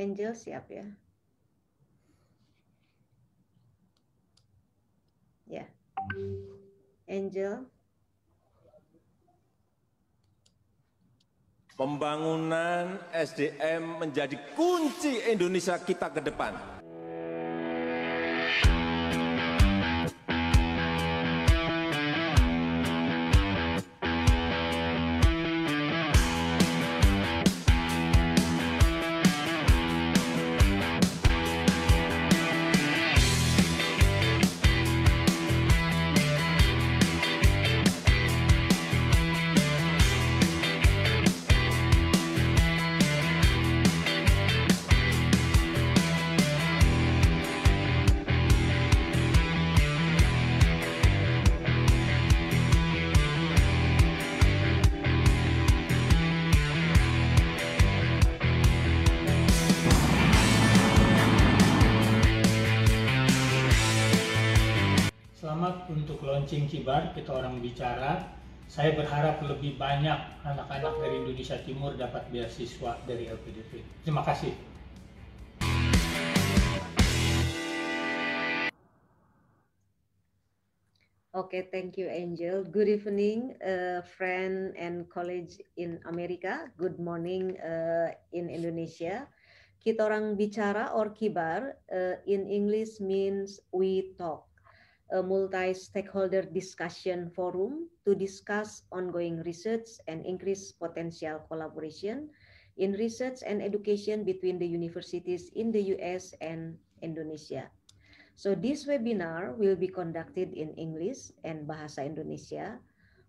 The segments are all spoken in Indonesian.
Angel siap ya? Ya. Angel. Pembangunan SDM menjadi kunci Indonesia kita ke depan. Saya berharap lebih banyak anak-anak dari Indonesia Timur dapat beasiswa dari LPDP. Terima kasih. Okay, thank you, Angel. Good evening, uh, friend and college in America. Good morning uh, in Indonesia. Kita orang bicara or kibar uh, in English means we talk. a multi-stakeholder discussion forum to discuss ongoing research and increase potential collaboration in research and education between the universities in the US and Indonesia. So this webinar will be conducted in English and Bahasa Indonesia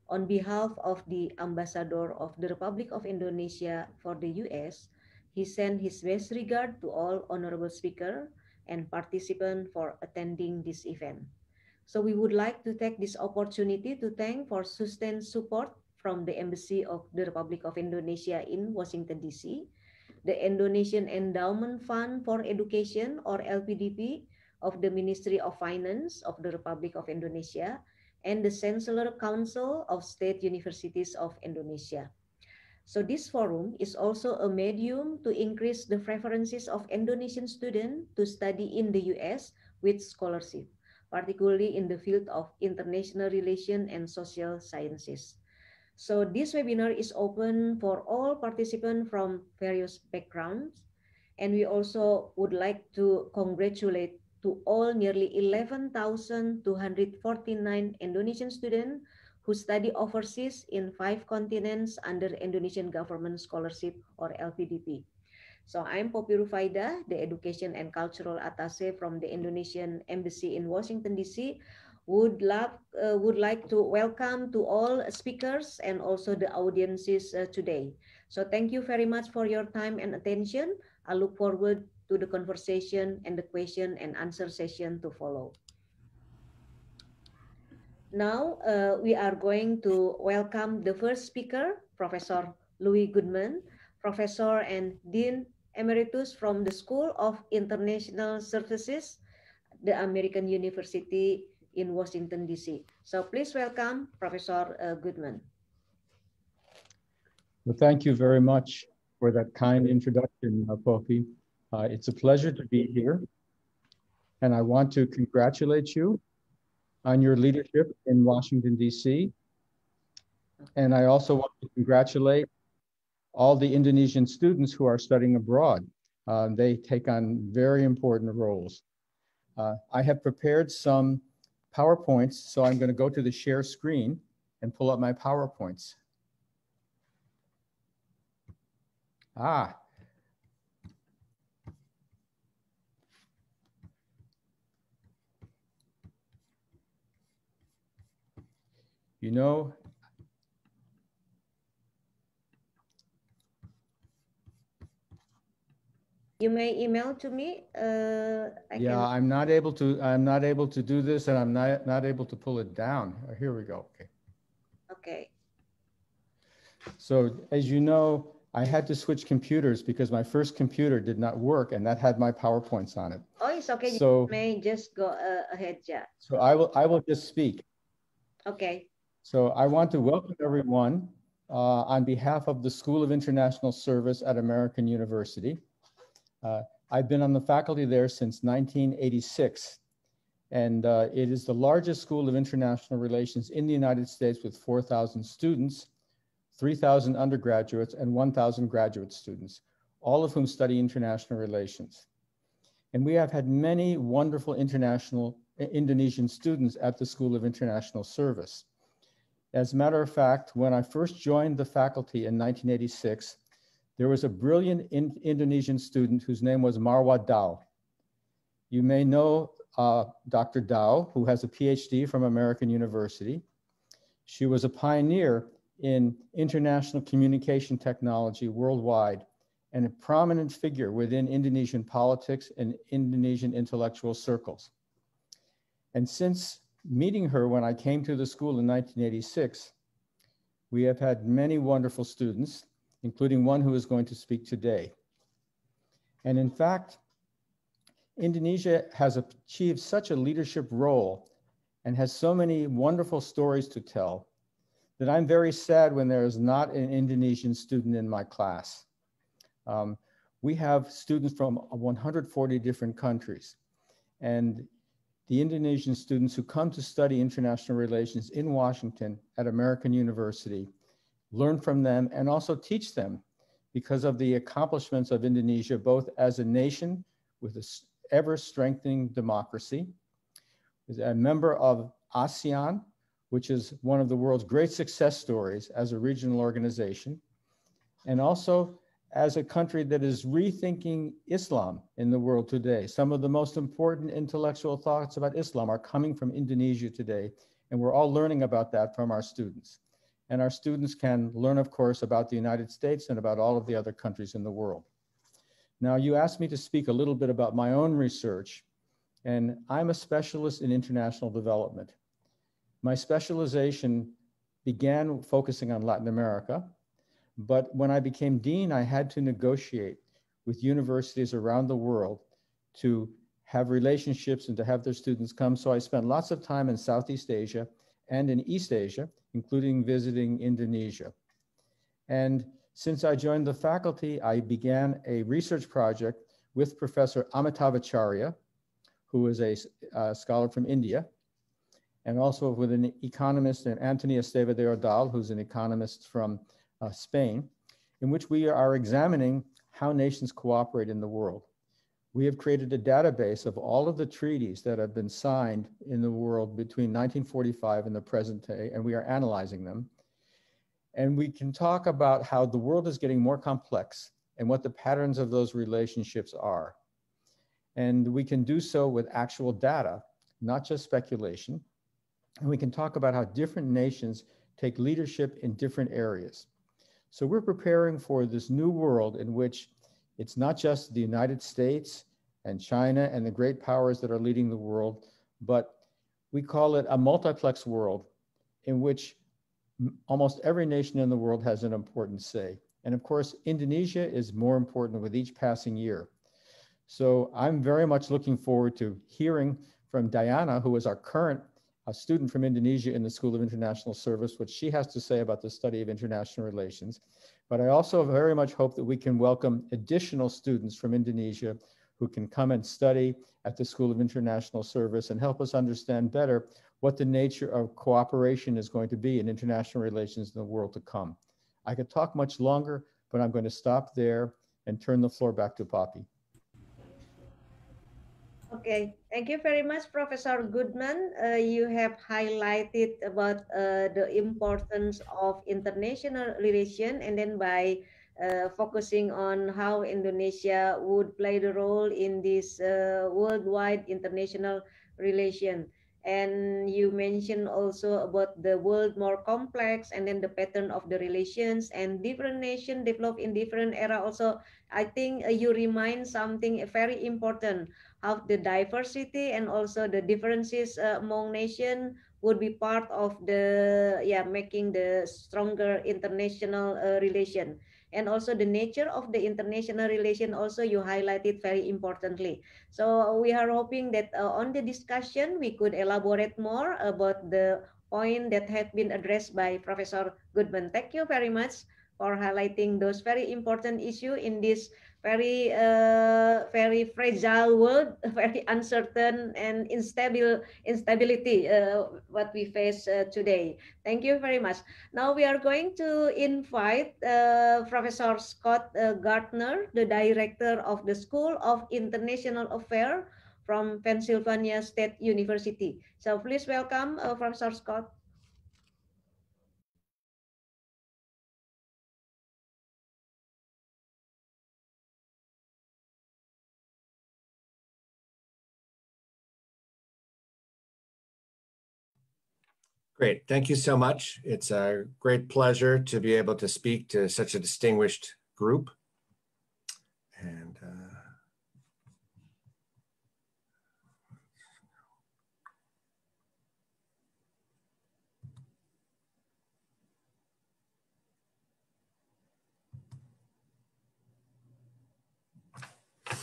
on behalf of the Ambassador of the Republic of Indonesia for the US, he sent his best regard to all honorable speaker and participant for attending this event. So we would like to take this opportunity to thank for sustained support from the Embassy of the Republic of Indonesia in Washington, D.C., the Indonesian Endowment Fund for Education, or LPDP, of the Ministry of Finance of the Republic of Indonesia, and the Chancellor Council of State Universities of Indonesia. So this forum is also a medium to increase the preferences of Indonesian students to study in the US with scholarship particularly in the field of international relations and social sciences. So this webinar is open for all participants from various backgrounds. And we also would like to congratulate to all nearly 11,249 Indonesian students who study overseas in five continents under Indonesian Government Scholarship or LPDP. So I'm Poppy Rufaida, the Education and Cultural Attaché from the Indonesian Embassy in Washington, D.C. Would, love, uh, would like to welcome to all speakers and also the audiences uh, today. So thank you very much for your time and attention. I look forward to the conversation and the question and answer session to follow. Now uh, we are going to welcome the first speaker, Professor Louis Goodman, Professor and Dean Emeritus from the School of International Services, the American University in Washington, D.C. So please welcome Professor uh, Goodman. Well, thank you very much for that kind introduction, uh, Poppy. Uh, it's a pleasure to be here. And I want to congratulate you on your leadership in Washington, D.C. And I also want to congratulate all the Indonesian students who are studying abroad. Uh, they take on very important roles. Uh, I have prepared some PowerPoints, so I'm going to go to the share screen and pull up my PowerPoints. Ah. You know, you may email to me. Uh, I yeah, can... I'm not able to. I'm not able to do this, and I'm not not able to pull it down. Oh, here we go. Okay. Okay. So as you know, I had to switch computers because my first computer did not work, and that had my powerpoints on it. Oh, it's okay. So you may just go uh, ahead, yeah. So I will. I will just speak. Okay. So I want to welcome everyone uh, on behalf of the School of International Service at American University. Uh, I've been on the faculty there since 1986, and uh, it is the largest school of international relations in the United States with 4,000 students, 3,000 undergraduates, and 1,000 graduate students, all of whom study international relations. And we have had many wonderful international Indonesian students at the School of International Service. As a matter of fact, when I first joined the faculty in 1986, there was a brilliant in Indonesian student whose name was Marwa Dao. You may know uh, Dr. Dao, who has a PhD from American University. She was a pioneer in international communication technology worldwide and a prominent figure within Indonesian politics and Indonesian intellectual circles. And since meeting her when I came to the school in 1986, we have had many wonderful students including one who is going to speak today. And in fact, Indonesia has achieved such a leadership role and has so many wonderful stories to tell that I'm very sad when there is not an Indonesian student in my class. Um, we have students from 140 different countries. And the Indonesian students who come to study international relations in Washington at American University learn from them, and also teach them because of the accomplishments of Indonesia, both as a nation with an ever strengthening democracy, as a member of ASEAN, which is one of the world's great success stories as a regional organization, and also as a country that is rethinking Islam in the world today. Some of the most important intellectual thoughts about Islam are coming from Indonesia today, and we're all learning about that from our students and our students can learn, of course, about the United States and about all of the other countries in the world. Now, you asked me to speak a little bit about my own research, and I'm a specialist in international development. My specialization began focusing on Latin America, but when I became dean, I had to negotiate with universities around the world to have relationships and to have their students come. So I spent lots of time in Southeast Asia and in East Asia, including visiting Indonesia. And since I joined the faculty, I began a research project with Professor Amitavacharya, who is a, a scholar from India, and also with an economist, and Antonio Esteva de Ordal, who's an economist from uh, Spain, in which we are examining how nations cooperate in the world we have created a database of all of the treaties that have been signed in the world between 1945 and the present day, and we are analyzing them. And we can talk about how the world is getting more complex and what the patterns of those relationships are. And we can do so with actual data, not just speculation. And we can talk about how different nations take leadership in different areas. So we're preparing for this new world in which it's not just the United States and China and the great powers that are leading the world, but we call it a multiplex world in which almost every nation in the world has an important say. And of course, Indonesia is more important with each passing year. So I'm very much looking forward to hearing from Diana, who is our current a student from Indonesia in the School of International Service, what she has to say about the study of international relations. But I also very much hope that we can welcome additional students from Indonesia who can come and study at the School of International Service and help us understand better what the nature of cooperation is going to be in international relations in the world to come. I could talk much longer, but I'm going to stop there and turn the floor back to Poppy. Okay, thank you very much, Professor Goodman. Uh, you have highlighted about uh, the importance of international relation and then by uh, focusing on how Indonesia would play the role in this uh, worldwide international relation. And you mentioned also about the world more complex and then the pattern of the relations and different nation develop in different era also I think uh, you remind something very important of the diversity and also the differences uh, among nation would be part of the yeah making the stronger international uh, relation and also the nature of the international relation also you highlighted very importantly so we are hoping that uh, on the discussion we could elaborate more about the point that have been addressed by professor goodman thank you very much for highlighting those very important issue in this very uh, very fragile world, very uncertain and instable instability uh, what we face uh, today. Thank you very much. Now we are going to invite uh, Professor Scott uh, Gardner, the director of the School of International Affairs from Pennsylvania State University. So please welcome uh, Professor Scott. Great. Thank you so much. It's a great pleasure to be able to speak to such a distinguished group. And uh, I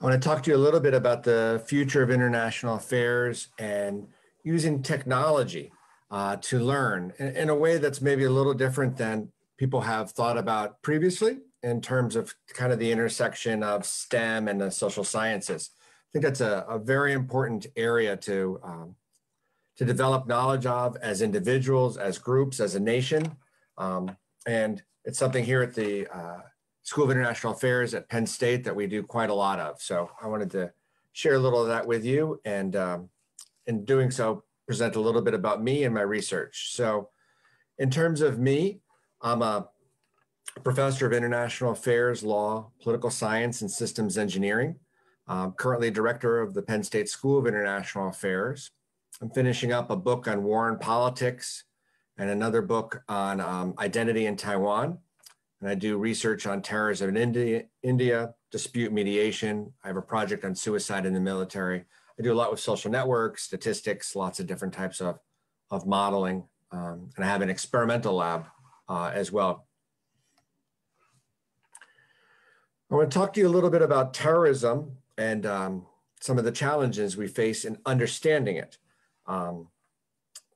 want to talk to you a little bit about the future of international affairs and using technology uh, to learn in, in a way that's maybe a little different than people have thought about previously in terms of kind of the intersection of STEM and the social sciences. I think that's a, a very important area to, um, to develop knowledge of as individuals, as groups, as a nation. Um, and it's something here at the uh, School of International Affairs at Penn State that we do quite a lot of. So I wanted to share a little of that with you. And um, in doing so, present a little bit about me and my research. So in terms of me, I'm a professor of international affairs, law, political science, and systems engineering. I'm currently director of the Penn State School of International Affairs. I'm finishing up a book on war and politics and another book on um, identity in Taiwan. And I do research on terrorism in India, India, dispute mediation. I have a project on suicide in the military. I do a lot with social networks, statistics, lots of different types of, of modeling. Um, and I have an experimental lab uh, as well. I want to talk to you a little bit about terrorism and um, some of the challenges we face in understanding it. Um,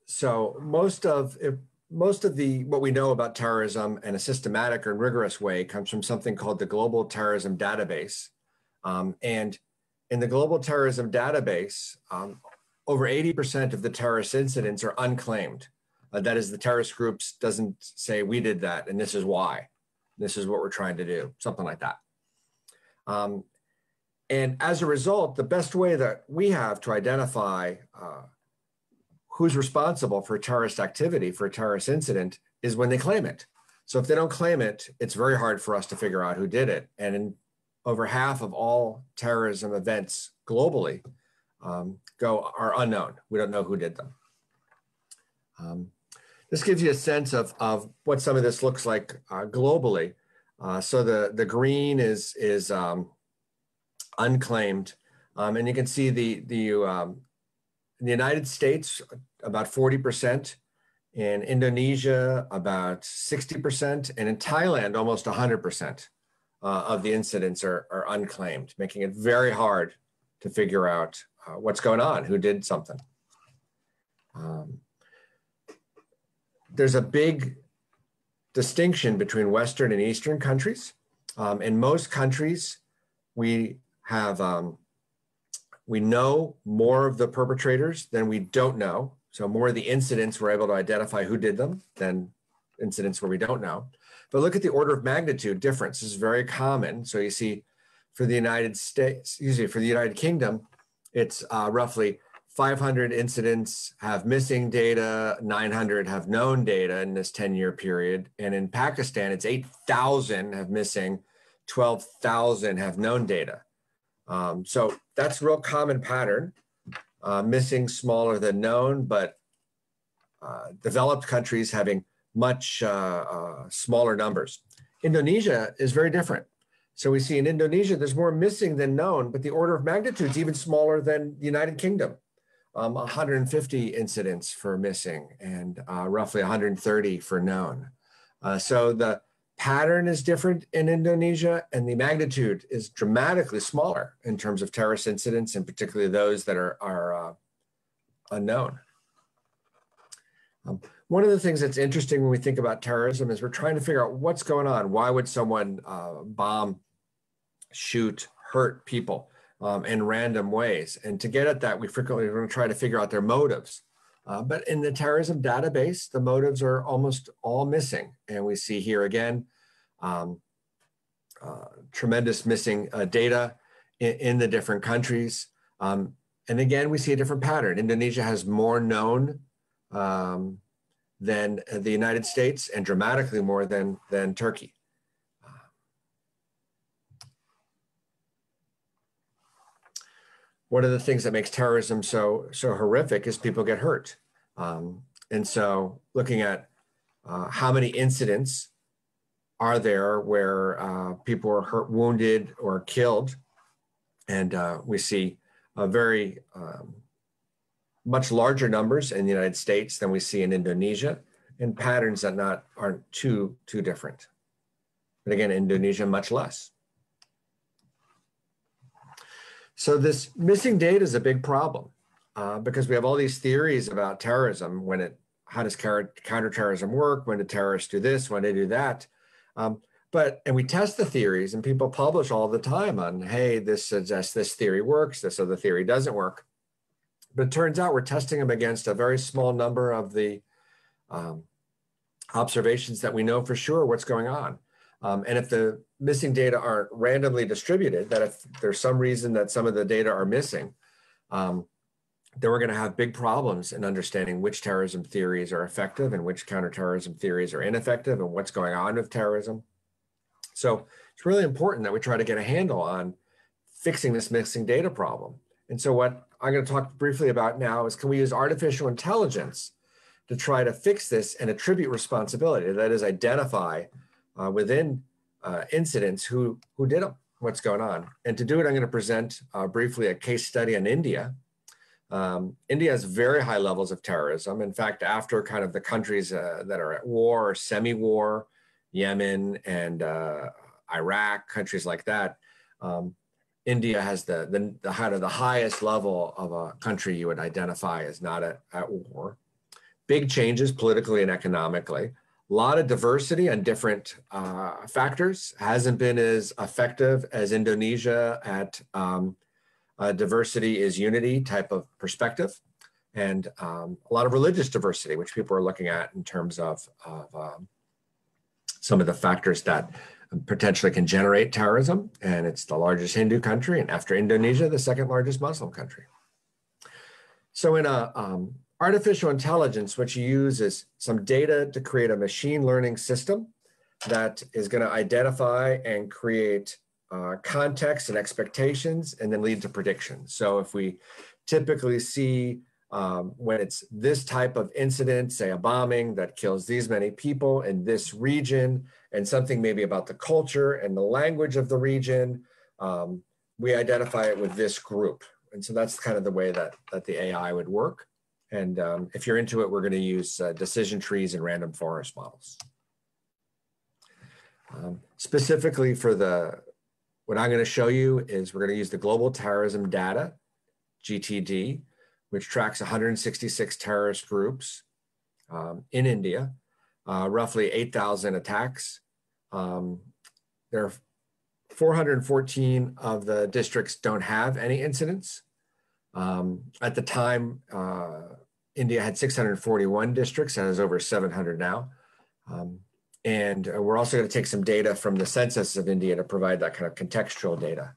so most of if, most of the what we know about terrorism in a systematic and rigorous way comes from something called the Global Terrorism Database, um, and in the global terrorism database, um, over 80% of the terrorist incidents are unclaimed. Uh, that is, the terrorist groups doesn't say we did that and this is why. This is what we're trying to do, something like that. Um, and as a result, the best way that we have to identify uh, who's responsible for terrorist activity, for a terrorist incident, is when they claim it. So if they don't claim it, it's very hard for us to figure out who did it. And in over half of all terrorism events globally um, go are unknown. We don't know who did them. Um, this gives you a sense of, of what some of this looks like uh, globally. Uh, so the, the green is, is um, unclaimed. Um, and you can see the, the, um, the United States, about 40%, in Indonesia, about 60%, and in Thailand, almost 100% uh, of the incidents are, are unclaimed, making it very hard to figure out uh, what's going on, who did something. Um, there's a big distinction between Western and Eastern countries. Um, in most countries, we have um, we know more of the perpetrators than we don't know. So more of the incidents we're able to identify who did them than incidents where we don't know. But look at the order of magnitude difference. This is very common. So you see for the United States, usually for the United Kingdom, it's uh, roughly 500 incidents have missing data, 900 have known data in this 10 year period. And in Pakistan, it's 8,000 have missing, 12,000 have known data. Um, so that's a real common pattern. Uh, missing smaller than known, but uh, developed countries having much uh, uh, smaller numbers. Indonesia is very different. So we see in Indonesia, there's more missing than known, but the order of magnitude is even smaller than the United Kingdom. Um, 150 incidents for missing and uh, roughly 130 for known. Uh, so the pattern is different in Indonesia and the magnitude is dramatically smaller in terms of terrorist incidents and particularly those that are, are uh, unknown. Um, one of the things that's interesting when we think about terrorism is we're trying to figure out what's going on. Why would someone uh, bomb, shoot, hurt people um, in random ways? And to get at that, we frequently are going to try to figure out their motives. Uh, but in the terrorism database, the motives are almost all missing. And we see here again um, uh, tremendous missing uh, data in, in, the different countries. Um, and again, we see a different pattern. Indonesia has more known um, than the United States and dramatically more than, than Turkey. One of the things that makes terrorism so, so horrific is people get hurt. Um, and so looking at uh, how many incidents are there where uh, people are hurt, wounded, or killed. And uh, we see a very um, much larger numbers in the United States than we see in Indonesia and patterns that not aren't too too different. But again, Indonesia much less. So this missing data is a big problem uh, because we have all these theories about terrorism. When it, how does counterterrorism work? When do terrorists do this? When do they do that? Um, but and we test the theories, and people publish all the time on, hey, this suggests this theory works, this other theory doesn't work. But it turns out we're testing them against a very small number of the um, observations that we know for sure what's going on. Um, and if the missing data aren't randomly distributed, that if there's some reason that some of the data are missing, um, then we're going to have big problems in understanding which terrorism theories are effective and which counterterrorism theories are ineffective and what's going on with terrorism. So it's really important that we try to get a handle on fixing this missing data problem. And so what I'm going to talk briefly about now is can we use artificial intelligence to try to fix this and attribute responsibility? That is, identify uh, within uh, incidents who, who did them, what's going on. And to do it, I'm going to present uh, briefly a case study in India. Um, India has very high levels of terrorism. In fact, after kind of the countries uh, that are at war or semi war, Yemen and uh, Iraq, countries like that, um, India has the the, the, kind of the highest level of a country you would identify as not at, at war. Big changes politically and economically. A lot of diversity and different uh, factors hasn't been as effective as Indonesia at um, diversity is unity type of perspective, and um, a lot of religious diversity, which people are looking at in terms of, of um, some of the factors that potentially can generate terrorism. And it's the largest Hindu country, and after Indonesia, the second largest Muslim country. So, in a um, artificial intelligence, what you use is some data to create a machine learning system that is going to identify and create uh, context and expectations, and then lead to predictions. So, if we typically see um, when it's this type of incident, say a bombing that kills these many people in this region, and something maybe about the culture and the language of the region, um, we identify it with this group. And so that's kind of the way that, that the AI would work. And um, if you're into it, we're going to use uh, decision trees and random forest models. Um, specifically for the, what I'm going to show you is we're going to use the global terrorism data, GTD, which tracks 166 terrorist groups um, in India, uh, roughly 8,000 attacks. Um, there are 414 of the districts don't have any incidents. Um, at the time, uh, India had 641 districts and has over 700 now. Um, and uh, we're also going to take some data from the Census of India to provide that kind of contextual data.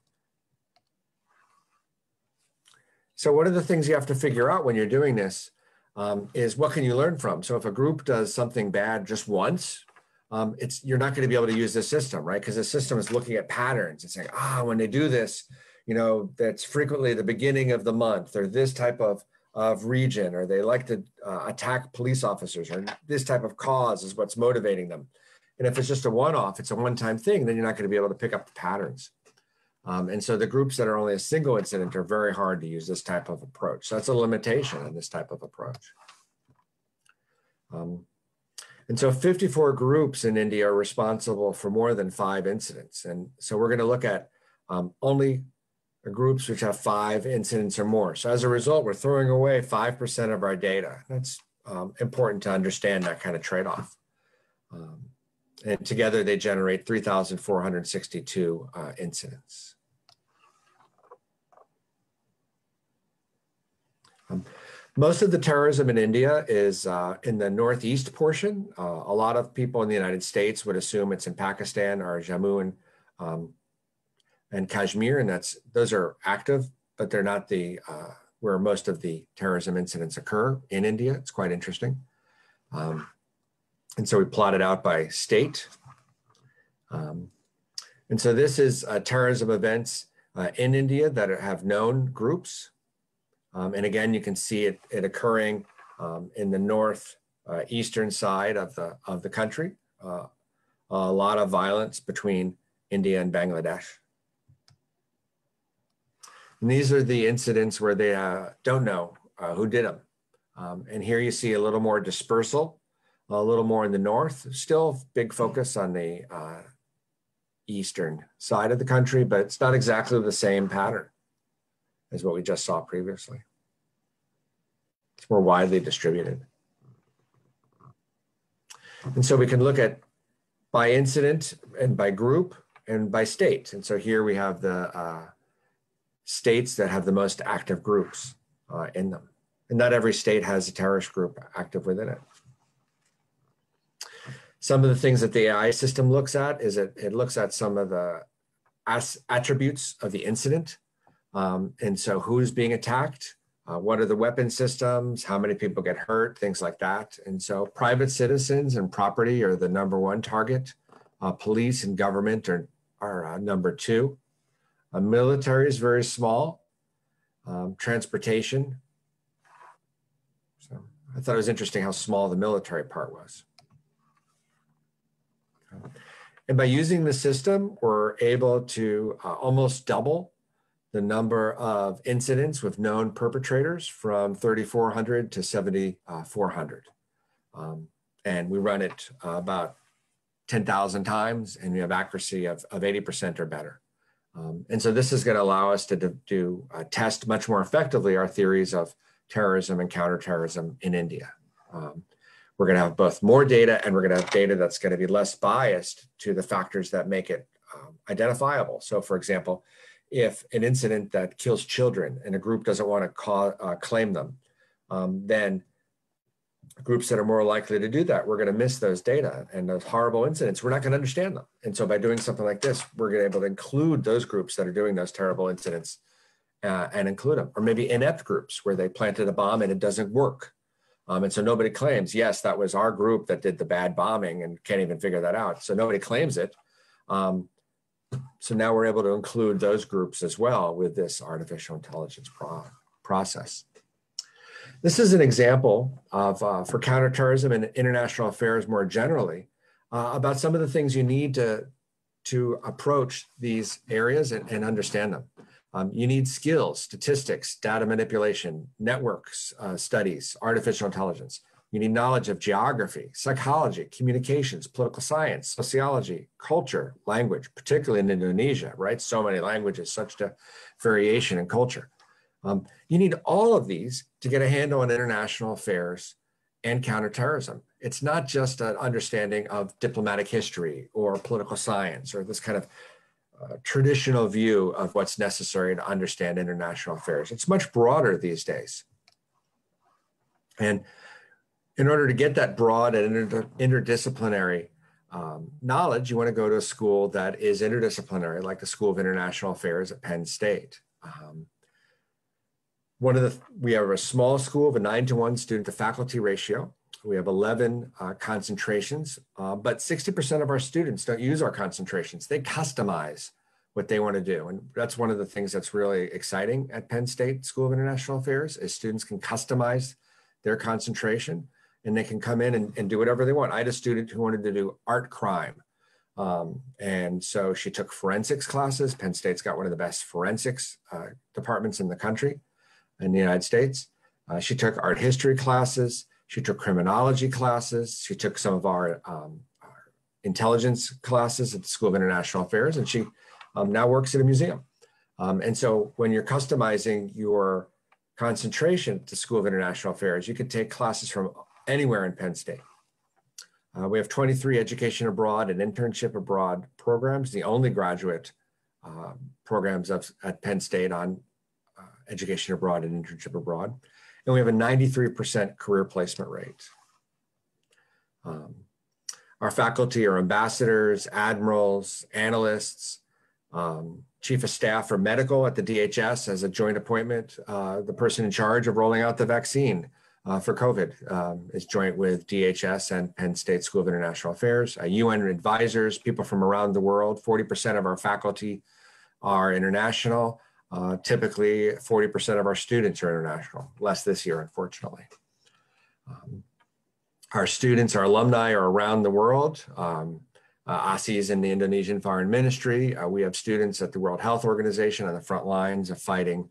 So one of the things you have to figure out when you're doing this um, is what can you learn from? So if a group does something bad just once, um, it's you're not going to be able to use the system, right? Because the system is looking at patterns. It's like, ah, when they do this, you know, that's frequently the beginning of the month or this type of of region, or they like to uh, attack police officers, or this type of cause is what's motivating them. And if it's just a one off, it's a one time thing, then you're not going to be able to pick up the patterns. Um, and so the groups that are only a single incident are very hard to use this type of approach. So that's a limitation on this type of approach. Um, and so 54 groups in India are responsible for more than five incidents. And so we're gonna look at um, only groups which have five incidents or more. So as a result, we're throwing away 5% of our data. That's um, important to understand that kind of trade-off um, and together they generate 3,462 uh, incidents. Um, most of the terrorism in India is uh, in the northeast portion. Uh, a lot of people in the United States would assume it's in Pakistan or Jammu and, um, and Kashmir, and that's those are active, but they're not the uh, where most of the terrorism incidents occur in India. It's quite interesting. Um, and so we plot it out by state. Um, and so this is uh, terrorism events uh, in India that have known groups. Um, and again, you can see it, it occurring um, in the north uh, eastern side of the, of the country. Uh, a lot of violence between India and Bangladesh. And these are the incidents where they uh, don't know uh, who did them. Um, and here you see a little more dispersal, a little more in the north, still big focus on the uh, eastern side of the country, but it's not exactly the same pattern is what we just saw previously. It's more widely distributed. And so we can look at by incident and by group and by state. And so here we have the uh, states that have the most active groups uh, in them. And not every state has a terrorist group active within it. Some of the things that the AI system looks at is it, it looks at some of the attributes of the incident um, and so who's being attacked? Uh, what are the weapon systems? How many people get hurt? Things like that. And so private citizens and property are the number one target. Uh, police and government are, are uh, number two. Uh, military is very small. Um, transportation. So I thought it was interesting how small the military part was. And by using the system, we're able to uh, almost double the number of incidents with known perpetrators from 3,400 to 7,400. Um, and we run it uh, about 10,000 times and we have accuracy of, of 80% or better. Um, and so this is going to allow us to do, uh, test much more effectively our theories of terrorism and counterterrorism in India. Um, we're going to have both more data and we're going to have data that's going to be less biased to the factors that make it um, identifiable. So, for example, if an incident that kills children and a group doesn't want to call, uh, claim them, um, then groups that are more likely to do that, we're going to miss those data and those horrible incidents. We're not going to understand them. And so by doing something like this, we're going to be able to include those groups that are doing those terrible incidents uh, and include them, or maybe inept groups where they planted a bomb and it doesn't work. Um, and so nobody claims, yes, that was our group that did the bad bombing and can't even figure that out. So nobody claims it. Um, so now we're able to include those groups as well with this artificial intelligence pro process. This is an example of, uh, for counterterrorism and international affairs more generally, uh, about some of the things you need to, to approach these areas and, and understand them. Um, you need skills, statistics, data manipulation, networks, uh, studies, artificial intelligence. You need knowledge of geography, psychology, communications, political science, sociology, culture, language, particularly in Indonesia, right? So many languages, such a variation in culture. Um, you need all of these to get a handle on international affairs and counterterrorism. It's not just an understanding of diplomatic history or political science or this kind of uh, traditional view of what's necessary to understand international affairs. It's much broader these days. And in order to get that broad and inter- interdisciplinary um, knowledge, you want to go to a school that is interdisciplinary, like the School of International Affairs at Penn State. Um, one of the we have a small school of a nine to one student to faculty ratio. We have 11 uh, concentrations, uh, but 60% of our students don't use our concentrations. They customize what they want to do. And that's one of the things that's really exciting at Penn State School of International Affairs is students can customize their concentration and they can come in and, and do whatever they want. I had a student who wanted to do art crime. Um, and so she took forensics classes. Penn State's got one of the best forensics uh, departments in the country, in the United States. Uh, she took art history classes. She took criminology classes. She took some of our, um, our intelligence classes at the School of International Affairs, and she um, now works at a museum. Um, and so when you're customizing your concentration at the School of International Affairs, you could take classes from anywhere in Penn State. Uh, we have 23 education abroad and internship abroad programs, the only graduate uh, programs of, at Penn State on uh, education abroad and internship abroad. And we have a 93% career placement rate. Um, our faculty are ambassadors, admirals, analysts, um, chief of staff for medical at the DHS as a joint appointment, uh, the person in charge of rolling out the vaccine, uh, for COVID. Um, it's joint with DHS and Penn State School of International Affairs, uh, UN advisors, people from around the world. 40% of our faculty are international. Uh, typically, 40% of our students are international, less this year, unfortunately. Um, our students, our alumni are around the world. Um, uh, ASI is in the Indonesian Foreign Ministry. Uh, we have students at the World Health Organization on the front lines of fighting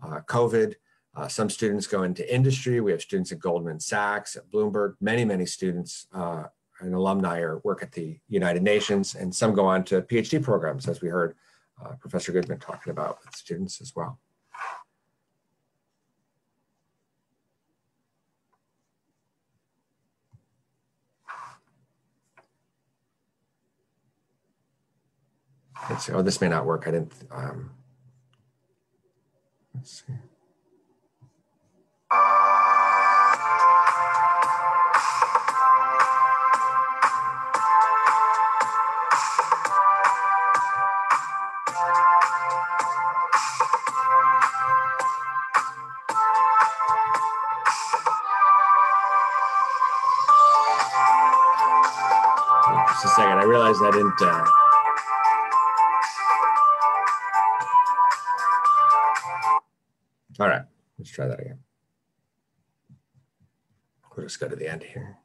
uh, COVID. Uh, some students go into industry. We have students at Goldman Sachs, at Bloomberg. Many, many students uh, and alumni are, work at the United Nations, and some go on to PhD programs, as we heard uh, Professor Goodman talking about with students as well. Let's see. Oh, this may not work. I didn't. Um, let's see just a second. I realized I didn't. Uh... All right, let's try that again just go to the end here.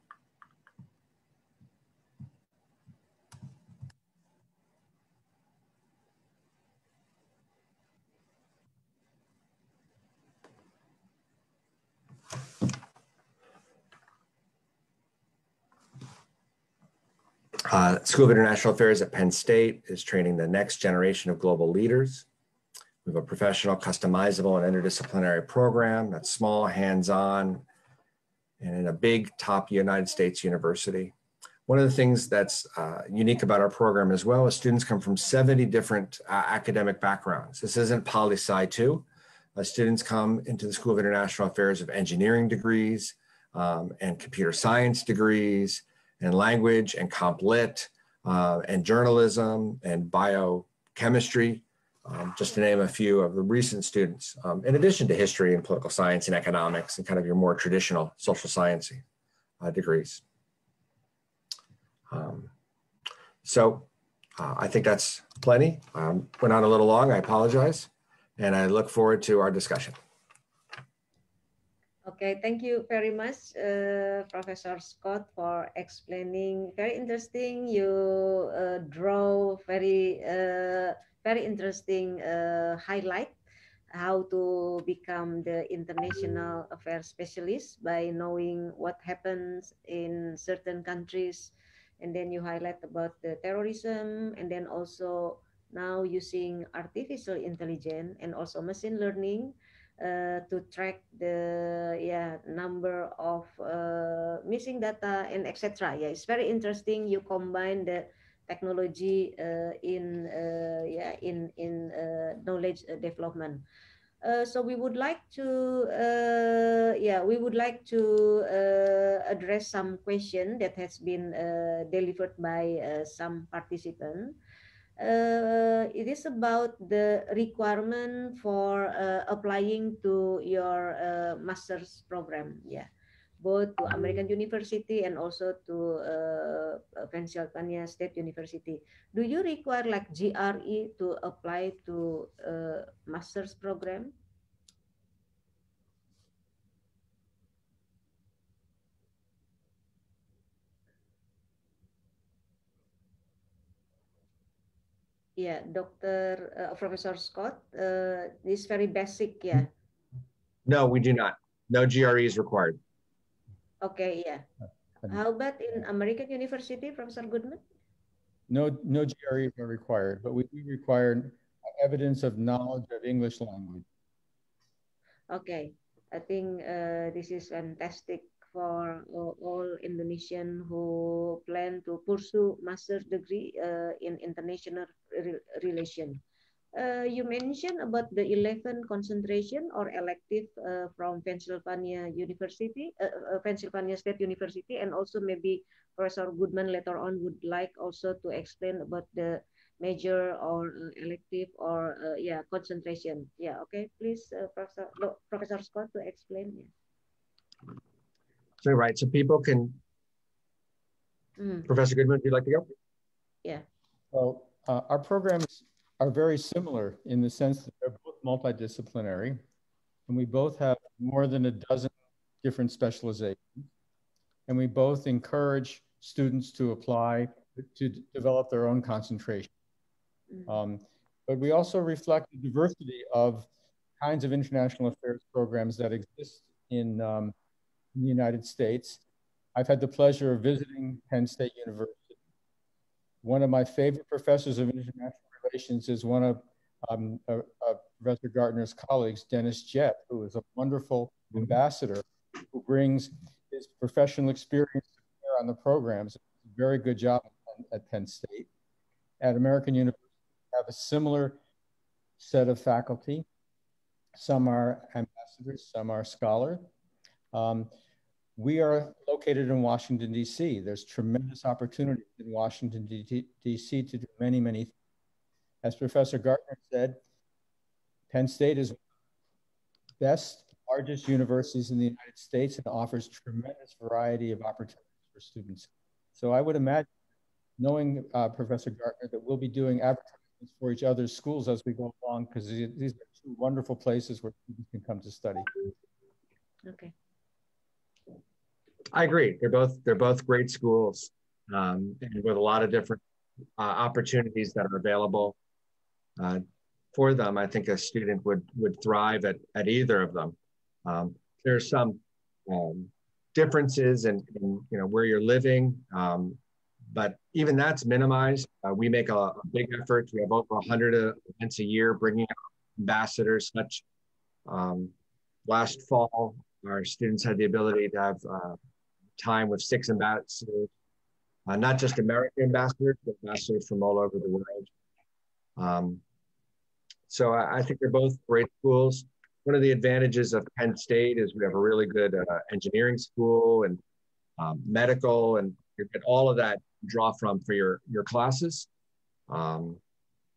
Uh, School of International Affairs at Penn State is training the next generation of global leaders. We have a professional, customizable, and interdisciplinary program that's small, hands-on, and in a big top United States university. One of the things that's uh, unique about our program as well is students come from 70 different uh, academic backgrounds. This isn't poli sci too. Uh, students come into the School of International Affairs of engineering degrees um, and computer science degrees and language and comp lit uh, and journalism and biochemistry um, just to name a few of the recent students, um, in addition to history and political science and economics and kind of your more traditional social science uh, degrees. Um, so uh, I think that's plenty. Um, went on a little long, I apologize. And I look forward to our discussion. Okay, thank you very much, uh, Professor Scott, for explaining. Very interesting. You uh, draw very, uh, very interesting uh, highlight how to become the international affairs specialist by knowing what happens in certain countries. And then you highlight about the terrorism and then also now using artificial intelligence and also machine learning uh, to track the yeah number of uh, missing data and etc. Yeah, it's very interesting. You combine the technology uh, in uh, yeah in in uh, knowledge uh, development. so we would like to yeah we would like to address some question that has been delivered by some participant uh, it is about the requirement for uh, applying to your uh, master's program yeah both to American University and also to uh, Pennsylvania State University. Do you require like GRE to apply to uh, master's program? yeah, Dr. Uh, eh, Professor Scott, uh, this very basic, yeah. Hmm. No, we do not. No GRE is required. Okay, yeah. Hmm. How about in American University, Professor Goodman? No, no GRE is required, but we require evidence of knowledge of English language. Okay, I think uh, this is fantastic for all Indonesian who plan to pursue master's degree uh, in international re relation. Uh, you mentioned about the 11 concentration or elective uh, from Pennsylvania University, Pennsylvania State University, and also maybe Professor Goodman later on would like also to explain about the major or elective or uh, yeah concentration yeah okay please uh, professor no, professor scott to explain yeah right, so people can. Mm. Professor Goodman, would you like to go? Yeah. Well, uh, our programs are very similar in the sense that they're both multidisciplinary, and we both have more than a dozen different specializations, and we both encourage students to apply to develop their own concentration. Mm. Um, but we also reflect the diversity of kinds of international affairs programs that exist in um, in the United States, I've had the pleasure of visiting Penn State University. One of my favorite professors of international relations is one of um, uh, uh, Professor Gardner's colleagues, Dennis Jett, who is a wonderful ambassador who brings his professional experience on the programs. Very good job at Penn State. At American University, we have a similar set of faculty. Some are ambassadors, some are scholars. Um, we are located in Washington, D.C. There's tremendous opportunity in Washington, D.C. to do many, many things. As Professor Gartner said, Penn State is best, largest universities in the United States and offers tremendous variety of opportunities for students. So I would imagine, knowing uh, Professor Gartner, that we'll be doing advertisements for each other's schools as we go along, because these are two wonderful places where students can come to study. Okay. I agree. They're both they're both great schools um, and with a lot of different uh, opportunities that are available uh, for them. I think a student would would thrive at at either of them. Um, there's some um, differences in, in, you know where you're living, um, but even that's minimized. Uh, we make a, a, big effort. We have over 100 events a year, bringing ambassadors such. Um, last fall, our students had the ability to have uh, time with six ambassadors, uh, not just American ambassadors, but ambassadors from all over the world. Um, so I, I, think they're both great schools. One of the advantages of Penn State is we have a really good uh, engineering school and um, medical, and you get all of that draw from for your your classes. Um,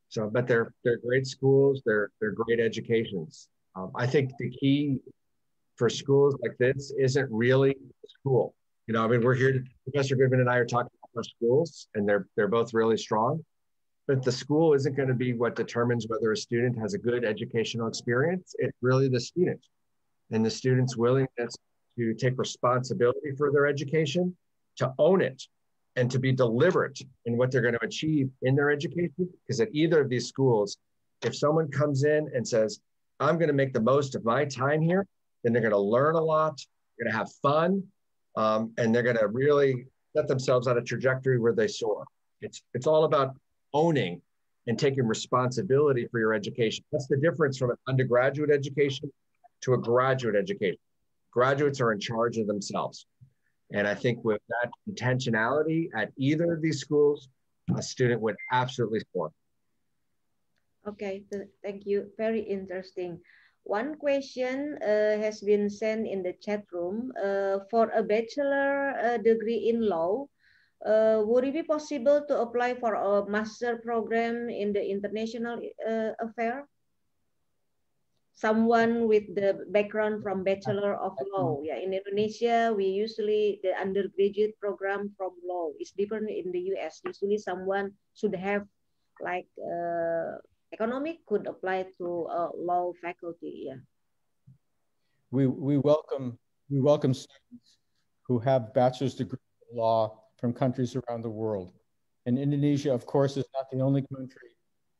so, but they're they're great schools. They're they're great educations. Um, I think the key for schools like this isn't really school you know, I mean, we're here. Professor Goodman and I are talking about schools, and they're they're both really strong. But the school isn't going to be what determines whether a student has a good educational experience. It's really the student, and the student's willingness to take responsibility for their education, to own it, and to be deliberate in what they're going to achieve in their education. Because at either of these schools, if someone comes in and says, "I'm going to make the most of my time here," then they're going to learn a lot. They're going to have fun um, and they're going to really set themselves on a trajectory where they soar. It's it's all about owning and taking responsibility for your education. That's the difference from an undergraduate education to a graduate education. Graduates are in charge of themselves. And I think with that intentionality at either of these schools, a student would absolutely score. Okay, thank you. Very interesting. One question uh, has been sent in the chat room. Uh, for a bachelor uh, degree in law, uh, would it be possible to apply for a master program in the international uh, affair? Someone with the background from Bachelor of Law. Mm-hmm. Yeah, in Indonesia, we usually, the undergraduate program from law is different in the US. Usually someone should have like uh, economic could apply to uh, law faculty. Yeah. We, we welcome we welcome students who have bachelor's degree in law from countries around the world. And Indonesia, of course, is not the only country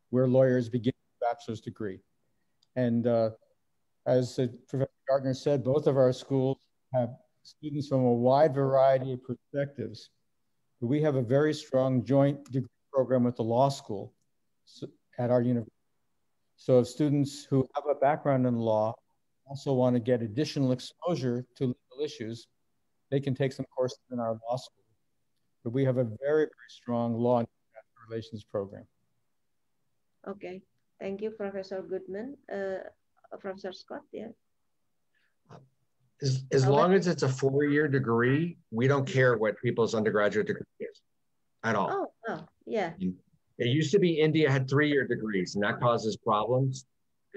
where lawyers begin a bachelor's degree. And uh, as uh, Professor Gardner said, both of our schools have students from a wide variety of perspectives. we have a very strong joint degree program with the law school. So, at our university. So if students who have a background in law also want to get additional exposure to legal issues, they can take some courses in our law school. But we have a very, very strong law and relations program. Okay, thank you, Professor Goodman. Uh, Professor Scott, yeah. As, as long as it's a four-year degree, we don't care what people's undergraduate degree is at all. Oh, oh yeah. You, it used to be India had three year degrees, and that causes problems.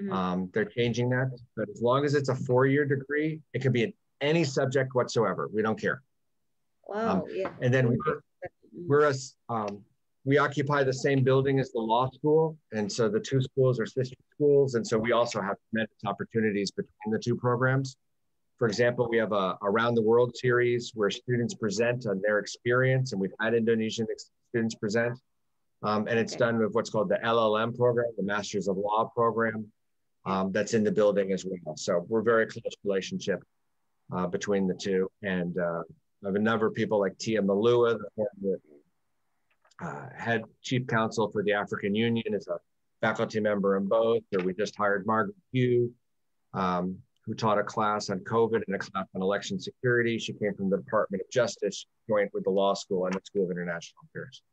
Mm-hmm. Um, they're changing that. But as long as it's a four year degree, it can be in any subject whatsoever. We don't care. Wow. Um, yeah. And then we're, we're a, um, we occupy the same building as the law school. And so the two schools are sister schools. And so we also have tremendous opportunities between the two programs. For example, we have a Around the World series where students present on their experience, and we've had Indonesian students present. Um, and it's okay. done with what's called the LLM program, the Masters of Law program, um, that's in the building as well. So we're very close relationship uh, between the two. And uh, I have a number of people like Tia Malua, the uh, head chief counsel for the African Union, is a faculty member in both. Or we just hired Margaret Hugh, um, who taught a class on COVID and a class on election security. She came from the Department of Justice, joint with the law school and the School of International Affairs.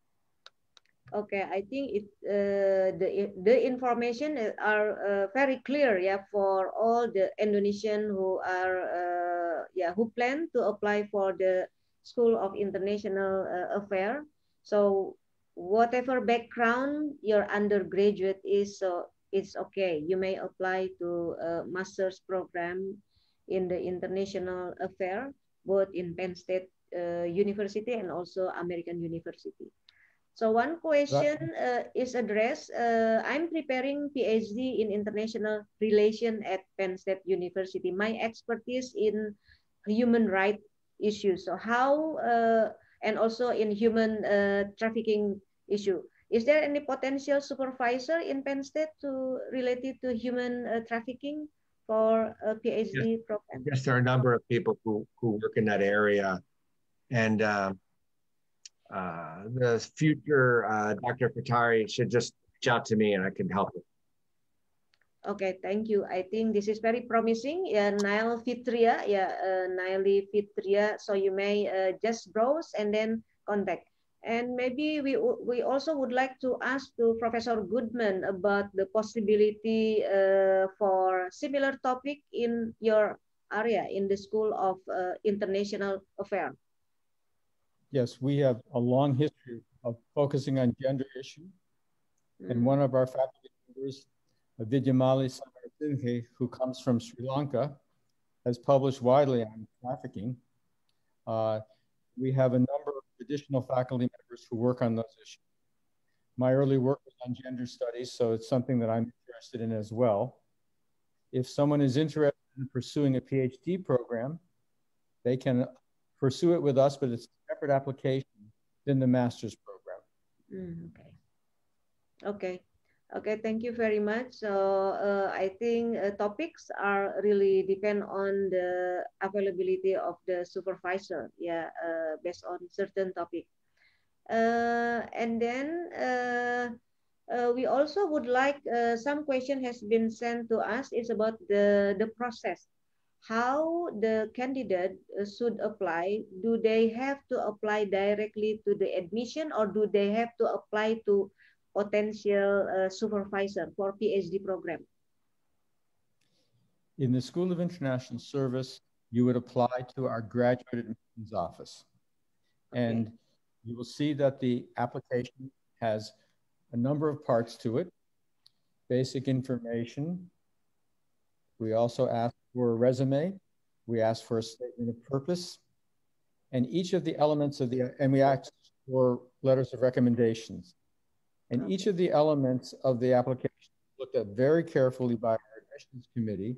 Okay, I think it uh, the the information uh, are uh, very clear, yeah, for all the Indonesian who are uh, yeah who plan to apply for the School of International uh, Affair. So whatever background your undergraduate is, so it's okay. You may apply to a master's program in the international affair, both in Penn State uh, University and also American University. So one question uh, is addressed. Uh, I'm preparing PhD in international relation at Penn State University. My expertise in human rights issues. So how uh, and also in human uh, trafficking issue. Is there any potential supervisor in Penn State to related to human uh, trafficking for a uh, PhD yes. program? Yes, there are a number of people who who work in that area, and uh, the future uh, Dr. Patari should just reach out to me and I can help Okay, thank you. I think this is very promising. Yeah, Nile Fitria, yeah, uh, Nile Fitria. So you may uh, just browse and then contact. And maybe we we also would like to ask to Professor Goodman about the possibility uh, for similar topic in your area in the School of uh, International Affairs yes, we have a long history of focusing on gender issues. Mm. And one of our faculty members, Vidyamali Samarasinghe, who comes from Sri Lanka, has published widely on trafficking. Uh, we have a number of additional faculty members who work on those issues. My early work was on gender studies, so it's something that I'm interested in as well. If someone is interested in pursuing a PhD program, they can pursue it with us, but it's separate application than the master's program. Mm, okay. Okay. Okay, thank you very much. So uh, I think uh, topics are really depend on the availability of the supervisor. Yeah, uh, based on certain topic. Uh, and then uh, uh, we also would like some question has been sent to us. It's about the the process how the candidate uh, should apply do they have to apply directly to the admission or do they have to apply to potential uh, supervisor for phd program in the school of international service you would apply to our graduate admissions office okay. and you will see that the application has a number of parts to it basic information we also ask for a resume. We ask for a statement of purpose. And each of the elements of the, and we ask for letters of recommendations. And each of the elements of the application looked at very carefully by our admissions committee.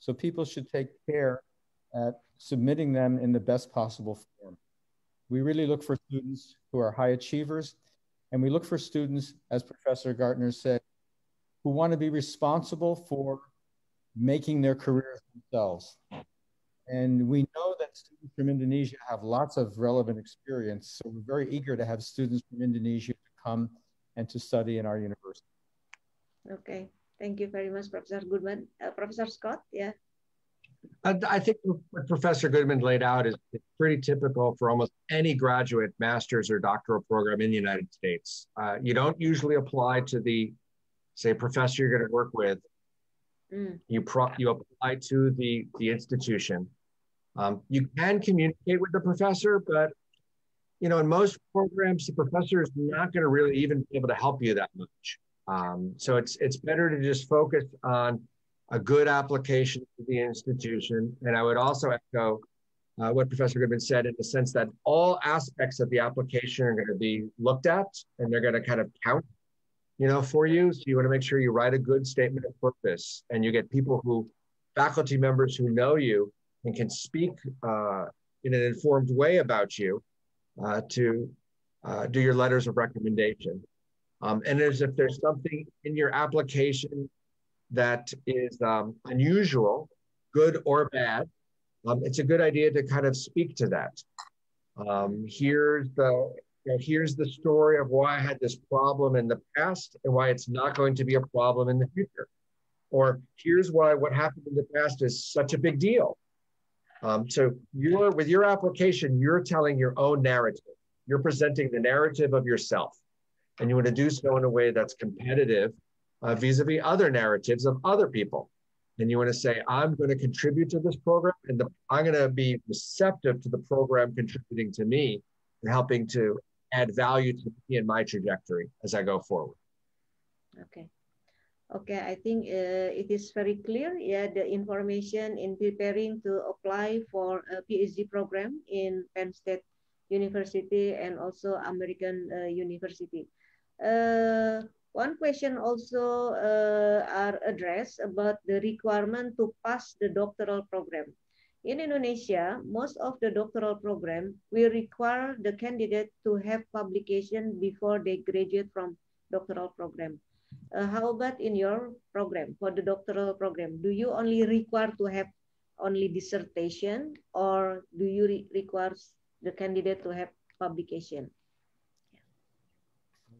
So people should take care at submitting them in the best possible form. We really look for students who are high achievers, and we look for students, as Professor Gartner said, who want to be responsible for making their careers themselves. And we know that students from Indonesia have lots of relevant experience. So we're very eager to have students from Indonesia to come and to study in our university. Okay, thank you very much, Professor Goodman. Uh, Professor Scott, yeah. I, think what Professor Goodman laid out is pretty typical for almost any graduate master's or doctoral program in the United States. Uh, you don't usually apply to the, say, professor you're going to work with Mm. You pro- you apply to the the institution. Um, you can communicate with the professor, but you know in most programs the professor is not going to really even be able to help you that much. Um, so it's it's better to just focus on a good application to the institution. And I would also echo uh, what Professor Goodman said in the sense that all aspects of the application are going to be looked at and they're going to kind of count you know, for you. So you want to make sure you write a good statement of purpose and you get people who, faculty members who know you and can speak uh, in an informed way about you uh, to uh, do your letters of recommendation. Um, and as if there's something in your application that is um, unusual, good or bad, um, it's a good idea to kind of speak to that. Um, here's the and here's the story of why I had this problem in the past and why it's not going to be a problem in the future. Or here's why what happened in the past is such a big deal. Um, so you're with your application, you're telling your own narrative. You're presenting the narrative of yourself, and you want to do so in a way that's competitive uh, vis-a-vis other narratives of other people. And you want to say, I'm going to contribute to this program, and the, I'm going to be receptive to the program contributing to me and helping to add value to me and my trajectory as I go forward. Okay. Okay, I think uh, it is very clear. Yeah, the information in preparing to apply for a PhD program in Penn State University and also American uh, University. Uh, one question also uh, are addressed about the requirement to pass the doctoral program. In Indonesia, most of the doctoral program will require the candidate to have publication before they graduate from doctoral program. Uh, how about in your program, for the doctoral program, do you only require to have only dissertation or do you re require the candidate to have publication?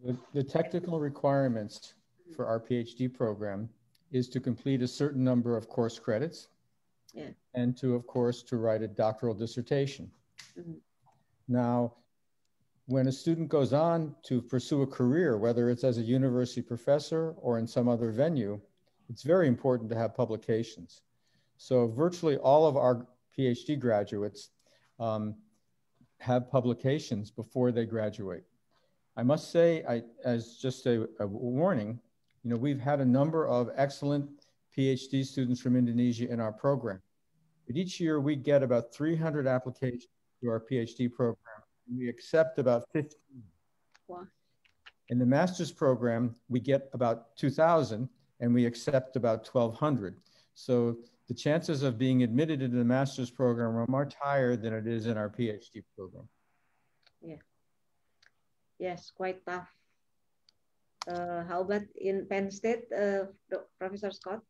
The, the technical requirements for our PhD program is to complete a certain number of course credits yeah. and to, of course, to write a doctoral dissertation. Mm-hmm. Now, when a student goes on to pursue a career, whether it's as a university professor or in some other venue, it's very important to have publications. So virtually all of our PhD graduates um, have publications before they graduate. I must say, I, as just a, a warning, you know, we've had a number of excellent PhD students from Indonesia in our program. But each year we get about 300 applications to our PhD program. And we accept about 15. Wow. In the master's program, we get about 2,000 and we accept about 1,200. So the chances of being admitted into the master's program are much higher than it is in our PhD program. Yeah. Yes, quite tough. Uh, how about in Penn State, uh, Professor Scott?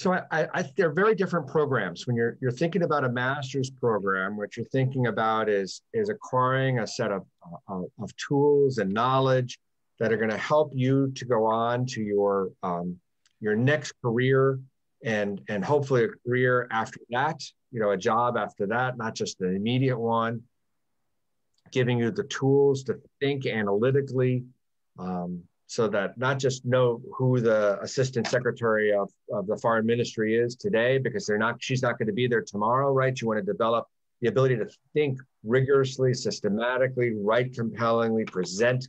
So I, I, I, they're very different programs. When you're you're thinking about a master's program, what you're thinking about is is acquiring a set of of, of tools and knowledge that are going to help you to go on to your um, your next career and and hopefully a career after that. You know, a job after that, not just the immediate one. Giving you the tools to think analytically, um, so that not just know who the assistant secretary of, of the foreign ministry is today because they're not she's not going to be there tomorrow right you want to develop the ability to think rigorously systematically write compellingly present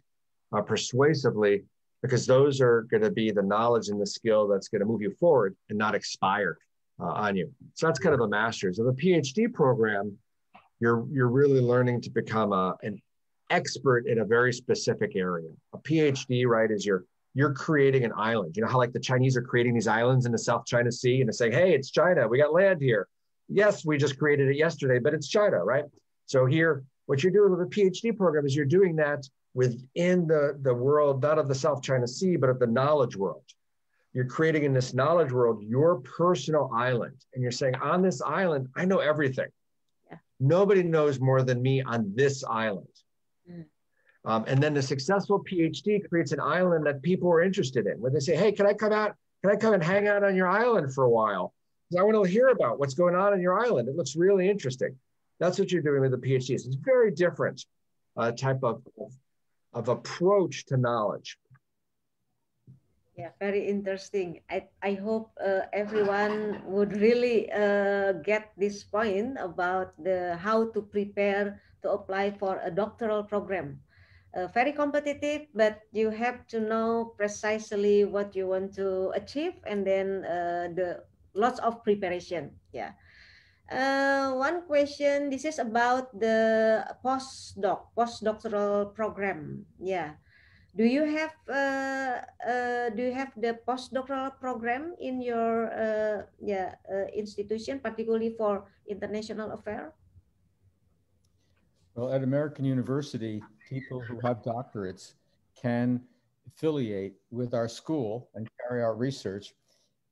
uh, persuasively because those are going to be the knowledge and the skill that's going to move you forward and not expire uh, on you so that's kind of a master's of the phd program you're you're really learning to become a, uh, an expert in a very specific area. A PhD, right, is your you're creating an island. You know how like the Chinese are creating these islands in the South China Sea and they're saying, hey, it's China, we got land here. Yes, we just created it yesterday, but it's China, right? So here, what you're doing with a PhD program is you're doing that within the, the world, not of the South China Sea, but of the knowledge world. You're creating in this knowledge world your personal island. And you're saying, on this island, I know everything. Yeah. Nobody knows more than me on this island. Um, and then the successful PhD creates an island that people are interested in. When they say, "Hey, can I come out? Can I come and hang out on your island for a while? I want to hear about what's going on in your island. It looks really interesting." That's what you're doing with the PhDs. It's a very different uh, type of of approach to knowledge. Yeah, very interesting. I, I hope uh, everyone would really uh, get this point about the how to prepare to apply for a doctoral program uh, very competitive, but you have to know precisely what you want to achieve and then uh, the lots of preparation. Yeah. Uh, one question, this is about the postdoc, postdoctoral program. Yeah. Do you have uh, uh, do you have the postdoctoral program in your uh, yeah institution, particularly for international affairs? Well, at American University, people who have doctorates can affiliate with our school and carry our research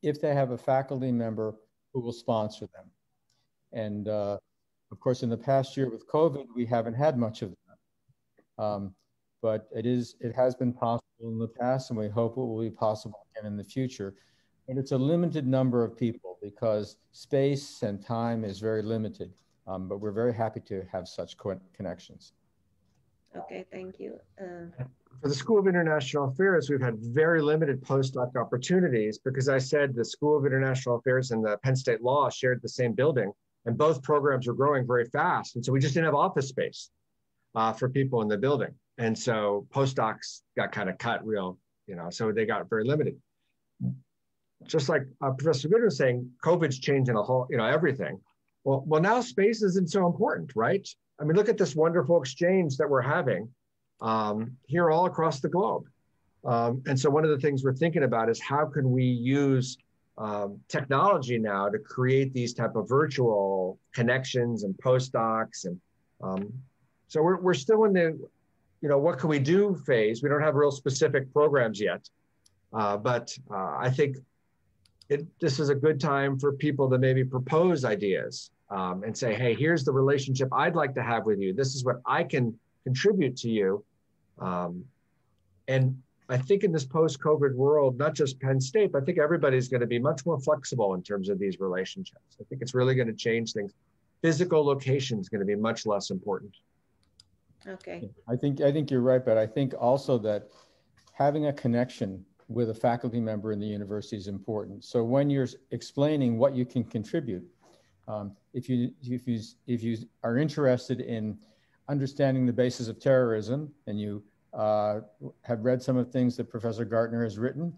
if they have a faculty member who will sponsor them. And uh, of course, in the past year with COVID, we haven't had much of that. Um, but it is it has been possible in the past, and we hope it will be possible again in the future. But it's a limited number of people because space and time is very limited. Um, but we're very happy to have such co connections. Okay, thank you. Uh, for the School of International Affairs, we've had very limited postdoc opportunities because I said the School of International Affairs and the Penn State Law shared the same building, and both programs were growing very fast. And so we just didn't have office space uh, for people in the building. And so postdocs got kind of cut real, you know, so they got very limited. Just like uh, Professor Goodman was saying, COVID's changing a whole, you know, everything. Well, well, now space isn't so important, right? I mean, look at this wonderful exchange that we're having um, here all across the globe. Um, and so, one of the things we're thinking about is how can we use um, technology now to create these type of virtual connections and postdocs, and um, so we're we're still in the, you know, what can we do phase. We don't have real specific programs yet, uh, but uh, I think it, this is a good time for people to maybe propose ideas um, and say, hey, here's the relationship I'd like to have with you. This is what I can contribute to you. Um, and I think in this post COVID world, not just Penn State, but I think everybody's going to be much more flexible in terms of these relationships. I think it's really going to change things. Physical location is going to be much less important. Okay. I think I think you're right, but I think also that having a connection with a faculty member in the university is important. So when you're explaining what you can contribute, um, if you if you if you are interested in understanding the basis of terrorism and you uh, have read some of the things that Professor Gartner has written,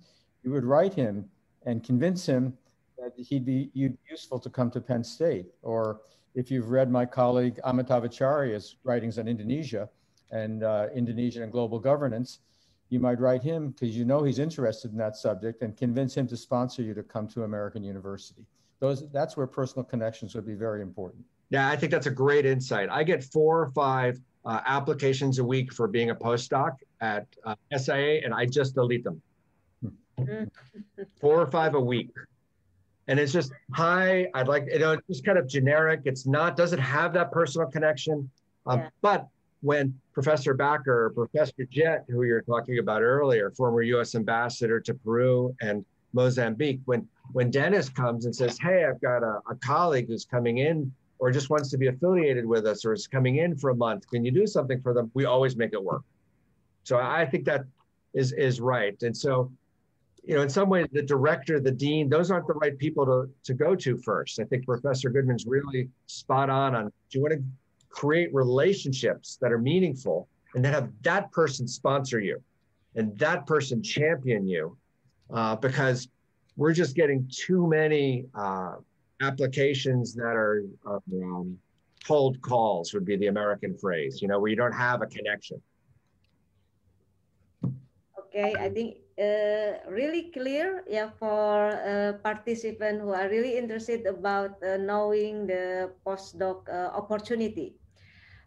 you would write him and convince him that he'd be you'd be useful to come to Penn State. Or if you've read my colleague Amitav Acharya's writings on Indonesia and uh, Indonesia and global governance, you might write him because you know he's interested in that subject and convince him to sponsor you to come to American University those that's where personal connections would be very important. Yeah, I think that's a great insight. I get four or five uh, applications a week for being a postdoc at uh, SIA, and I just delete them. Hmm. four or five a week and it's just hi i'd like you know it's just kind of generic it's not doesn't have that personal connection um, yeah. but when professor backer professor jett who you were talking about earlier former u.s ambassador to peru and mozambique when when Dennis comes and says, Hey, I've got a, a, colleague who's coming in or just wants to be affiliated with us or is coming in for a month, can you do something for them? We always make it work. So I think that is, is right. And so, you know, in some ways, the director, the dean, those aren't the right people to, to go to first. I think Professor Goodman's really spot on on do you want to create relationships that are meaningful and then have that person sponsor you and that person champion you uh, because we're just getting too many uh, applications that are um, cold calls would be the American phrase, you know, where you don't have a connection. Okay, I think uh, really clear yeah, for uh, participants who are really interested about uh, knowing the postdoc uh, opportunity.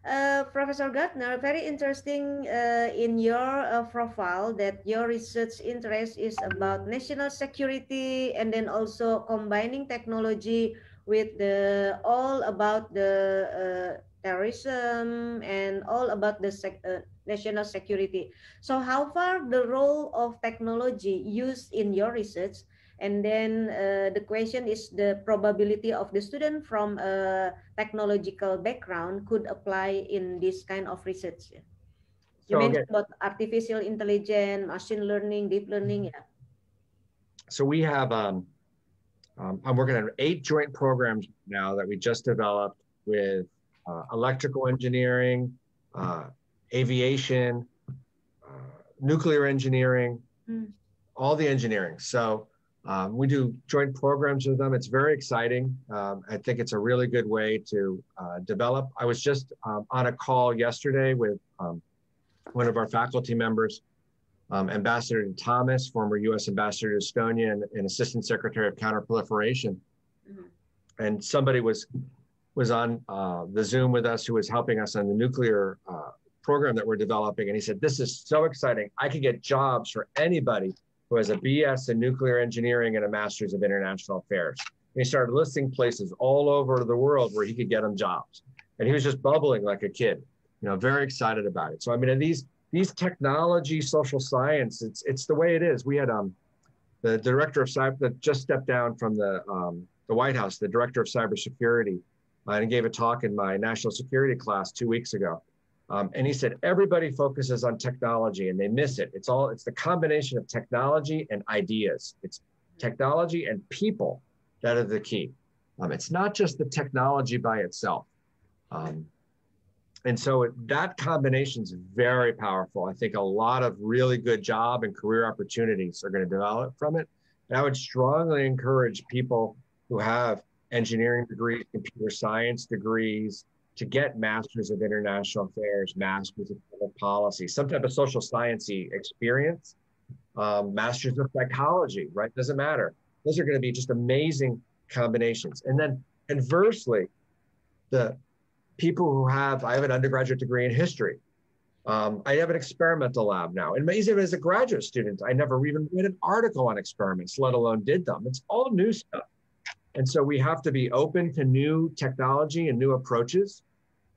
Uh, Professor Gartner, very interesting uh, in your uh, profile that your research interest is about national security and then also combining technology with the all about the uh, terrorism and all about the sec uh, national security. So how far the role of technology used in your research and then uh, the question is the probability of the student from a technological background could apply in this kind of research. You so, mentioned okay. about artificial intelligence, machine learning, deep learning. Yeah. So we have, um, um, I'm working on eight joint programs now that we just developed with uh, electrical engineering, uh, aviation, uh, nuclear engineering, mm. all the engineering. So um, we do joint programs with them. It's very exciting. Um, I think it's a really good way to uh, develop. I was just um, on a call yesterday with um, one of our faculty members, um, Ambassador Thomas, former U.S. Ambassador to Estonia and, and Assistant Secretary of Counterproliferation. Mm-hmm. And somebody was was on uh, the Zoom with us who was helping us on the nuclear uh, program that we're developing, and he said, "This is so exciting! I could get jobs for anybody." who has a BS in nuclear engineering and a master's of international affairs. And he started listing places all over the world where he could get him jobs. And he was just bubbling like a kid, you know, very excited about it. So I mean, these these technology, social science, it's it's the way it is. We had um the director of cyber that just stepped down from the um, the White House, the director of cybersecurity, uh, and gave a talk in my national security class two weeks ago. Um, and he said, everybody focuses on technology and they miss it. It's all, it's the combination of technology and ideas. It's technology and people that are the key. Um, it's not just the technology by itself. Um, and so it, that combination is very powerful. I think a lot of really good job and career opportunities are going to develop from it. And I would strongly encourage people who have engineering degrees, computer science degrees, to get masters of international affairs, masters of public policy, some type of social sciencey experience, um, masters of psychology, right? Doesn't matter. Those are going to be just amazing combinations. And then conversely, the people who have, I have an undergraduate degree in history. Um, I have an experimental lab now. And even as a graduate student, I never even read an article on experiments, let alone did them. It's all new stuff. And so we have to be open to new technology and new approaches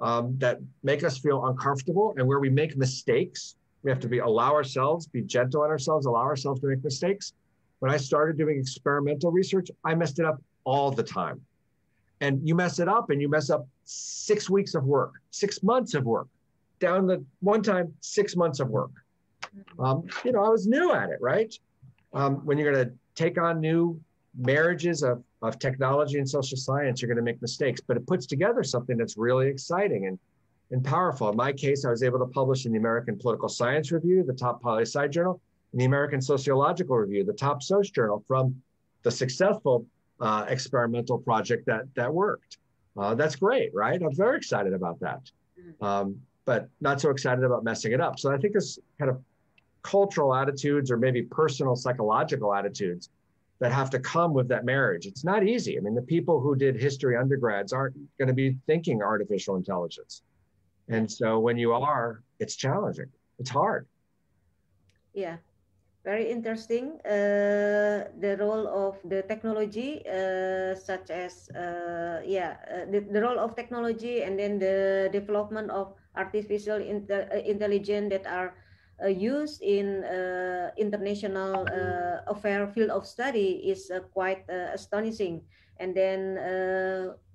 um, that make us feel uncomfortable and where we make mistakes. We have to be allow ourselves, be gentle on ourselves, allow ourselves to make mistakes. When I started doing experimental research, I messed it up all the time. And you mess it up and you mess up six weeks of work, six months of work, down the one time, six months of work. Um, you know, I was new at it, right? Um, when you're going to take on new marriages of of technology and social science, you're going to make mistakes, but it puts together something that's really exciting and, and powerful. In my case, I was able to publish in the American Political Science Review, the top poli sci journal, and the American Sociological Review, the top soc journal, from the successful uh, experimental project that that worked. Uh, that's great, right? I'm very excited about that, mm-hmm. um, but not so excited about messing it up. So I think this kind of cultural attitudes or maybe personal psychological attitudes that have to come with that marriage. It's not easy. I mean, the people who did history undergrads aren't going to be thinking artificial intelligence. And so when you are, it's challenging, it's hard. Yeah, very interesting. Uh, the role of the technology, uh, such as, uh, yeah, uh, the, the, role of technology and then the development of artificial inter- uh, intelligence that are uh, used in uh, international uh, affair field of study is quite astonishing. And then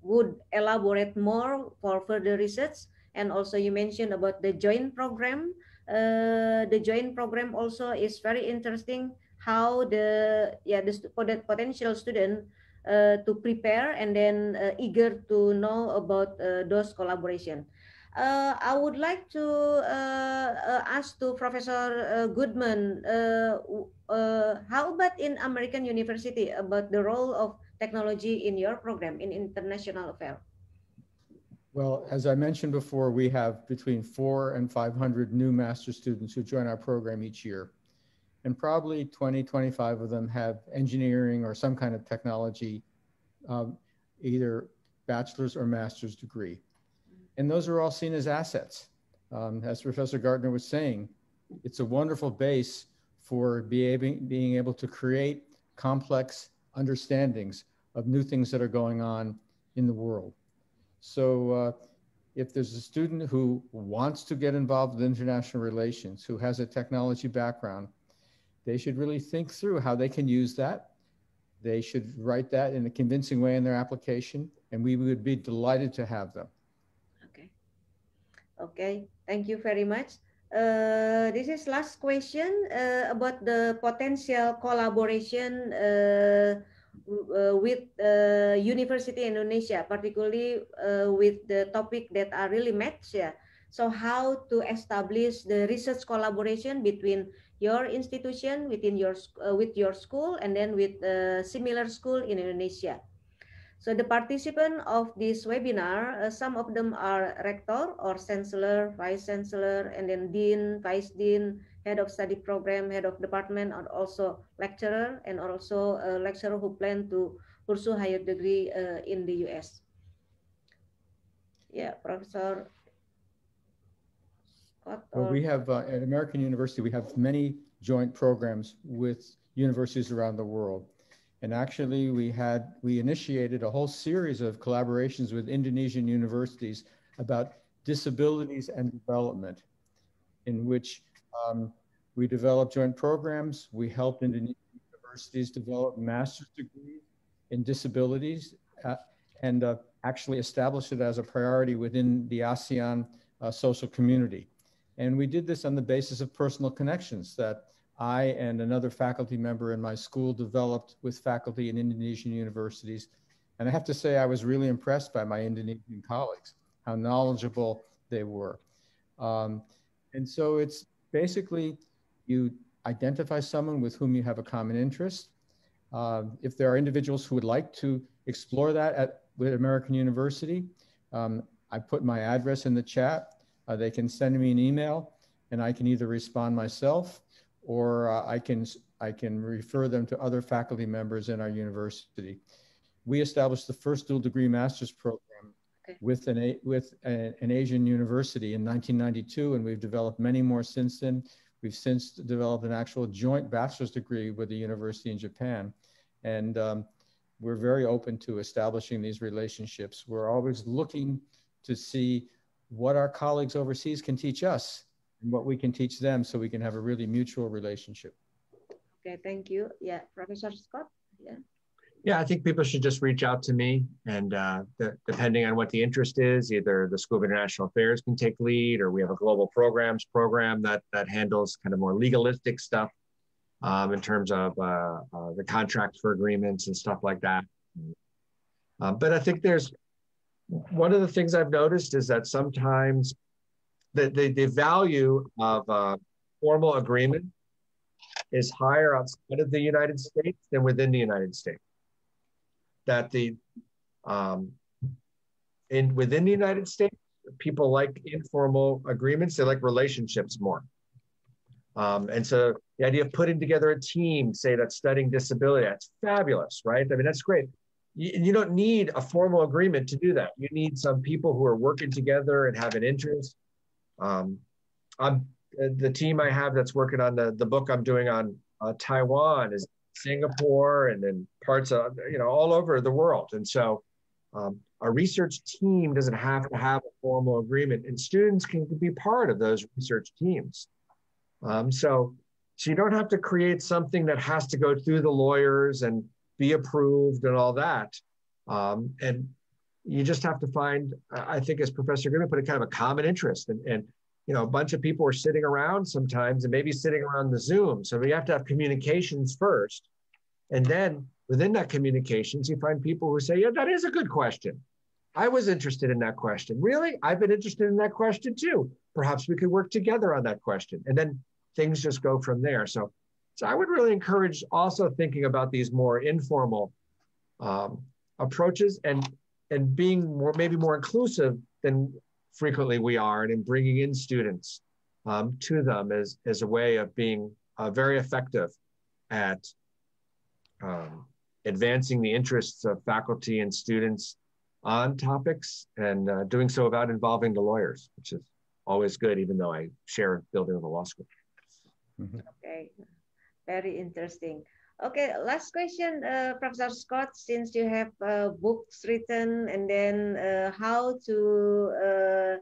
would elaborate more for further research. And also you mentioned about the joint program. the joint program also is very interesting how the yeah the, potential student uh, to prepare and then uh, eager to know about uh, those collaboration uh, I would like to uh, uh ask to Professor uh, Goodman, uh, how about in American University about the role of technology in your program in international affairs? Well, as I mentioned before, we have between four and 500 new master students who join our program each year. And probably 20, 25 of them have engineering or some kind of technology, um, either bachelor's or master's degree. And those are all seen as assets. Um, as Professor Gardner was saying, it's a wonderful base for being able to create complex understandings of new things that are going on in the world. So uh, if there's a student who wants to get involved with international relations, who has a technology background, they should really think through how they can use that. They should write that in a convincing way in their application, and we would be delighted to have them. Okay, thank you very much. Uh, this is last question uh, about the potential collaboration uh, uh with uh, University Indonesia, particularly uh, with the topic that are really match. Yeah. So how to establish the research collaboration between your institution, within your with your school, and then with similar school in Indonesia. So the participants of this webinar, uh, some of them are rector or chancellor, vice chancellor, and then dean, vice dean, head of study program, head of department, and also lecturer, and also a lecturer who plan to pursue higher degree uh, in the US. Yeah, Professor Scott. Well, we have uh, at American University, we have many joint programs with universities around the world. And actually, we had we initiated a whole series of collaborations with Indonesian universities about disabilities and development, in which um, we developed joint programs. We helped Indonesian universities develop master's degrees in disabilities uh, and uh, actually established it as a priority within the ASEAN uh, social community. And we did this on the basis of personal connections that I and another faculty member in my school developed with faculty in Indonesian universities. And I have to say, I was really impressed by my Indonesian colleagues, how knowledgeable they were. Um, and so it's basically you identify someone with whom you have a common interest. Uh, if there are individuals who would like to explore that at with American University, um, I put my address in the chat. Uh, they can send me an email and I can either respond myself or uh, I can I can refer them to other faculty members in our university. We established the first dual degree master's program okay. with an with a, an Asian university in 1992, and we've developed many more since then. We've since developed an actual joint bachelor's degree with the university in Japan, and um, we're very open to establishing these relationships. We're always looking to see what our colleagues overseas can teach us and what we can teach them so we can have a really mutual relationship. Okay, thank you. Yeah, Professor Scott. Yeah. Yeah, I think people should just reach out to me, and uh, the, depending on what the interest is, either the School of International Affairs can take lead, or we have a global programs program that that handles kind of more legalistic stuff um, in terms of uh, uh, the contracts for agreements and stuff like that. Um, but I think there's one of the things I've noticed is that sometimes the, the, the value of a formal agreement is higher outside of the United States than within the United States. That the um, in within the United States, people like informal agreements; they like relationships more. Um, and so the idea of putting together a team, say that's studying disability, that's fabulous, right? I mean, that's great. You, you don't need a formal agreement to do that. You need some people who are working together and have an interest um, I'm uh, the team I have that's working on the the book I'm doing on uh, Taiwan is Singapore and then parts of you know all over the world, and so. Um, a research team doesn't have to have a formal agreement, and students can be part of those research teams. Um, so, so you don't have to create something that has to go through the lawyers and be approved and all that. Um, and you just have to find, I think, as Professor Goodman put it, kind of a common interest. And, and, you know, a bunch of people are sitting around sometimes and maybe sitting around the Zoom. So we have to have communications first. And then within that communications, you find people who say, yeah, that is a good question. I was interested in that question. Really? I've been interested in that question too. Perhaps we could work together on that question. And then things just go from there. So, so I would really encourage also thinking about these more informal um, approaches and and being more, maybe more inclusive than frequently we are, and in bringing in students um, to them as, as a way of being uh, very effective at um, advancing the interests of faculty and students on topics and uh, doing so without involving the lawyers, which is always good, even though I share a building with a law school. Mm -hmm. Okay, very interesting. Okay, last question, uh, Professor Scott, since you have uh, books written and then uh, how to uh,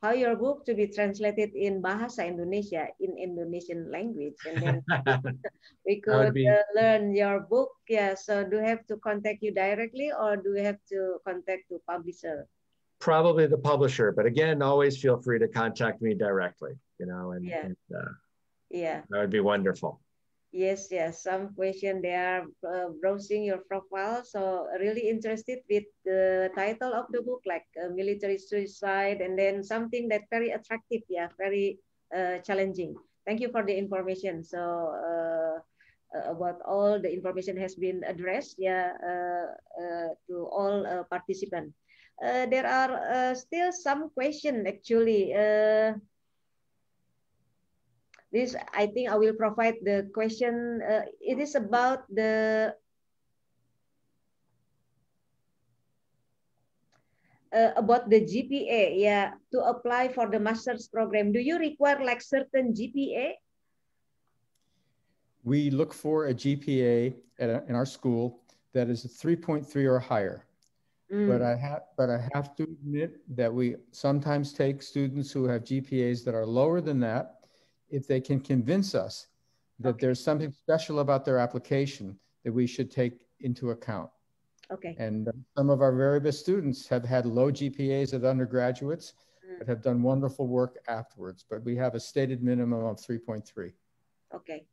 how your book to be translated in Bahasa Indonesia, in Indonesian language, and then we could be... Uh, learn your book. Yeah, so do we have to contact you directly or do we have to contact the publisher? Probably the publisher, but again, always feel free to contact me directly, you know, and, yeah. And, uh, yeah. that would be wonderful. Yes, yes. Some question they are uh, browsing your profile. So really interested with the title of the book, like uh, military suicide, and then something that very attractive. Yeah, very uh, challenging. Thank you for the information. So uh, uh, about all the information has been addressed. Yeah, uh, to all participants. there are still some question actually this i think i will provide the question uh, it is about the uh, about the gpa yeah to apply for the master's program do you require like certain gpa we look for a gpa a, in our school that is 3.3 or higher Mm. But I have but I have to admit that we sometimes take students who have GPAs that are lower than that if they can convince us that okay. there's something special about their application that we should take into account. Okay. And uh, some of our very best students have had low GPAs as undergraduates mm. but have done wonderful work afterwards, but we have a stated minimum of 3.3. Okay.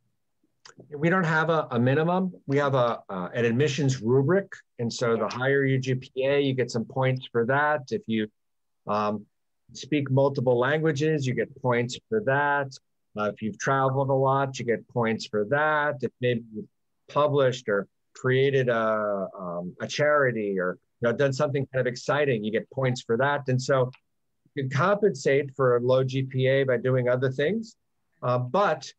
We don't have a, a minimum. We have a an admissions rubric, and so yeah. the higher your GPA, you get some points for that. If you um, speak multiple languages, you get points for that. Uh, if you've traveled a lot, you get points for that. If maybe you've published or created a, um, a charity or you know, done something kind of exciting, you get points for that. And so you can compensate for a low GPA by doing other things, uh, but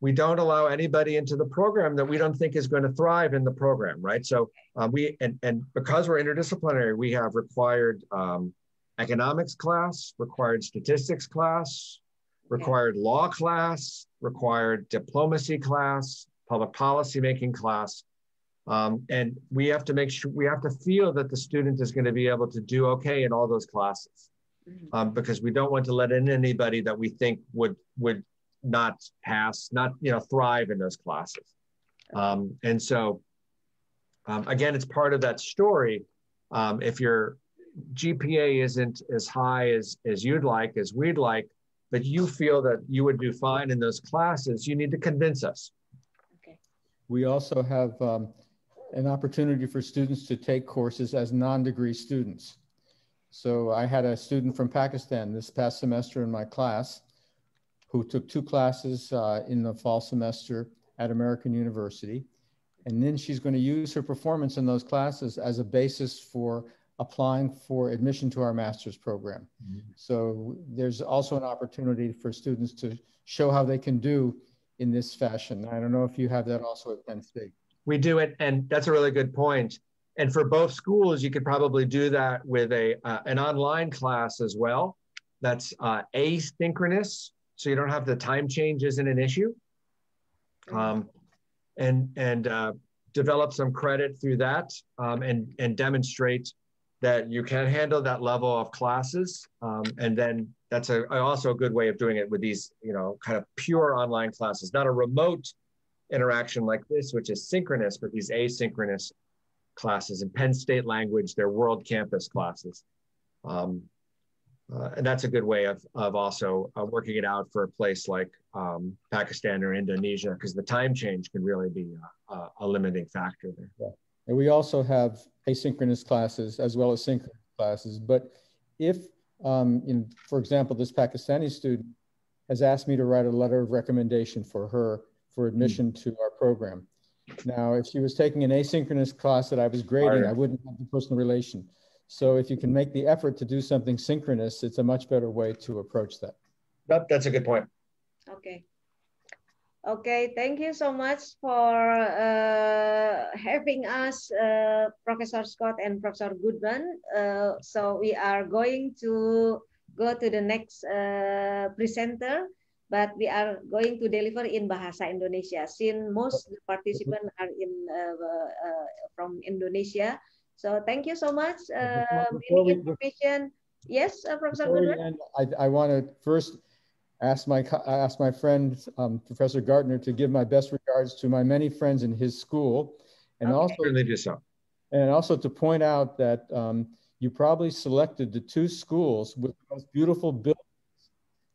we don't allow anybody into the program that we don't think is going to thrive in the program, right? So um, we and and because we're interdisciplinary, we have required um, economics class, required statistics class, required law class, required diplomacy class, public policy making class. Um, and we have to make sure we have to feel that the student is going to be able to do okay in all those classes mm-hmm. um, because we don't want to let in anybody that we think would would not pass, not you know thrive in those classes. Um, and so um, again, it's part of that story. Um, if your GPA isn't as high as, as you'd like, as we'd like, that you feel that you would do fine in those classes, you need to convince us. Okay. We also have um, an opportunity for students to take courses as non-degree students. So I had a student from Pakistan this past semester in my class who took two classes uh, in the fall semester at American University. And then she's going to use her performance in those classes as a basis for applying for admission to our master's program. Mm -hmm. So there's also an opportunity for students to show how they can do in this fashion. I don't know if you have that also at Penn State. We do it, and that's a really good point. And for both schools, you could probably do that with a uh, an online class as well. That's uh, asynchronous, so you don't have the time change isn't an issue. Um, and and uh, develop some credit through that um, and and demonstrate that you can handle that level of classes. Um, and then that's a, also a good way of doing it with these, you know, kind of pure online classes, not a remote interaction like this, which is synchronous, but these asynchronous classes in Penn State language, they're world campus classes. Um, uh, and that's a good way of, of also uh, working it out for a place like um, Pakistan or Indonesia, because the time change can really be a limiting factor there. Yeah. And we also have asynchronous classes as well as synchronous classes. But if, um, in, for example, this Pakistani student has asked me to write a letter of recommendation for her for hmm. admission mm. to our program. Now, if she was taking an asynchronous class that I was grading, I wouldn't have the personal relation. So if you can make the effort to do something synchronous, it's a much better way to approach that. That, that's a good point. Okay. Okay, thank you so much for uh, having us, uh, Professor Scott and Professor Goodman. Uh, so we are going to go to the next uh, presenter, but we are going to deliver in Bahasa Indonesia since most participants are in uh, uh, from Indonesia. So thank you so much. Uh, many information. Yes, Professor Goodman. I, I want to first ask my ask my friend um, Professor Gartner to give my best regards to my many friends in his school, and also so. And also to point out that um, you probably selected the two schools with the most beautiful buildings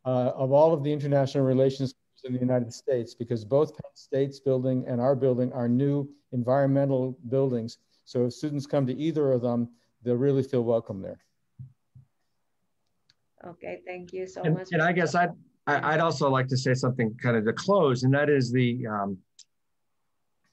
uh, of all of the international relations in the United States because both Penn State's building and our building are new environmental buildings. So if students come to either of them, they'll really feel welcome there. Okay, thank you so and, much. And I guess I'd, I'd also like to say something kind of to close, and that is the, um,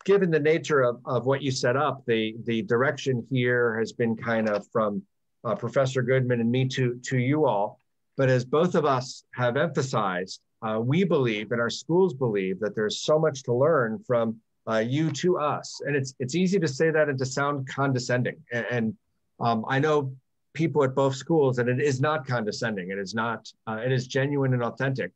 given the nature of, of what you set up, the, the direction here has been kind of from uh, Professor Goodman and me to, to you all. But as both of us have emphasized, uh, we believe and our schools believe that there's so much to learn from uh, you to us. And it's, it's easy to say that and to sound condescending. And, and um, I know people at both schools and it is not condescending. It is not, uh, it is genuine and authentic.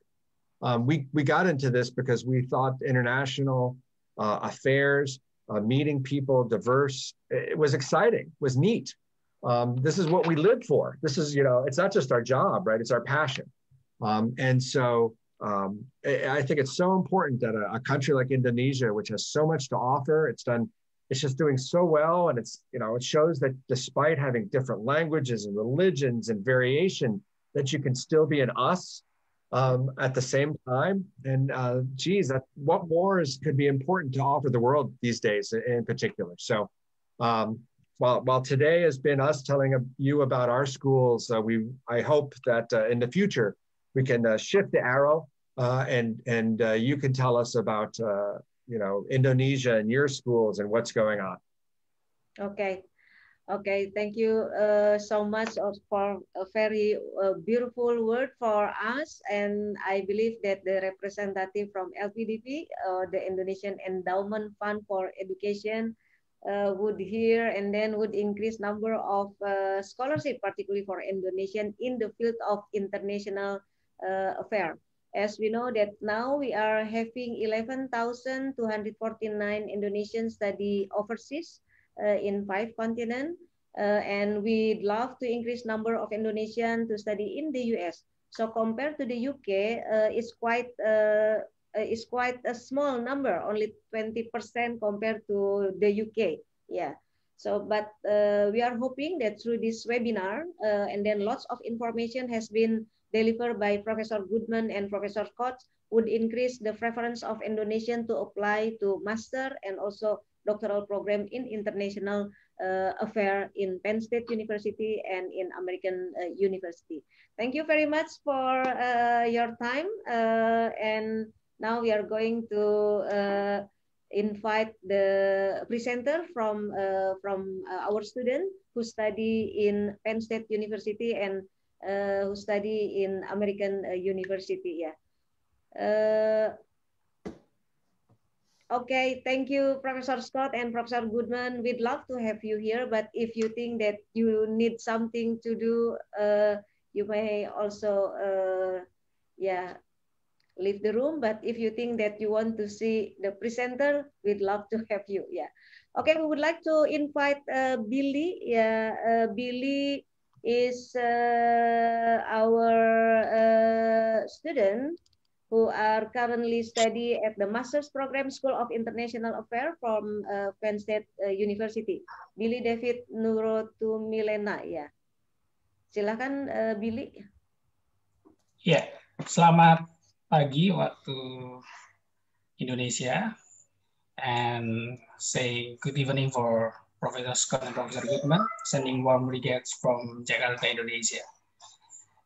Um, we, we got into this because we thought international uh, affairs, uh, meeting people, diverse. It was exciting, was neat. Um, this is what we live for. This is, you know, it's not just our job, right? It's our passion. Um, and so um, I think it's so important that a, a, country like Indonesia, which has so much to offer, it's done, it's just doing so well. And it's, you know, it shows that despite having different languages and religions and variation, that you can still be an us um, at the same time. And uh, geez, that, what more is could be important to offer the world these days in, particular. So um, while, while today has been us telling you about our schools, uh, we I hope that uh, in the future we can uh, shift the arrow uh, and and uh, you can tell us about uh, you know Indonesia and your schools and what's going on. Okay, Okay, thank you uh, so much for a very uh, beautiful word for us. And I believe that the representative from LPDP, uh, the Indonesian Endowment Fund for Education, uh, would hear and then would increase number of uh, scholarship, particularly for Indonesian in the field of international uh, affair. As we know that now we are having 11,249 Indonesian study overseas, uh, in five continents. Uh, and we'd love to increase number of Indonesian to study in the US. So compared to the UK, uh, it's quite is quite a small number, only 20% compared to the UK. Yeah. So, but uh, we are hoping that through this webinar uh, and then lots of information has been delivered by Professor Goodman and Professor Scott would increase the preference of Indonesian to apply to master and also doctoral program in international uh, affair in Penn State University and in American uh, University. Thank you very much for uh, your time. Uh, and now we are going to uh, invite the presenter from, uh, from our student who study in Penn State University and who study in American University. Yeah. Okay, thank you, Professor Scott and Professor Goodman. We'd love to have you here, but if you think that you need something to do, uh, you may also, uh, yeah, leave the room. But if you think that you want to see the presenter, we'd love to have you. Yeah. Okay, we would like to invite uh, Billy. Yeah, uh, Billy is uh, our uh, student who are currently study at the Master's Program School of International Affairs from uh, Penn State uh, University. Billy David Nurotumilena ya. Silahkan uh, Billy. Ya, selamat pagi waktu Indonesia and say good evening for Professor Scott and Professor Goodman, sending warm regards from Jakarta, Indonesia.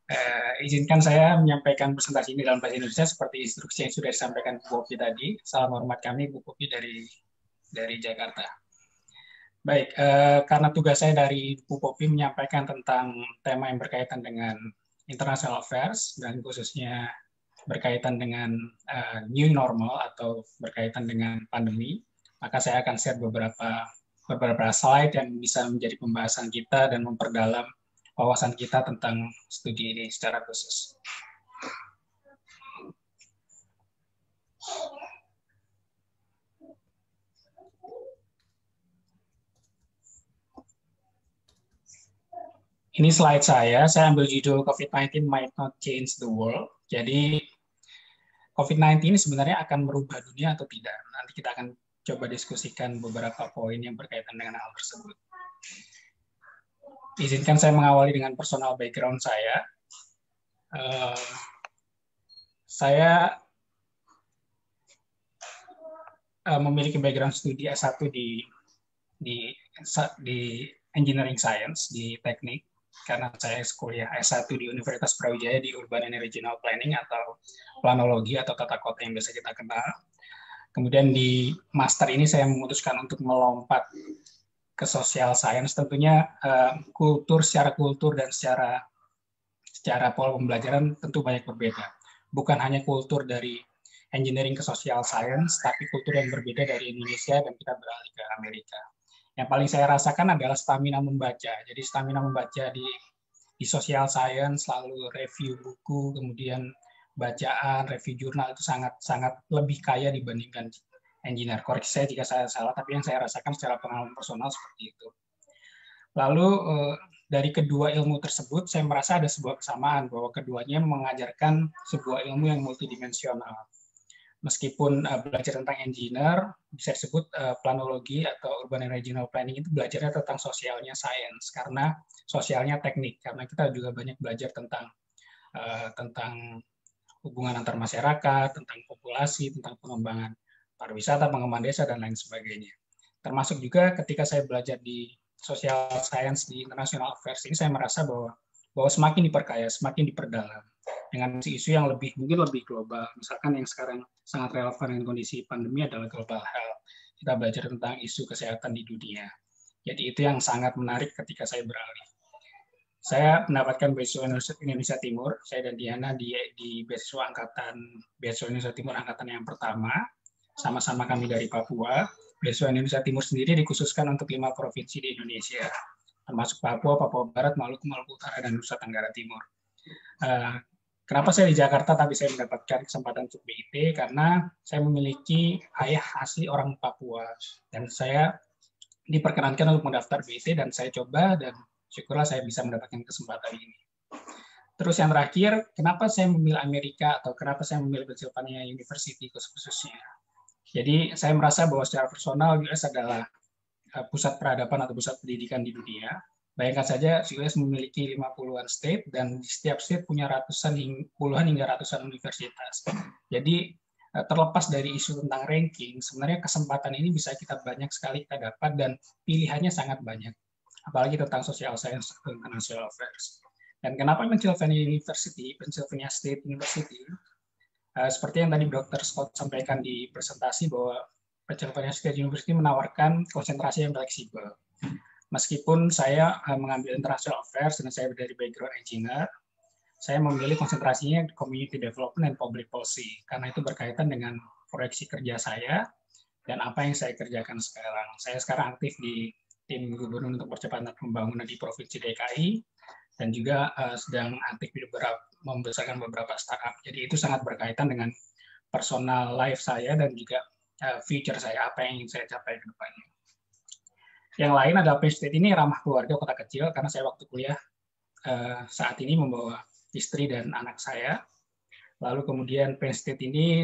Uh, izinkan saya menyampaikan presentasi ini dalam bahasa Indonesia seperti instruksi yang sudah disampaikan Bu Popi tadi. Salam hormat kami Bu Popi dari dari Jakarta. Baik, uh, karena tugas saya dari Bu Popi menyampaikan tentang tema yang berkaitan dengan international affairs dan khususnya berkaitan dengan uh, new normal atau berkaitan dengan pandemi, maka saya akan share beberapa beberapa slide yang bisa menjadi pembahasan kita dan memperdalam wawasan kita tentang studi ini secara khusus. Ini slide saya, saya ambil judul COVID-19 might not change the world. Jadi COVID-19 ini sebenarnya akan merubah dunia atau tidak. Nanti kita akan coba diskusikan beberapa poin yang berkaitan dengan hal tersebut izinkan saya mengawali dengan personal background saya. Uh, saya uh, memiliki background studi S1 di di di engineering science di teknik karena saya sekolah S1 di Universitas Brawijaya di Urban and Regional Planning atau planologi atau tata kota yang biasa kita kenal. Kemudian di master ini saya memutuskan untuk melompat ke social science tentunya eh, kultur secara kultur dan secara secara pola pembelajaran tentu banyak berbeda. Bukan hanya kultur dari engineering ke social science, tapi kultur yang berbeda dari Indonesia dan kita beralih ke Amerika. Yang paling saya rasakan adalah stamina membaca. Jadi stamina membaca di di social science selalu review buku, kemudian bacaan, review jurnal itu sangat sangat lebih kaya dibandingkan engineer. Koreksi saya jika saya salah, tapi yang saya rasakan secara pengalaman personal seperti itu. Lalu eh, dari kedua ilmu tersebut, saya merasa ada sebuah kesamaan bahwa keduanya mengajarkan sebuah ilmu yang multidimensional. Meskipun eh, belajar tentang engineer, bisa disebut eh, planologi atau urban and regional planning itu belajarnya tentang sosialnya science, karena sosialnya teknik karena kita juga banyak belajar tentang tentang hubungan antar masyarakat, tentang populasi, tentang pengembangan pariwisata, pengembangan desa, dan lain sebagainya. Termasuk juga ketika saya belajar di social science di international affairs ini saya merasa bahwa bahwa semakin diperkaya, semakin diperdalam dengan isu yang lebih mungkin lebih global. Misalkan yang sekarang sangat relevan dengan kondisi pandemi adalah global health. Kita belajar tentang isu kesehatan di dunia. Jadi itu yang sangat menarik ketika saya beralih. Saya mendapatkan beasiswa universitas Indonesia Timur, saya dan Diana di, di beasiswa angkatan beasiswa Indonesia Timur angkatan yang pertama sama-sama kami dari Papua. Beasiswa Indonesia Timur sendiri dikhususkan untuk lima provinsi di Indonesia, termasuk Papua, Papua Barat, Maluku, Maluku Utara, dan Nusa Tenggara Timur. Eh, kenapa saya di Jakarta tapi saya mendapatkan kesempatan untuk BIT? Karena saya memiliki ayah asli orang Papua, dan saya diperkenankan untuk mendaftar BIT, dan saya coba, dan syukurlah saya bisa mendapatkan kesempatan ini. Terus yang terakhir, kenapa saya memilih Amerika atau kenapa saya memilih Pennsylvania University khususnya? Jadi saya merasa bahwa secara personal US adalah eh, pusat peradaban atau pusat pendidikan di dunia. Bayangkan saja US memiliki 50-an state dan di setiap state punya ratusan puluhan hingga ratusan universitas. Jadi eh, terlepas dari isu tentang ranking, sebenarnya kesempatan ini bisa kita banyak sekali kita dapat dan pilihannya sangat banyak. Apalagi tentang social science international affairs. Dan kenapa Pennsylvania University, Pennsylvania State University Eh, seperti yang tadi Dr. Scott sampaikan di presentasi bahwa Pennsylvania State University menawarkan konsentrasi yang fleksibel. Meskipun saya eh, mengambil international affairs dan saya dari background engineer, saya memilih konsentrasinya community development and public policy karena itu berkaitan dengan proyeksi kerja saya dan apa yang saya kerjakan sekarang. Saya sekarang aktif di tim gubernur untuk percepatan pembangunan di Provinsi DKI dan juga uh, sedang aktif di beberapa membesarkan beberapa startup. Jadi itu sangat berkaitan dengan personal life saya dan juga uh, future saya apa yang ingin saya capai ke depannya. Yang lain ada Page State ini ramah keluarga kota kecil karena saya waktu kuliah uh, saat ini membawa istri dan anak saya. Lalu kemudian Penn State ini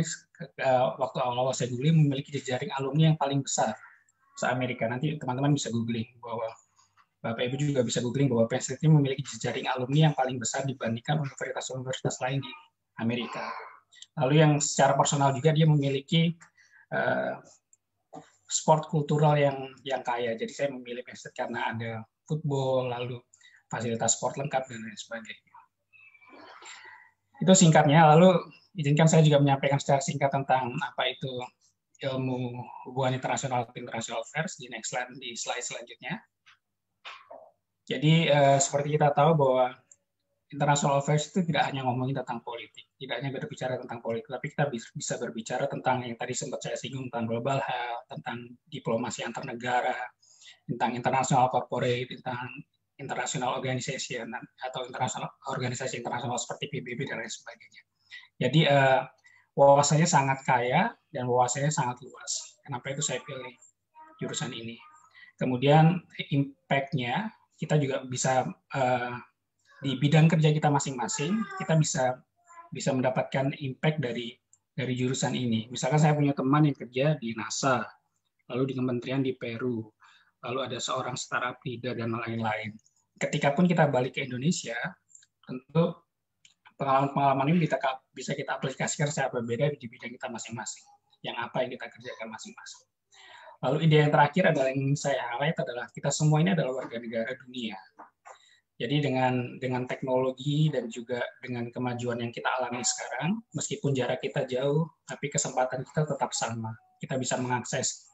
waktu awal-awal saya googling memiliki jejaring alumni yang paling besar se-Amerika. Nanti teman-teman bisa googling bahwa Bapak Ibu juga bisa googling bahwa Penn State ini memiliki jejaring alumni yang paling besar dibandingkan universitas-universitas lain di Amerika. Lalu yang secara personal juga dia memiliki uh, sport kultural yang yang kaya. Jadi saya memilih Penn State karena ada football, lalu fasilitas sport lengkap dan lain sebagainya. Itu singkatnya. Lalu izinkan saya juga menyampaikan secara singkat tentang apa itu ilmu hubungan internasional international affairs di next slide di slide selanjutnya. Jadi eh, seperti kita tahu bahwa international affairs itu tidak hanya ngomongin tentang politik, tidak hanya berbicara tentang politik, tapi kita bisa berbicara tentang yang tadi sempat saya singgung tentang global health, tentang diplomasi antar negara, tentang international corporate, tentang international organization atau international organisasi internasional seperti PBB dan lain sebagainya. Jadi wawasanya eh, wawasannya sangat kaya dan wawasannya sangat luas. Kenapa itu saya pilih jurusan ini? Kemudian impact-nya kita juga bisa uh, di bidang kerja kita masing-masing kita bisa bisa mendapatkan impact dari dari jurusan ini. Misalkan saya punya teman yang kerja di NASA, lalu di kementerian di Peru, lalu ada seorang startup leader dan lain-lain. Ketika pun kita balik ke Indonesia, tentu pengalaman-pengalaman ini kita bisa kita aplikasikan secara berbeda di bidang kita masing-masing. Yang apa yang kita kerjakan masing-masing. Lalu ide yang terakhir adalah yang saya highlight adalah kita semua ini adalah warga negara dunia. Jadi dengan dengan teknologi dan juga dengan kemajuan yang kita alami sekarang, meskipun jarak kita jauh, tapi kesempatan kita tetap sama. Kita bisa mengakses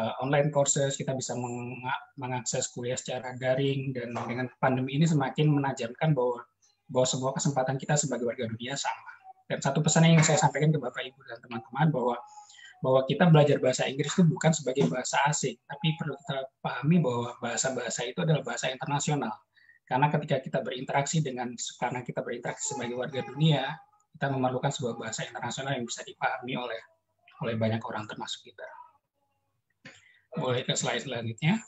uh, online courses, kita bisa meng mengakses kuliah secara daring, dan dengan pandemi ini semakin menajamkan bahwa bahwa semua kesempatan kita sebagai warga dunia sama. Dan satu pesan yang saya sampaikan ke Bapak Ibu dan teman-teman bahwa bahwa kita belajar bahasa Inggris itu bukan sebagai bahasa asing, tapi perlu kita pahami bahwa bahasa-bahasa itu adalah bahasa internasional. Karena ketika kita berinteraksi dengan karena kita berinteraksi sebagai warga dunia, kita memerlukan sebuah bahasa internasional yang bisa dipahami oleh oleh banyak orang termasuk kita. Boleh ke slide selanjutnya.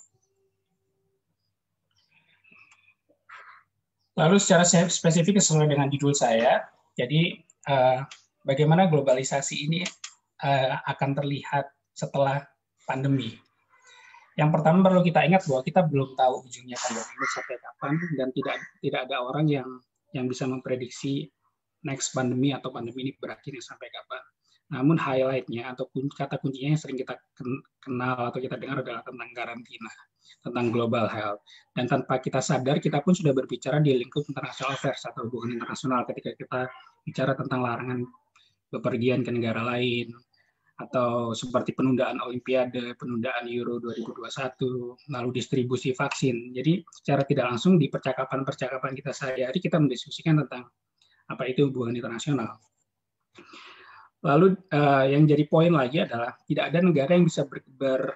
Lalu secara spesifik sesuai dengan judul saya, jadi eh, bagaimana globalisasi ini Eh, akan terlihat setelah pandemi. Yang pertama perlu kita ingat bahwa kita belum tahu ujungnya pandemi ini sampai kapan dan tidak tidak ada orang yang yang bisa memprediksi next pandemi atau pandemi ini berakhirnya sampai kapan. Namun highlightnya atau kata kuncinya yang sering kita kenal atau kita dengar adalah tentang karantina, tentang global health. Dan tanpa kita sadar, kita pun sudah berbicara di lingkup international affairs atau hubungan internasional ketika kita bicara tentang larangan bepergian ke negara lain, atau seperti penundaan Olimpiade, penundaan Euro 2021, lalu distribusi vaksin. Jadi secara tidak langsung di percakapan-percakapan kita sehari-hari kita mendiskusikan tentang apa itu hubungan internasional. Lalu uh, yang jadi poin lagi adalah tidak ada negara yang bisa ber,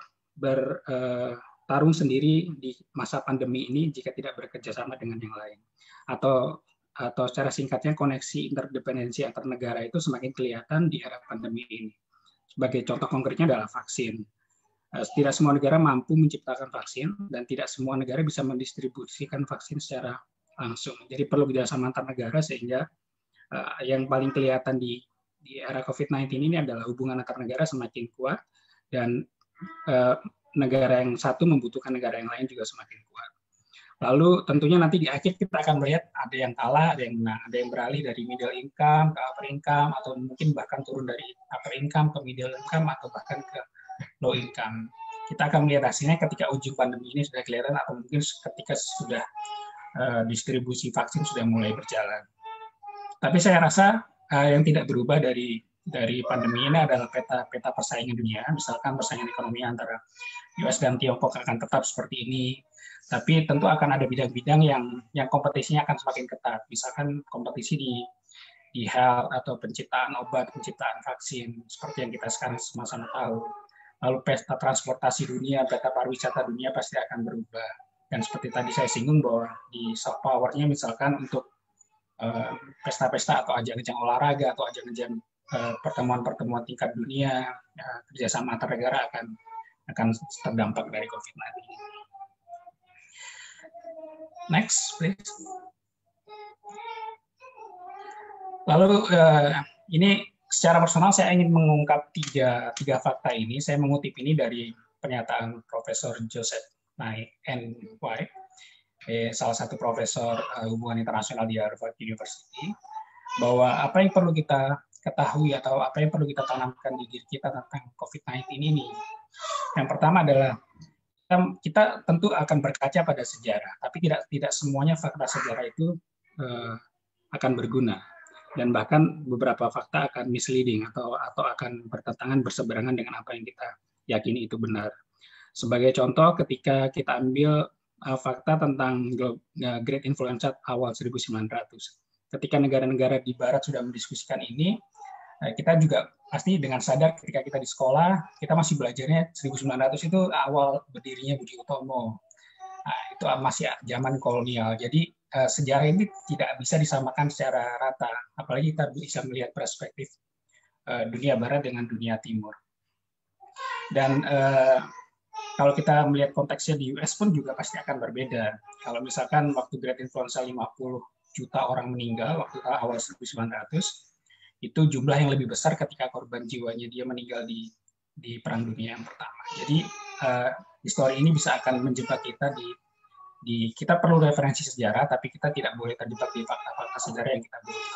uh, tarung sendiri di masa pandemi ini jika tidak bekerja sama dengan yang lain. Atau atau secara singkatnya koneksi interdependensi antar negara itu semakin kelihatan di era pandemi ini sebagai contoh konkretnya adalah vaksin. Eh, tidak semua negara mampu menciptakan vaksin dan tidak semua negara bisa mendistribusikan vaksin secara langsung. Jadi perlu kerjasama antar negara sehingga eh, yang paling kelihatan di di era COVID-19 ini adalah hubungan antar negara semakin kuat dan eh, negara yang satu membutuhkan negara yang lain juga semakin kuat. Lalu tentunya nanti di akhir kita akan melihat ada yang kalah, ada yang menang, ada yang beralih dari middle income ke upper income atau mungkin bahkan turun dari upper income ke middle income atau bahkan ke low income. Kita akan melihat hasilnya ketika uji pandemi ini sudah kelihatan atau mungkin ketika sudah uh, distribusi vaksin sudah mulai berjalan. Tapi saya rasa uh, yang tidak berubah dari dari pandemi ini adalah peta peta persaingan dunia. Misalkan persaingan ekonomi antara US dan Tiongkok akan tetap seperti ini tapi tentu akan ada bidang-bidang yang yang kompetisinya akan semakin ketat. Misalkan kompetisi di di health atau penciptaan obat, penciptaan vaksin seperti yang kita sekarang sama-sama tahu. Lalu pesta transportasi dunia, peta pariwisata dunia pasti akan berubah. Dan seperti tadi saya singgung bahwa di soft powernya misalkan untuk eh, pesta-pesta atau ajang-ajang olahraga atau ajang-ajang eh, pertemuan-pertemuan tingkat dunia, eh, kerjasama antar negara akan akan terdampak dari COVID-19. Next, please. Lalu uh, ini secara personal saya ingin mengungkap tiga, tiga fakta ini. Saya mengutip ini dari pernyataan Profesor Joseph N.Y., eh, salah satu profesor uh, hubungan internasional di Harvard University, bahwa apa yang perlu kita ketahui atau apa yang perlu kita tanamkan di diri kita tentang COVID-19 ini. Yang pertama adalah kita tentu akan berkaca pada sejarah, tapi tidak tidak semuanya fakta sejarah itu uh, akan berguna dan bahkan beberapa fakta akan misleading atau atau akan bertentangan berseberangan dengan apa yang kita yakini itu benar. Sebagai contoh, ketika kita ambil uh, fakta tentang eh, Great Influenza awal 1900, ketika negara-negara di Barat sudah mendiskusikan ini, Eh, kita juga pasti dengan sadar ketika kita di sekolah, kita masih belajarnya 1900 itu awal berdirinya Budi Utomo. Nah, itu masih zaman kolonial. Jadi eh, sejarah ini tidak bisa disamakan secara rata, apalagi kita bisa melihat perspektif eh, dunia barat dengan dunia timur. Dan kalau kita melihat konteksnya di US pun juga pasti akan berbeda. Kalau misalkan waktu Great Influenza 50 juta orang meninggal waktu awal 1900, itu jumlah yang lebih besar ketika korban jiwanya dia meninggal di di perang dunia yang pertama. Jadi uh, histori ini bisa akan menjebak kita di di kita perlu referensi sejarah tapi kita tidak boleh terjebak di fakta-fakta sejarah yang kita buat.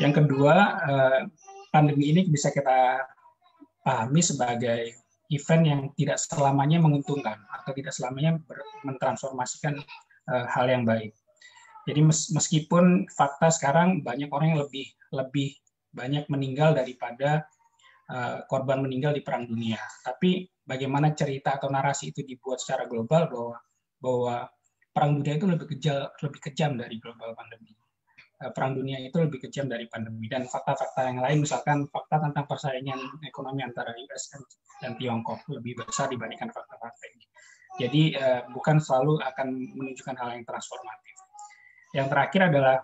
Yang kedua, uh, pandemi ini bisa kita pahami sebagai event yang tidak selamanya menguntungkan atau tidak selamanya mentransformasikan uh, hal yang baik. Jadi meskipun fakta sekarang banyak orang yang lebih lebih banyak meninggal daripada eh, korban meninggal di perang dunia, tapi bagaimana cerita atau narasi itu dibuat secara global bahwa bahwa perang dunia itu lebih kejam lebih kejam dari global pandemi. Eh, perang dunia itu lebih kejam dari pandemi dan fakta-fakta yang lain misalkan fakta tentang persaingan ekonomi antara US dan Tiongkok lebih besar dibandingkan fakta-fakta ini. Jadi eh, bukan selalu akan menunjukkan hal yang transformatif yang terakhir adalah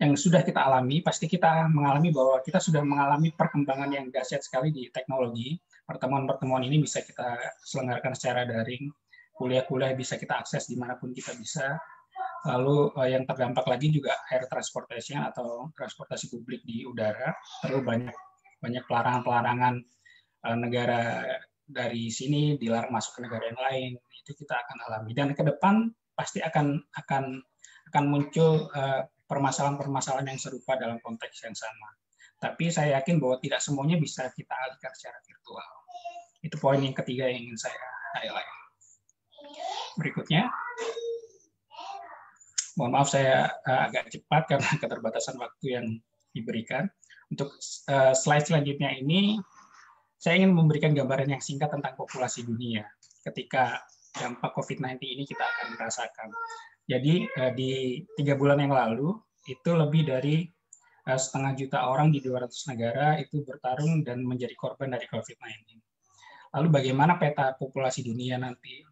yang sudah kita alami, pasti kita mengalami bahwa kita sudah mengalami perkembangan yang dahsyat sekali di teknologi. Pertemuan-pertemuan ini bisa kita selenggarakan secara daring, kuliah-kuliah bisa kita akses dimanapun kita bisa. Lalu eh, yang terdampak lagi juga air transportation atau transportasi publik di udara, terlalu banyak banyak pelarangan-pelarangan eh, negara dari sini dilarang masuk ke negara yang lain itu kita akan alami dan ke depan pasti akan akan akan muncul eh, permasalahan-permasalahan yang serupa dalam konteks yang sama. Tapi saya yakin bahwa tidak semuanya bisa kita alihkan secara virtual. Itu poin yang ketiga yang ingin saya highlight. Berikutnya, mohon maaf saya eh, agak cepat karena keterbatasan waktu yang diberikan. Untuk eh, slide selanjutnya ini, saya ingin memberikan gambaran yang singkat tentang populasi dunia ketika dampak COVID-19 ini kita akan merasakan. Jadi eh, di tiga bulan yang lalu itu lebih dari eh, setengah juta orang di 200 negara itu bertarung dan menjadi korban dari COVID-19. Lalu bagaimana peta populasi dunia nanti?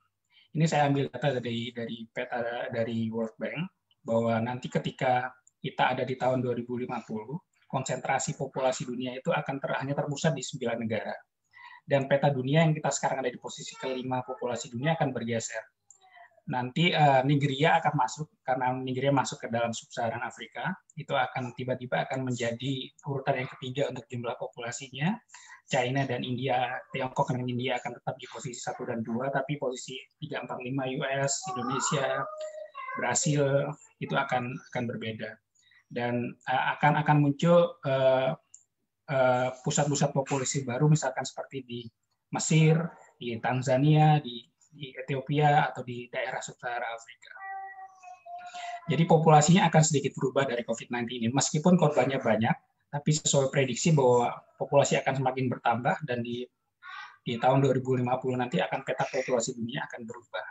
Ini saya ambil data dari dari peta dari World Bank bahwa nanti ketika kita ada di tahun 2050, konsentrasi populasi dunia itu akan ter, hanya terpusat di sembilan negara. Dan peta dunia yang kita sekarang ada di posisi kelima populasi dunia akan bergeser nanti uh, Nigeria akan masuk karena Nigeria masuk ke dalam sub-Saharan Afrika itu akan tiba-tiba akan menjadi urutan yang ketiga untuk jumlah populasinya China dan India Tiongkok dan India akan tetap di posisi satu dan dua tapi posisi 345 US Indonesia Brasil itu akan akan berbeda dan uh, akan akan muncul uh, pusat-pusat populasi baru misalkan seperti di Mesir di Tanzania di di Ethiopia atau di daerah Sutara Afrika. Jadi populasinya akan sedikit berubah dari COVID-19 ini. Meskipun korbannya banyak, tapi sesuai prediksi bahwa populasi akan semakin bertambah dan di di tahun 2050 nanti akan peta populasi dunia akan berubah.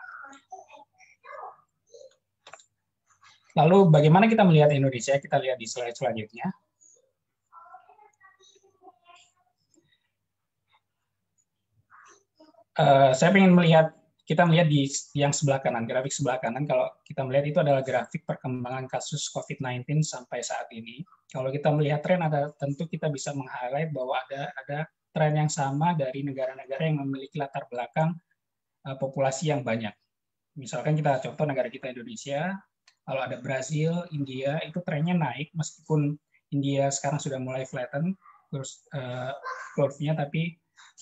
Lalu bagaimana kita melihat Indonesia? Kita lihat di slide selanjutnya. Uh, saya ingin melihat kita melihat di yang sebelah kanan, grafik sebelah kanan, kalau kita melihat itu adalah grafik perkembangan kasus COVID-19 sampai saat ini. Kalau kita melihat tren, ada tentu kita bisa meng-highlight bahwa ada ada tren yang sama dari negara-negara yang memiliki latar belakang uh, populasi yang banyak. Misalkan kita contoh negara kita Indonesia, kalau ada Brazil, India, itu trennya naik meskipun India sekarang sudah mulai flatten terus uh, eh, curve-nya, tapi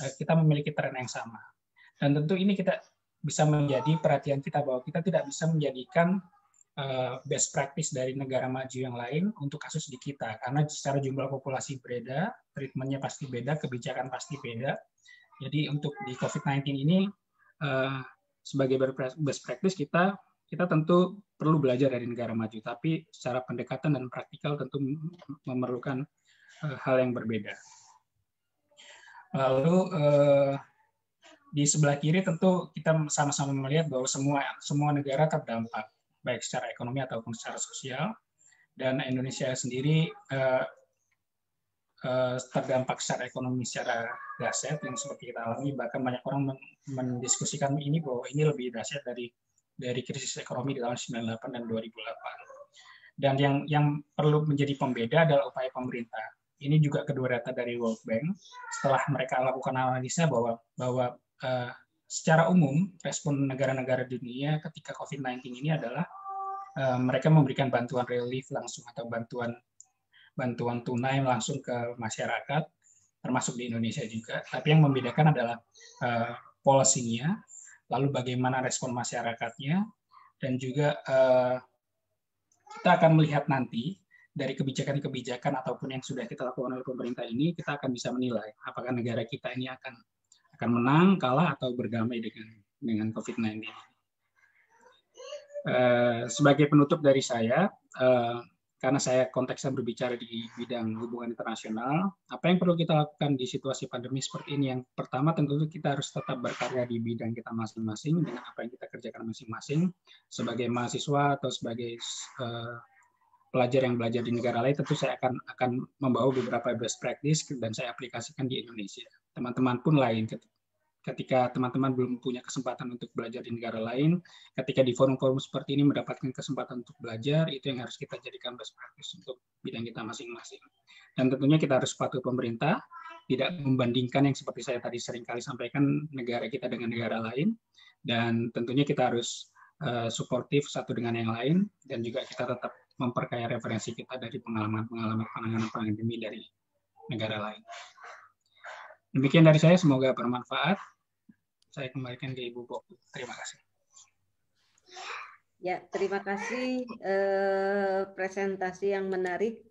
uh, kita memiliki tren yang sama. Dan tentu ini kita bisa menjadi perhatian kita bahwa kita tidak bisa menjadikan eh, best practice dari negara maju yang lain untuk kasus di kita karena secara jumlah populasi berbeda, treatmentnya pasti beda, kebijakan pasti beda. Jadi untuk di COVID-19 ini eh, sebagai best practice kita kita tentu perlu belajar dari negara maju, tapi secara pendekatan dan praktikal tentu memerlukan eh, hal yang berbeda. Lalu di sebelah kiri tentu kita sama-sama melihat bahwa semua semua negara terdampak baik secara ekonomi ataupun secara sosial dan Indonesia sendiri eh, eh, terdampak secara ekonomi secara dahsyat yang seperti kita alami bahkan banyak orang mendiskusikan ini bahwa ini lebih dahsyat dari dari krisis ekonomi di tahun 98 dan 2008 dan yang yang perlu menjadi pembeda adalah upaya pemerintah ini juga kedua data dari World Bank setelah mereka lakukan analisa bahwa bahwa Eh, secara umum respon negara-negara dunia ketika COVID-19 ini adalah eh, mereka memberikan bantuan relief langsung atau bantuan bantuan tunai langsung ke masyarakat, termasuk di Indonesia juga. Tapi yang membedakan adalah uh, eh, polisinya, lalu bagaimana respon masyarakatnya, dan juga kita akan melihat nanti dari kebijakan-kebijakan ataupun yang sudah kita lakukan oleh pemerintah ini, kita akan bisa menilai apakah negara kita ini akan akan menang, kalah, atau berdamai dengan dengan COVID-19. Uh, sebagai penutup dari saya, uh, karena saya konteksnya berbicara di bidang hubungan internasional, apa yang perlu kita lakukan di situasi pandemi seperti ini? Yang pertama tentu kita harus tetap berkarya di bidang kita masing-masing dengan apa yang kita kerjakan masing-masing. Sebagai mahasiswa atau sebagai uh, pelajar yang belajar di negara lain, tentu saya akan akan membawa beberapa best practice dan saya aplikasikan di Indonesia teman-teman pun lain ketika teman-teman belum punya kesempatan untuk belajar di negara lain, ketika di forum-forum seperti ini mendapatkan kesempatan untuk belajar, itu yang harus kita jadikan best practice untuk bidang kita masing-masing. Dan tentunya kita harus patuh pemerintah, tidak membandingkan yang seperti saya tadi seringkali sampaikan negara kita dengan negara lain, dan tentunya kita harus supportif eh, suportif satu dengan yang lain, dan juga kita tetap memperkaya referensi kita dari pengalaman-pengalaman penanganan pandemi dari negara lain. Demikian dari saya, semoga bermanfaat. Saya kembalikan ke Ibu bok Terima kasih. Ya, terima kasih eh, presentasi yang menarik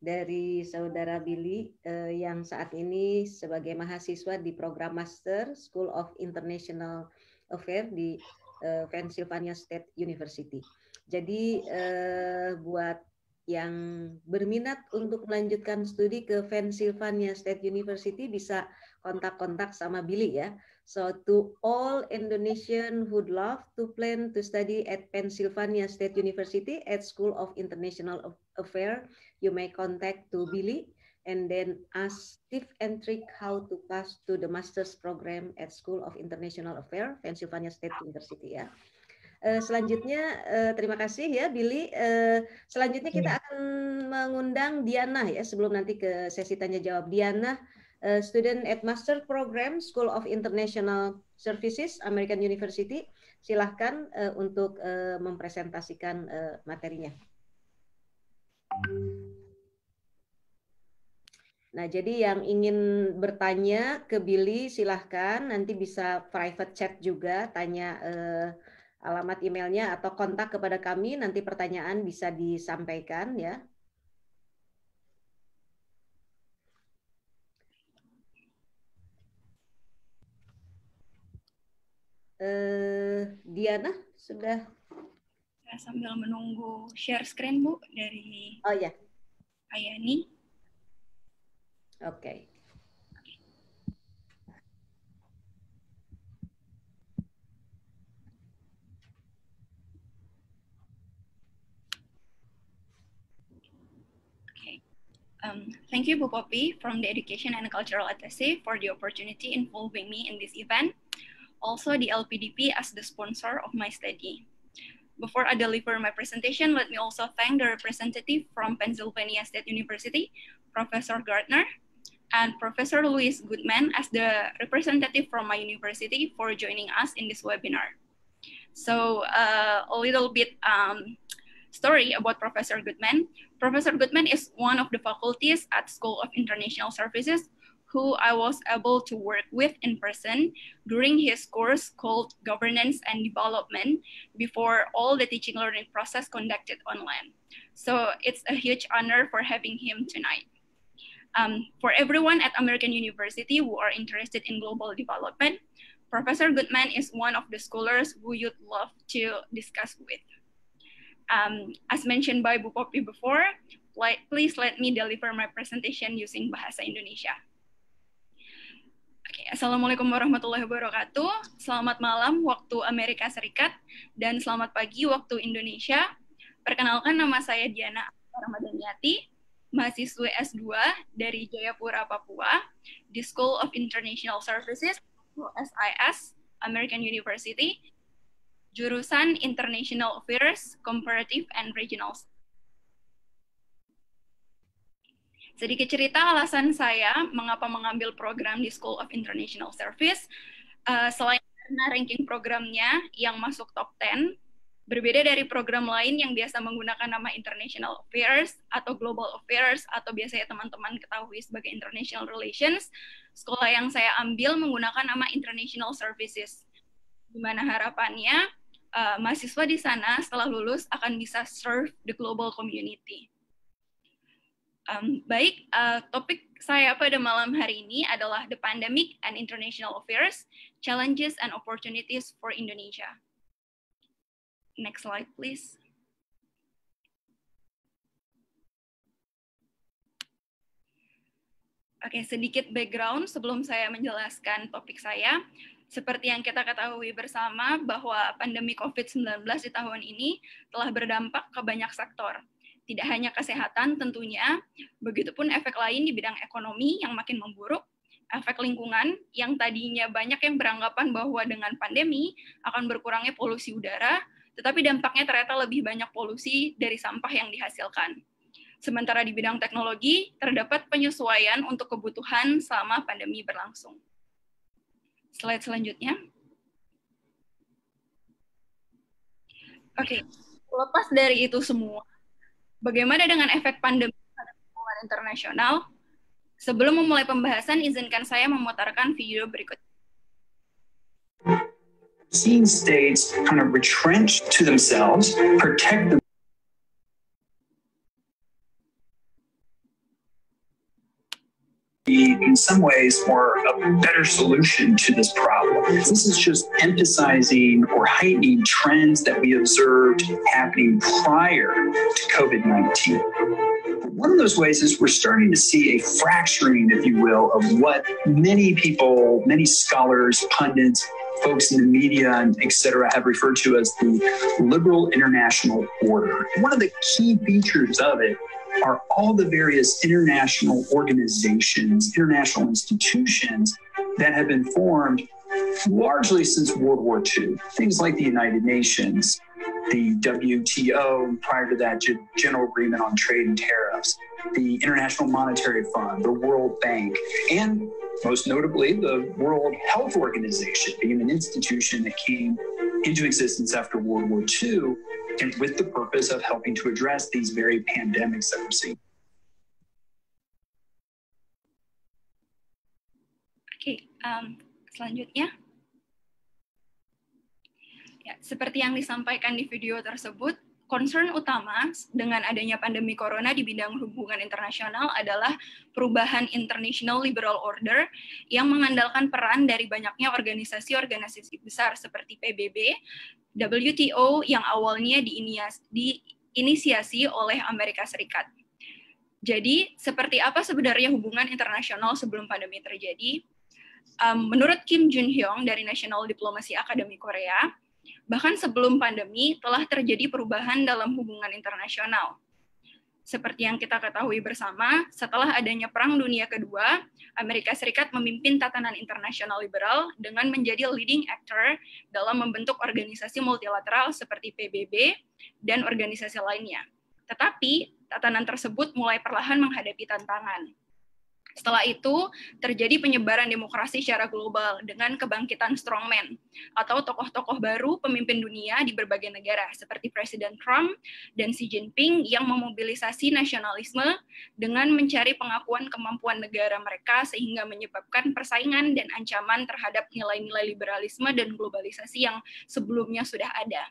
dari saudara Billy eh, yang saat ini sebagai mahasiswa di program Master School of International Affairs di eh, Pennsylvania State University. Jadi eh, buat yang berminat untuk melanjutkan studi ke Pennsylvania State University bisa kontak-kontak sama Billy ya. So to all Indonesian who love to plan to study at Pennsylvania State University at School of International Affairs, you may contact to Billy and then ask tip and trick how to pass to the master's program at School of International Affairs, Pennsylvania State University ya. Eh, selanjutnya eh, terima kasih ya Billy. Eh, selanjutnya kita iya. akan mengundang Diana ya sebelum nanti ke sesi tanya jawab Diana. Uh, student at Master Program School of International Services American University. Silahkan uh, untuk uh, mempresentasikan uh, materinya. Nah, jadi yang ingin bertanya ke Billy silahkan, nanti bisa private chat juga, tanya alamat emailnya hmm. atau kontak kepada kami. Nanti pertanyaan bisa disampaikan ya. Eh, Diana sudah nah, sambil menunggu share screen Bu dari Oh ya. Ayani. Oke. Okay. Um, thank you, Bu from the Education and Cultural Attaché for the opportunity involving me in this event. Also, the LPDP as the sponsor of my study. Before I deliver my presentation, let me also thank the representative from Pennsylvania State University, Professor Gardner, and Professor Louis Goodman as the representative from my university for joining us in this webinar. So uh, a little bit um, story about Professor Goodman. Professor Goodman is one of the faculties at School of International Services who I was able to work with in person during his course called Governance and Development before all the teaching learning process conducted online. So it's a huge honor for having him tonight. Um, for everyone at American University who are interested in global development, Professor Goodman is one of the scholars who you'd love to discuss with. um, as mentioned by Bu Poppy before, like, please let me deliver my presentation using Bahasa Indonesia. Okay. Assalamualaikum warahmatullahi wabarakatuh. Selamat malam waktu Amerika Serikat dan selamat pagi waktu Indonesia. Perkenalkan nama saya Diana Ramadhaniati, mahasiswa S2 dari Jayapura, Papua, di School of International Services, (SIS) American University, jurusan International Affairs, Comparative and Regional. Sedikit cerita alasan saya mengapa mengambil program di School of International Service, uh, selain karena ranking programnya yang masuk top 10, berbeda dari program lain yang biasa menggunakan nama International Affairs atau Global Affairs atau biasanya teman-teman ketahui sebagai International Relations, sekolah yang saya ambil menggunakan nama International Services. di mana harapannya? uh, mahasiswa di sana setelah lulus akan bisa serve the global community. Um, baik, uh, topik saya pada malam hari ini adalah The Pandemic and International Affairs, Challenges and Opportunities for Indonesia. Next slide, please. Oke, okay, sedikit background sebelum saya menjelaskan topik saya. Seperti yang kita ketahui bersama bahwa pandemi COVID-19 di tahun ini telah berdampak ke banyak sektor. Tidak hanya kesehatan tentunya, begitupun efek lain di bidang ekonomi yang makin memburuk, efek lingkungan yang tadinya banyak yang beranggapan bahwa dengan pandemi akan berkurangnya polusi udara, tetapi dampaknya ternyata lebih banyak polusi dari sampah yang dihasilkan. Sementara di bidang teknologi, terdapat penyesuaian untuk kebutuhan selama pandemi berlangsung. Slide selanjutnya. Oke, okay. lepas dari itu semua, bagaimana dengan efek pandemi pada hubungan internasional? Sebelum memulai pembahasan, izinkan saya memutarkan video berikut. Seeing states kind of retrench to themselves, protect them. be in some ways more a better solution to this problem. This is just emphasizing or heightening trends that we observed happening prior to COVID-19 one of those ways is we're starting to see a fracturing, if you will, of what many people, many scholars, pundits, folks in the media, and et cetera, have referred to as the liberal international order. One of the key features of it are all the various international organizations, international institutions that have been formed largely since World War II. Things like the United Nations, the WTO, prior to that, General Agreement on Trade and Tariffs, the International Monetary Fund, the World Bank, and most notably, the World Health Organization, being an institution that came into existence after World War II and with the purpose of helping to address these very pandemics that we're seeing. Okay, um, selanjutnya. Ya, seperti yang disampaikan di video tersebut, concern utama dengan adanya pandemi corona di bidang hubungan internasional adalah perubahan international liberal order yang mengandalkan peran dari banyaknya organisasi-organisasi besar seperti PBB, WTO yang awalnya diinisiasi oleh Amerika Serikat. Jadi, seperti apa sebenarnya hubungan internasional sebelum pandemi terjadi? um, menurut Kim Jun Hyung dari National Diplomacy Academy Korea, bahkan sebelum pandemi telah terjadi perubahan dalam hubungan internasional. Seperti yang kita ketahui bersama, setelah adanya Perang Dunia Kedua, Amerika Serikat memimpin tatanan internasional liberal dengan menjadi leading actor dalam membentuk organisasi multilateral seperti PBB dan organisasi lainnya. Tetapi, tatanan tersebut mulai perlahan menghadapi tantangan setelah itu, terjadi penyebaran demokrasi secara global dengan kebangkitan strongman atau tokoh-tokoh baru pemimpin dunia di berbagai negara seperti Presiden Trump dan Xi Jinping yang memobilisasi nasionalisme dengan mencari pengakuan kemampuan negara mereka sehingga menyebabkan persaingan dan ancaman terhadap nilai-nilai liberalisme dan globalisasi yang sebelumnya sudah ada.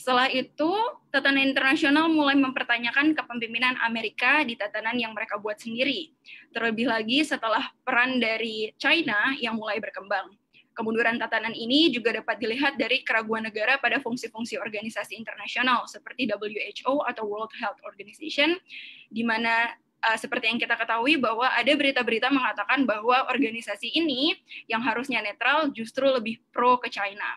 Setelah itu, tatanan internasional mulai mempertanyakan kepemimpinan Amerika di tatanan yang mereka buat sendiri. Terlebih lagi setelah peran dari China yang mulai berkembang. Kemunduran tatanan ini juga dapat dilihat dari keraguan negara pada fungsi-fungsi organisasi internasional seperti WHO atau World Health Organization, di mana uh, seperti yang kita ketahui bahwa ada berita-berita mengatakan bahwa organisasi ini yang harusnya netral justru lebih pro ke China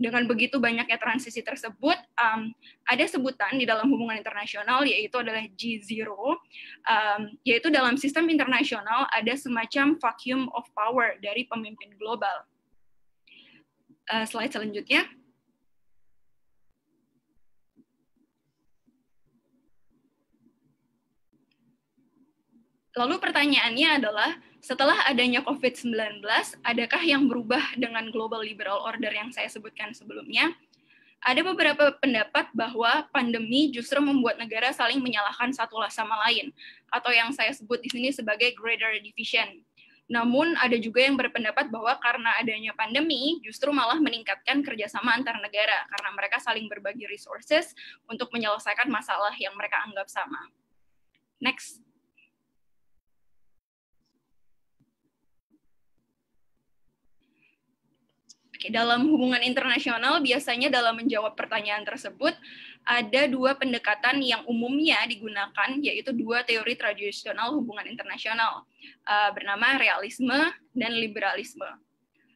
dengan begitu banyaknya transisi tersebut, um, ada sebutan di dalam hubungan internasional yaitu adalah G0, um, yaitu dalam sistem internasional ada semacam vacuum of power dari pemimpin global. Uh, slide selanjutnya. Lalu pertanyaannya adalah, setelah adanya COVID-19, adakah yang berubah dengan global liberal order yang saya sebutkan sebelumnya? Ada beberapa pendapat bahwa pandemi justru membuat negara saling menyalahkan satu sama lain, atau yang saya sebut di sini sebagai greater division. Namun ada juga yang berpendapat bahwa karena adanya pandemi justru malah meningkatkan kerjasama antar negara karena mereka saling berbagi resources untuk menyelesaikan masalah yang mereka anggap sama. Next. dalam hubungan internasional biasanya dalam menjawab pertanyaan tersebut ada dua pendekatan yang umumnya digunakan yaitu dua teori tradisional hubungan internasional uh, bernama realisme dan liberalisme.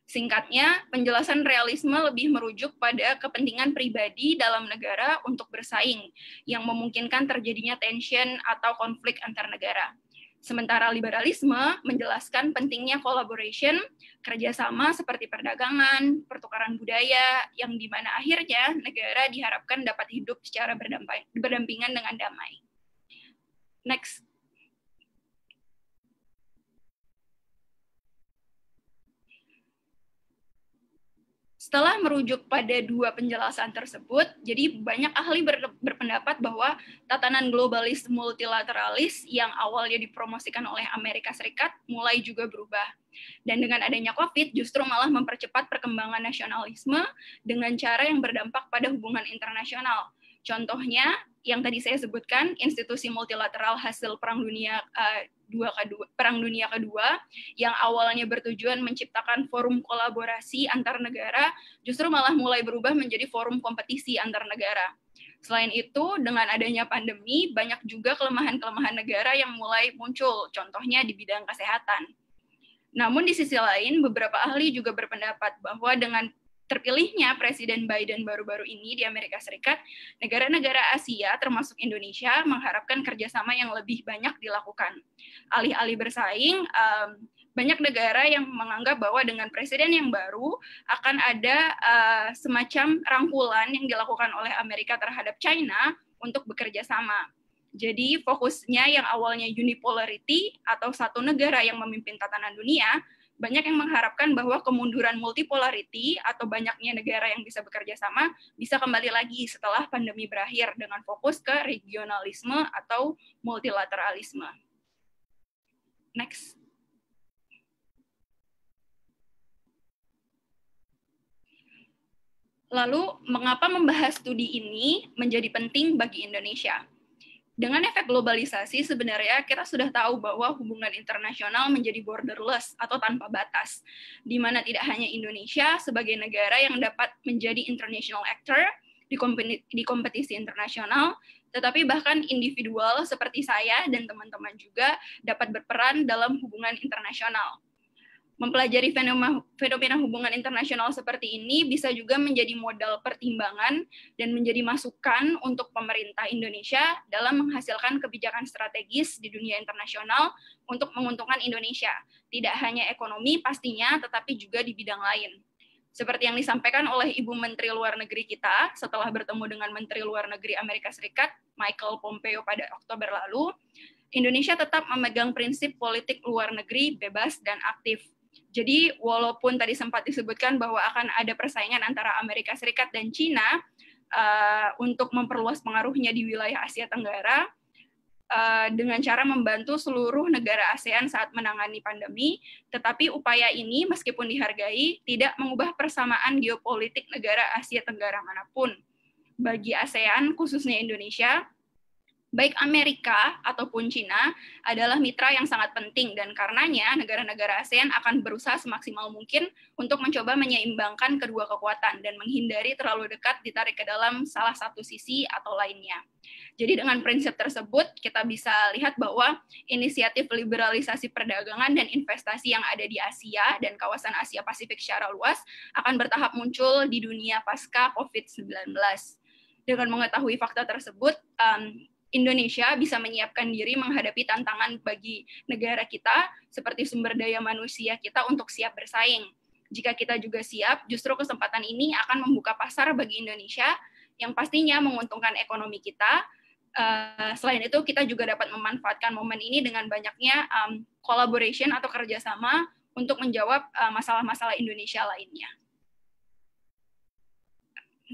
Singkatnya, penjelasan realisme lebih merujuk pada kepentingan pribadi dalam negara untuk bersaing yang memungkinkan terjadinya tension atau konflik antar negara Sementara liberalisme menjelaskan pentingnya collaboration, kerjasama seperti perdagangan, pertukaran budaya, yang di mana akhirnya negara diharapkan dapat hidup secara berdampingan dengan damai. Next Setelah merujuk pada dua penjelasan tersebut, jadi banyak ahli ber, berpendapat bahwa tatanan globalis multilateralis yang awalnya dipromosikan oleh Amerika Serikat mulai juga berubah. Dan dengan adanya COVID justru malah mempercepat perkembangan nasionalisme dengan cara yang berdampak pada hubungan internasional. Contohnya, yang tadi saya sebutkan institusi multilateral hasil perang dunia eh, dua kedua perang dunia kedua yang awalnya bertujuan menciptakan forum kolaborasi antar negara justru malah mulai berubah menjadi forum kompetisi antar negara. Selain itu, dengan adanya pandemi, banyak juga kelemahan-kelemahan negara yang mulai muncul, contohnya di bidang kesehatan. Namun di sisi lain, beberapa ahli juga berpendapat bahwa dengan terpilihnya Presiden Biden baru-baru ini di Amerika Serikat, negara-negara Asia termasuk Indonesia mengharapkan kerjasama yang lebih banyak dilakukan. Alih-alih bersaing, um, banyak negara yang menganggap bahwa dengan presiden yang baru akan ada uh, semacam rangkulan yang dilakukan oleh Amerika terhadap China untuk bekerja sama. Jadi fokusnya yang awalnya unipolarity atau satu negara yang memimpin tatanan dunia banyak yang mengharapkan bahwa kemunduran multipolarity atau banyaknya negara yang bisa bekerja sama bisa kembali lagi setelah pandemi berakhir dengan fokus ke regionalisme atau multilateralisme. Next. Lalu, mengapa membahas studi ini menjadi penting bagi Indonesia? Dengan efek globalisasi, sebenarnya kita sudah tahu bahwa hubungan internasional menjadi borderless atau tanpa batas, di mana tidak hanya Indonesia sebagai negara yang dapat menjadi international actor di, di kompetisi internasional, tetapi bahkan individual seperti saya dan teman-teman juga dapat berperan dalam hubungan internasional. Mempelajari fenomena, fenomena hubungan internasional seperti ini bisa juga menjadi modal pertimbangan dan menjadi masukan untuk pemerintah Indonesia dalam menghasilkan kebijakan strategis di dunia internasional untuk menguntungkan Indonesia, tidak hanya ekonomi pastinya, tetapi juga di bidang lain seperti yang disampaikan oleh Ibu Menteri Luar Negeri kita setelah bertemu dengan Menteri Luar Negeri Amerika Serikat Michael Pompeo pada Oktober lalu, Indonesia tetap memegang prinsip politik luar negeri bebas dan aktif. Jadi walaupun tadi sempat disebutkan bahwa akan ada persaingan antara Amerika Serikat dan Cina uh, eh, untuk memperluas pengaruhnya di wilayah Asia Tenggara eh, dengan cara membantu seluruh negara ASEAN saat menangani pandemi, tetapi upaya ini meskipun dihargai tidak mengubah persamaan geopolitik negara Asia Tenggara manapun. Bagi ASEAN khususnya Indonesia, baik Amerika ataupun Cina adalah mitra yang sangat penting dan karenanya negara-negara ASEAN akan berusaha semaksimal mungkin untuk mencoba menyeimbangkan kedua kekuatan dan menghindari terlalu dekat ditarik ke dalam salah satu sisi atau lainnya. Jadi dengan prinsip tersebut kita bisa lihat bahwa inisiatif liberalisasi perdagangan dan investasi yang ada di Asia dan kawasan Asia Pasifik secara luas akan bertahap muncul di dunia pasca COVID-19. Dengan mengetahui fakta tersebut, Indonesia bisa menyiapkan diri menghadapi tantangan bagi negara kita seperti sumber daya manusia kita untuk siap bersaing. Jika kita juga siap, justru kesempatan ini akan membuka pasar bagi Indonesia yang pastinya menguntungkan ekonomi kita. Eh, selain itu, kita juga dapat memanfaatkan momen ini dengan banyaknya collaboration atau kerjasama untuk menjawab eh, masalah-masalah Indonesia lainnya.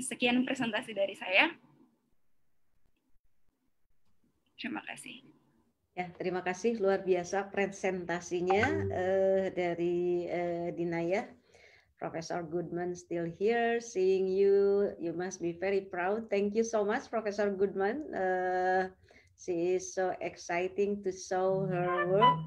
Sekian presentasi dari saya. Terima kasih. Ya, terima kasih luar biasa presentasinya uh, dari uh, Dinaya. Profesor Goodman still here, seeing you. You must be very proud. Thank you so much, Professor Goodman. Uh, she is so exciting to show her work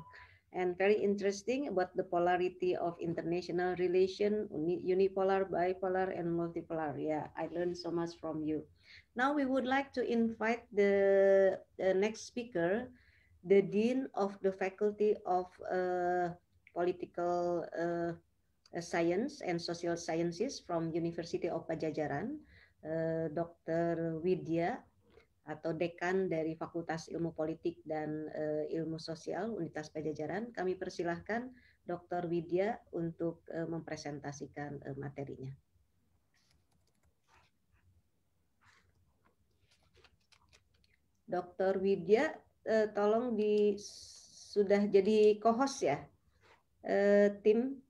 and very interesting about the polarity of international relation, unipolar, bipolar, and multipolar. Yeah, I learned so much from you. Now we would like to invite the, the next speaker, the Dean of the Faculty of uh, Political uh, Science and Social Sciences from University of Pajajaran, uh, Dr. Widya atau dekan dari Fakultas Ilmu Politik dan uh, Ilmu Sosial Universitas Pajajaran. Kami persilahkan Dr. Widya untuk uh, mempresentasikan uh, materinya. Dokter Widya eh, tolong di sudah jadi co-host ya eh, tim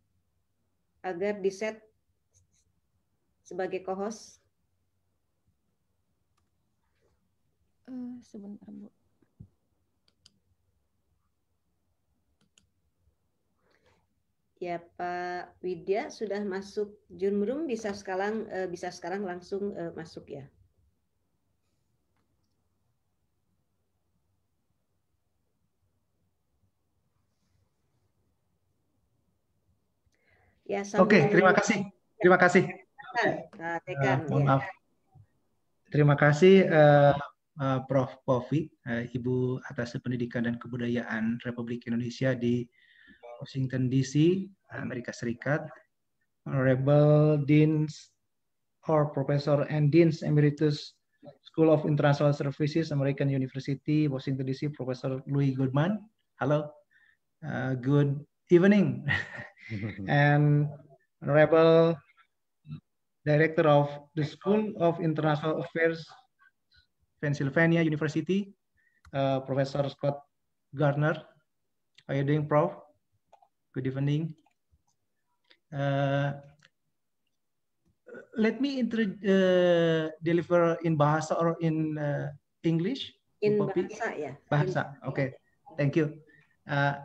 agar di set sebagai co-host. Eh, sebentar Bu. Ya Pak Widya sudah masuk Zoom room bisa sekarang eh, bisa sekarang langsung eh, masuk ya. Ya, Oke, terima kasih. Terima kasih. Uh, maaf. Terima kasih uh, uh, Prof. Povi, uh, Ibu atas Pendidikan dan Kebudayaan Republik Indonesia di Washington DC, Amerika Serikat. Honorable Deans or Professor and Deans Emeritus School of International Services, American University, Washington DC, Professor Louis Goodman. Halo, Uh, good evening. and Honorable Director of the School of International Affairs, Pennsylvania University, uh, Professor Scott Gardner. How are you doing, Prof? Good evening. Uh, let me uh, deliver in Bahasa or in uh, English. In Bahasa, ya. Bahasa, oke. Okay. Thank you. Uh,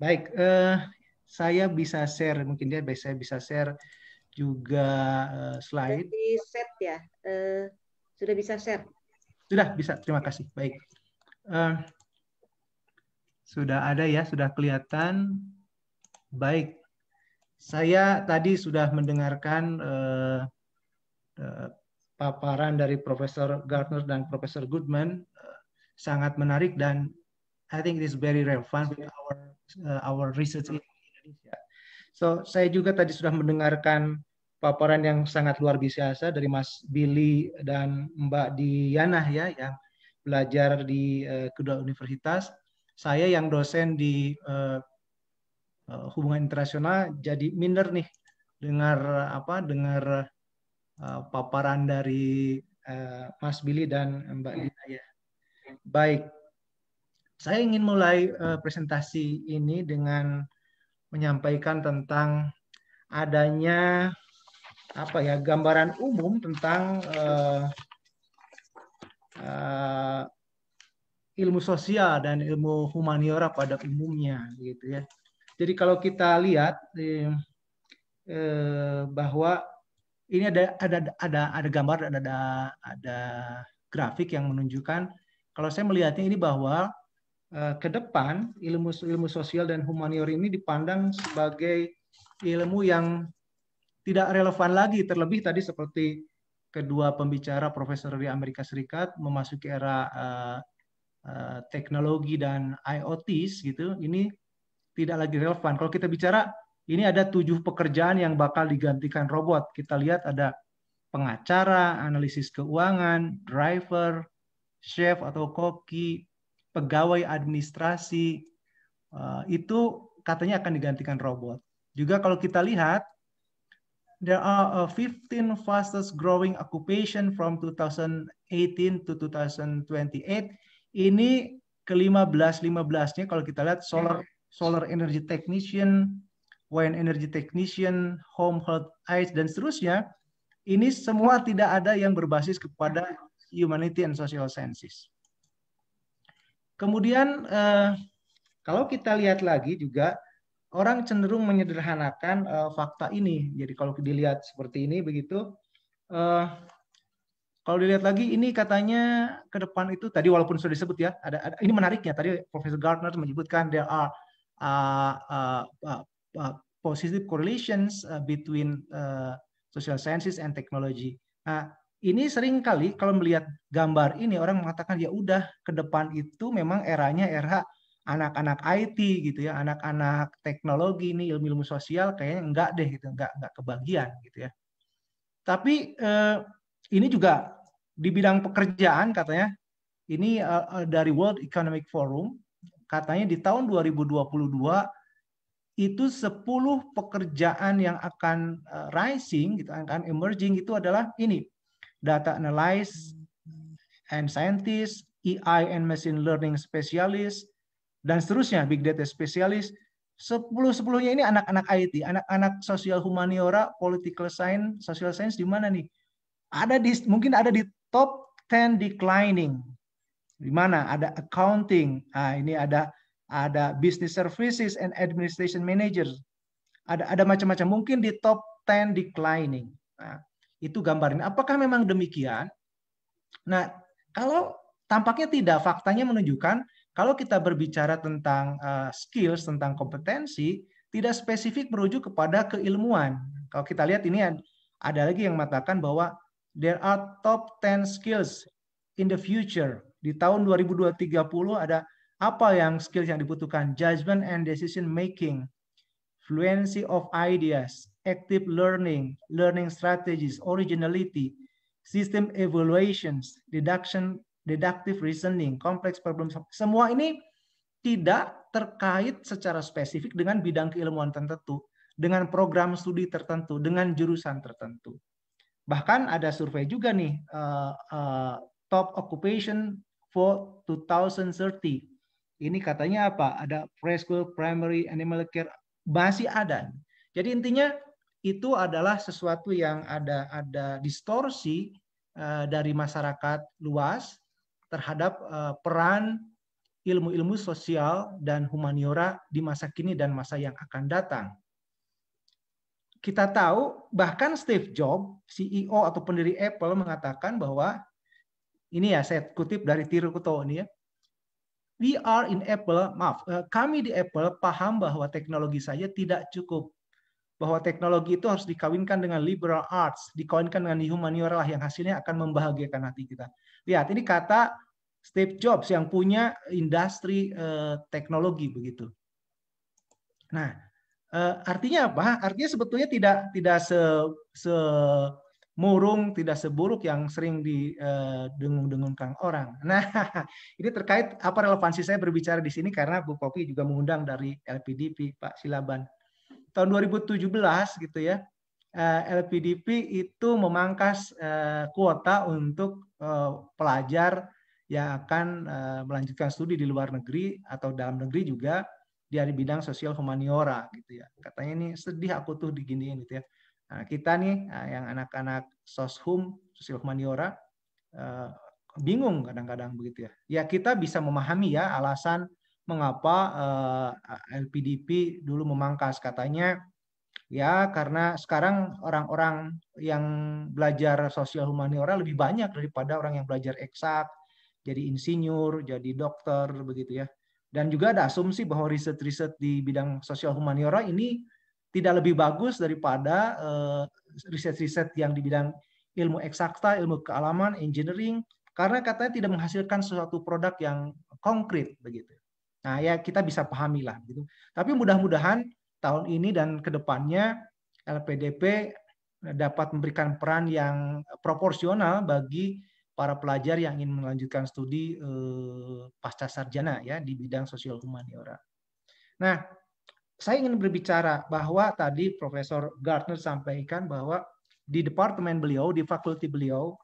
baik, uh, saya bisa share mungkin dia saya bisa share juga eh, slide. Di set ya, uh, sudah bisa share. Sudah bisa, terima kasih. Baik, uh, sudah ada ya, sudah kelihatan. Baik, saya tadi sudah mendengarkan uh, uh, paparan dari Profesor Gardner dan Profesor Goodman uh, sangat menarik dan I think it is very relevant with our uh, our research in Indonesia. So, saya juga tadi sudah mendengarkan paparan yang sangat luar biasa dari Mas Billy dan Mbak Diana ya yang belajar di uh, kedua universitas. Saya yang dosen di uh, uh, hubungan internasional jadi minder nih dengar apa dengar uh, paparan dari uh, Mas Billy dan Mbak ya. Diana ya. Baik, saya ingin mulai uh, presentasi ini dengan menyampaikan tentang adanya apa ya gambaran umum tentang uh, uh, ilmu sosial dan ilmu humaniora pada umumnya gitu ya. Jadi kalau kita lihat eh, eh, bahwa ini ada ada ada ada gambar ada ada ada grafik yang menunjukkan kalau saya melihatnya ini bahwa Eh, ke depan ilmu ilmu sosial dan humaniora ini dipandang sebagai ilmu yang tidak relevan lagi terlebih tadi seperti kedua pembicara profesor di Amerika Serikat memasuki era uh, uh, teknologi dan IoT gitu ini tidak lagi relevan kalau kita bicara ini ada tujuh pekerjaan yang bakal digantikan robot kita lihat ada pengacara analisis keuangan driver chef atau koki pegawai administrasi eh, itu katanya akan digantikan robot. Juga kalau kita lihat there are 15 eh, fastest growing occupation from 2018 to 2028. Ini ke-15 15-nya kalau kita lihat solar solar energy technician, wind energy technician, home health ice, dan seterusnya. Ini semua tidak ada yang berbasis kepada humanity and social sciences. Kemudian eh, kalau kita lihat lagi juga orang cenderung menyederhanakan eh, fakta ini. Jadi kalau dilihat seperti ini begitu, eh, kalau dilihat lagi ini katanya ke depan itu tadi walaupun sudah disebut ya, ada, ada ini menariknya tadi Profesor Gardner menyebutkan there are uh, uh, uh, uh, positive correlations uh, between uh, social sciences and technology. Nah, ini sering kali kalau melihat gambar ini orang mengatakan ya udah ke depan itu memang eranya era anak-anak IT gitu ya, anak-anak teknologi ini ilmu-ilmu sosial kayaknya enggak deh gitu, enggak enggak kebagian gitu ya. Tapi eh, ini juga di bidang pekerjaan katanya ini eh, eh dari World Economic Forum katanya di tahun 2022 itu 10 pekerjaan yang akan eh, rising gitu akan emerging itu adalah ini data Analyst and scientist, AI and machine learning specialist, dan seterusnya, big data specialist. Sepuluh-sepuluhnya ini anak-anak IT, anak-anak sosial humaniora, political science, social science di mana nih? Ada di mungkin ada di top 10 declining. Di mana ada accounting, nah, ini ada ada business services and administration managers. Ada ada macam-macam mungkin di top 10 declining. Nah, itu gambarnya Apakah memang demikian? Nah, kalau tampaknya tidak, faktanya menunjukkan kalau kita berbicara tentang uh, skills, tentang kompetensi, tidak spesifik merujuk kepada keilmuan. Kalau kita lihat ini ada lagi yang mengatakan bahwa there are top 10 skills in the future. Di tahun 2030 ada apa yang skills yang dibutuhkan? Judgment and decision making, fluency of ideas, active learning, learning strategies, originality, system evaluations, deduction, deductive reasoning, complex problem Semua ini tidak terkait secara spesifik dengan bidang keilmuan tertentu, dengan program studi tertentu, dengan jurusan tertentu. Bahkan ada survei juga nih, uh, uh, top occupation for 2030. Ini katanya apa? Ada preschool, primary, animal care, masih ada. Jadi intinya itu adalah sesuatu yang ada ada distorsi eh, dari masyarakat luas terhadap eh, peran ilmu-ilmu sosial dan humaniora di masa kini dan masa yang akan datang. Kita tahu bahkan Steve Jobs, CEO atau pendiri Apple mengatakan bahwa ini ya saya kutip dari Kuto ini ya. We are in Apple, maaf, eh, kami di Apple paham bahwa teknologi saja tidak cukup bahwa teknologi itu harus dikawinkan dengan liberal arts, dikawinkan dengan humaniora lah yang hasilnya akan membahagiakan hati kita. Lihat, ini kata Steve Jobs yang punya industri eh, teknologi begitu. Nah, eh, artinya apa? Artinya sebetulnya tidak tidak se, se murung, tidak seburuk yang sering didengung-dengungkan eh, orang. Nah, ini terkait apa relevansi saya berbicara di sini karena Bu Popi juga mengundang dari LPDP, Pak Silaban tahun 2017 gitu ya eh, LPDP itu memangkas eh, kuota untuk eh, pelajar yang akan melanjutkan studi di luar negeri atau dalam negeri juga dari bidang sosial humaniora gitu ya. Katanya ini sedih aku tuh diginiin gitu ya. Nah, kita nih yang anak-anak soshum sosial humaniora bingung kadang-kadang begitu ya. Ya kita bisa memahami ya alasan mengapa uh, eh, LPDP dulu memangkas katanya ya karena sekarang orang-orang yang belajar sosial humaniora lebih banyak daripada orang yang belajar eksak jadi insinyur jadi dokter begitu ya dan juga ada asumsi bahwa riset-riset di bidang sosial humaniora ini tidak lebih bagus daripada eh, riset-riset yang di bidang ilmu eksakta ilmu kealaman engineering karena katanya tidak menghasilkan sesuatu produk yang konkret begitu Nah, ya kita bisa pahami lah gitu. Tapi mudah-mudahan tahun ini dan kedepannya LPDP dapat memberikan peran yang proporsional bagi para pelajar yang ingin melanjutkan studi eh, pasca sarjana ya di bidang sosial humaniora. Ya, nah, saya ingin berbicara bahwa tadi Profesor Gardner sampaikan bahwa di departemen beliau, di fakulti beliau,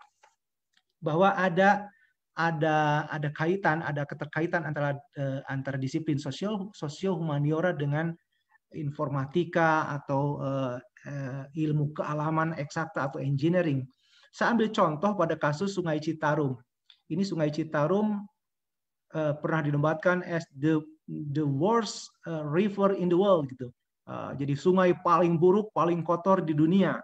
bahwa ada ada ada kaitan, ada keterkaitan antara eh, antar disiplin sosial sosial humaniora dengan informatika atau eh, eh, ilmu kealaman eksakta atau engineering. Saya ambil contoh pada kasus Sungai Citarum. Ini Sungai Citarum eh, pernah dinobatkan as the the worst eh, river in the world gitu. Uh, jadi sungai paling buruk, paling kotor di dunia.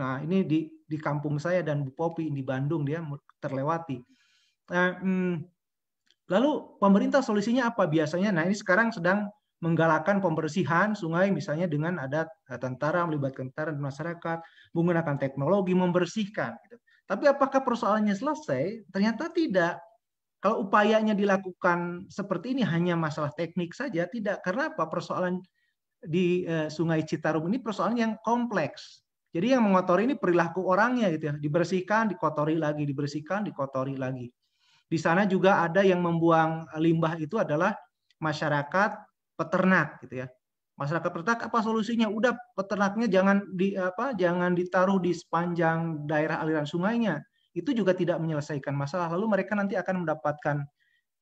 Nah, ini di di kampung saya dan Bu Popi di Bandung dia terlewati Eh, hmm, lalu pemerintah solusinya apa biasanya? Nah ini sekarang sedang menggalakkan pembersihan sungai misalnya dengan ada eh, tentara melibatkan tentara dan masyarakat menggunakan teknologi membersihkan. Gitu. Tapi apakah persoalannya selesai? Ternyata tidak. Kalau upayanya dilakukan seperti ini hanya masalah teknik saja, tidak. Karena apa? Persoalan di eh, Sungai Citarum ini persoalan yang kompleks. Jadi yang mengotori ini perilaku orangnya gitu ya. Dibersihkan, dikotori lagi, dibersihkan, dikotori lagi. Di sana juga ada yang membuang eh, limbah itu adalah masyarakat peternak gitu ya. Masyarakat peternak apa solusinya? Udah peternaknya jangan di apa jangan ditaruh di sepanjang daerah aliran sungainya. Itu juga tidak menyelesaikan masalah. Lalu mereka nanti akan mendapatkan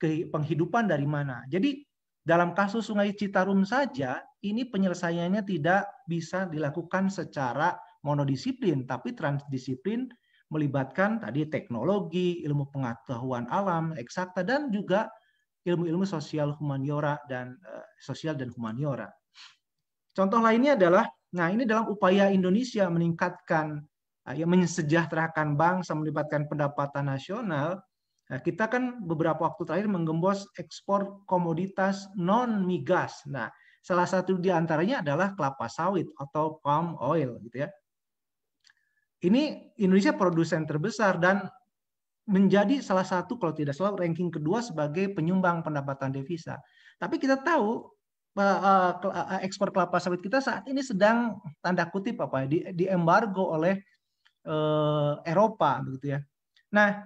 penghidupan dari mana. Jadi dalam kasus Sungai Citarum saja, ini penyelesaiannya tidak bisa dilakukan secara monodisiplin, tapi transdisiplin melibatkan tadi teknologi, ilmu pengetahuan alam, eksakta, dan juga ilmu-ilmu sosial humaniora dan uh, sosial dan humaniora. Contoh lainnya adalah, nah ini dalam upaya Indonesia meningkatkan, uh, ya menyejahterakan bangsa, melibatkan pendapatan nasional, nah, kita kan beberapa waktu terakhir menggembos ekspor komoditas non migas. Nah, salah satu di antaranya adalah kelapa sawit atau palm oil, gitu ya. Ini Indonesia produsen terbesar dan menjadi salah satu kalau tidak salah ranking kedua sebagai penyumbang pendapatan devisa. Tapi kita tahu eh, eh, eh, ekspor kelapa sawit kita saat ini sedang tanda kutip apa ya, di, di embargo oleh eh, Eropa begitu ya. Nah,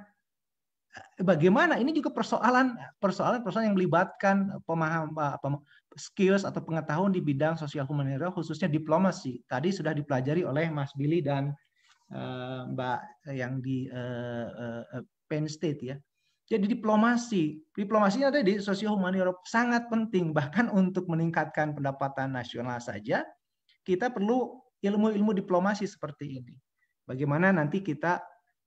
bagaimana ini juga persoalan persoalan persoalan yang melibatkan pemaham apa, skills atau pengetahuan di bidang sosial humaniora khususnya diplomasi. Tadi sudah dipelajari oleh Mas Billy dan Eh, Mbak eh, yang di eh, Penn State ya. Jadi diplomasi, diplomasinya ada di sosio-humaniora sangat penting bahkan untuk meningkatkan pendapatan nasional saja kita perlu ilmu-ilmu diplomasi seperti ini. Bagaimana nanti kita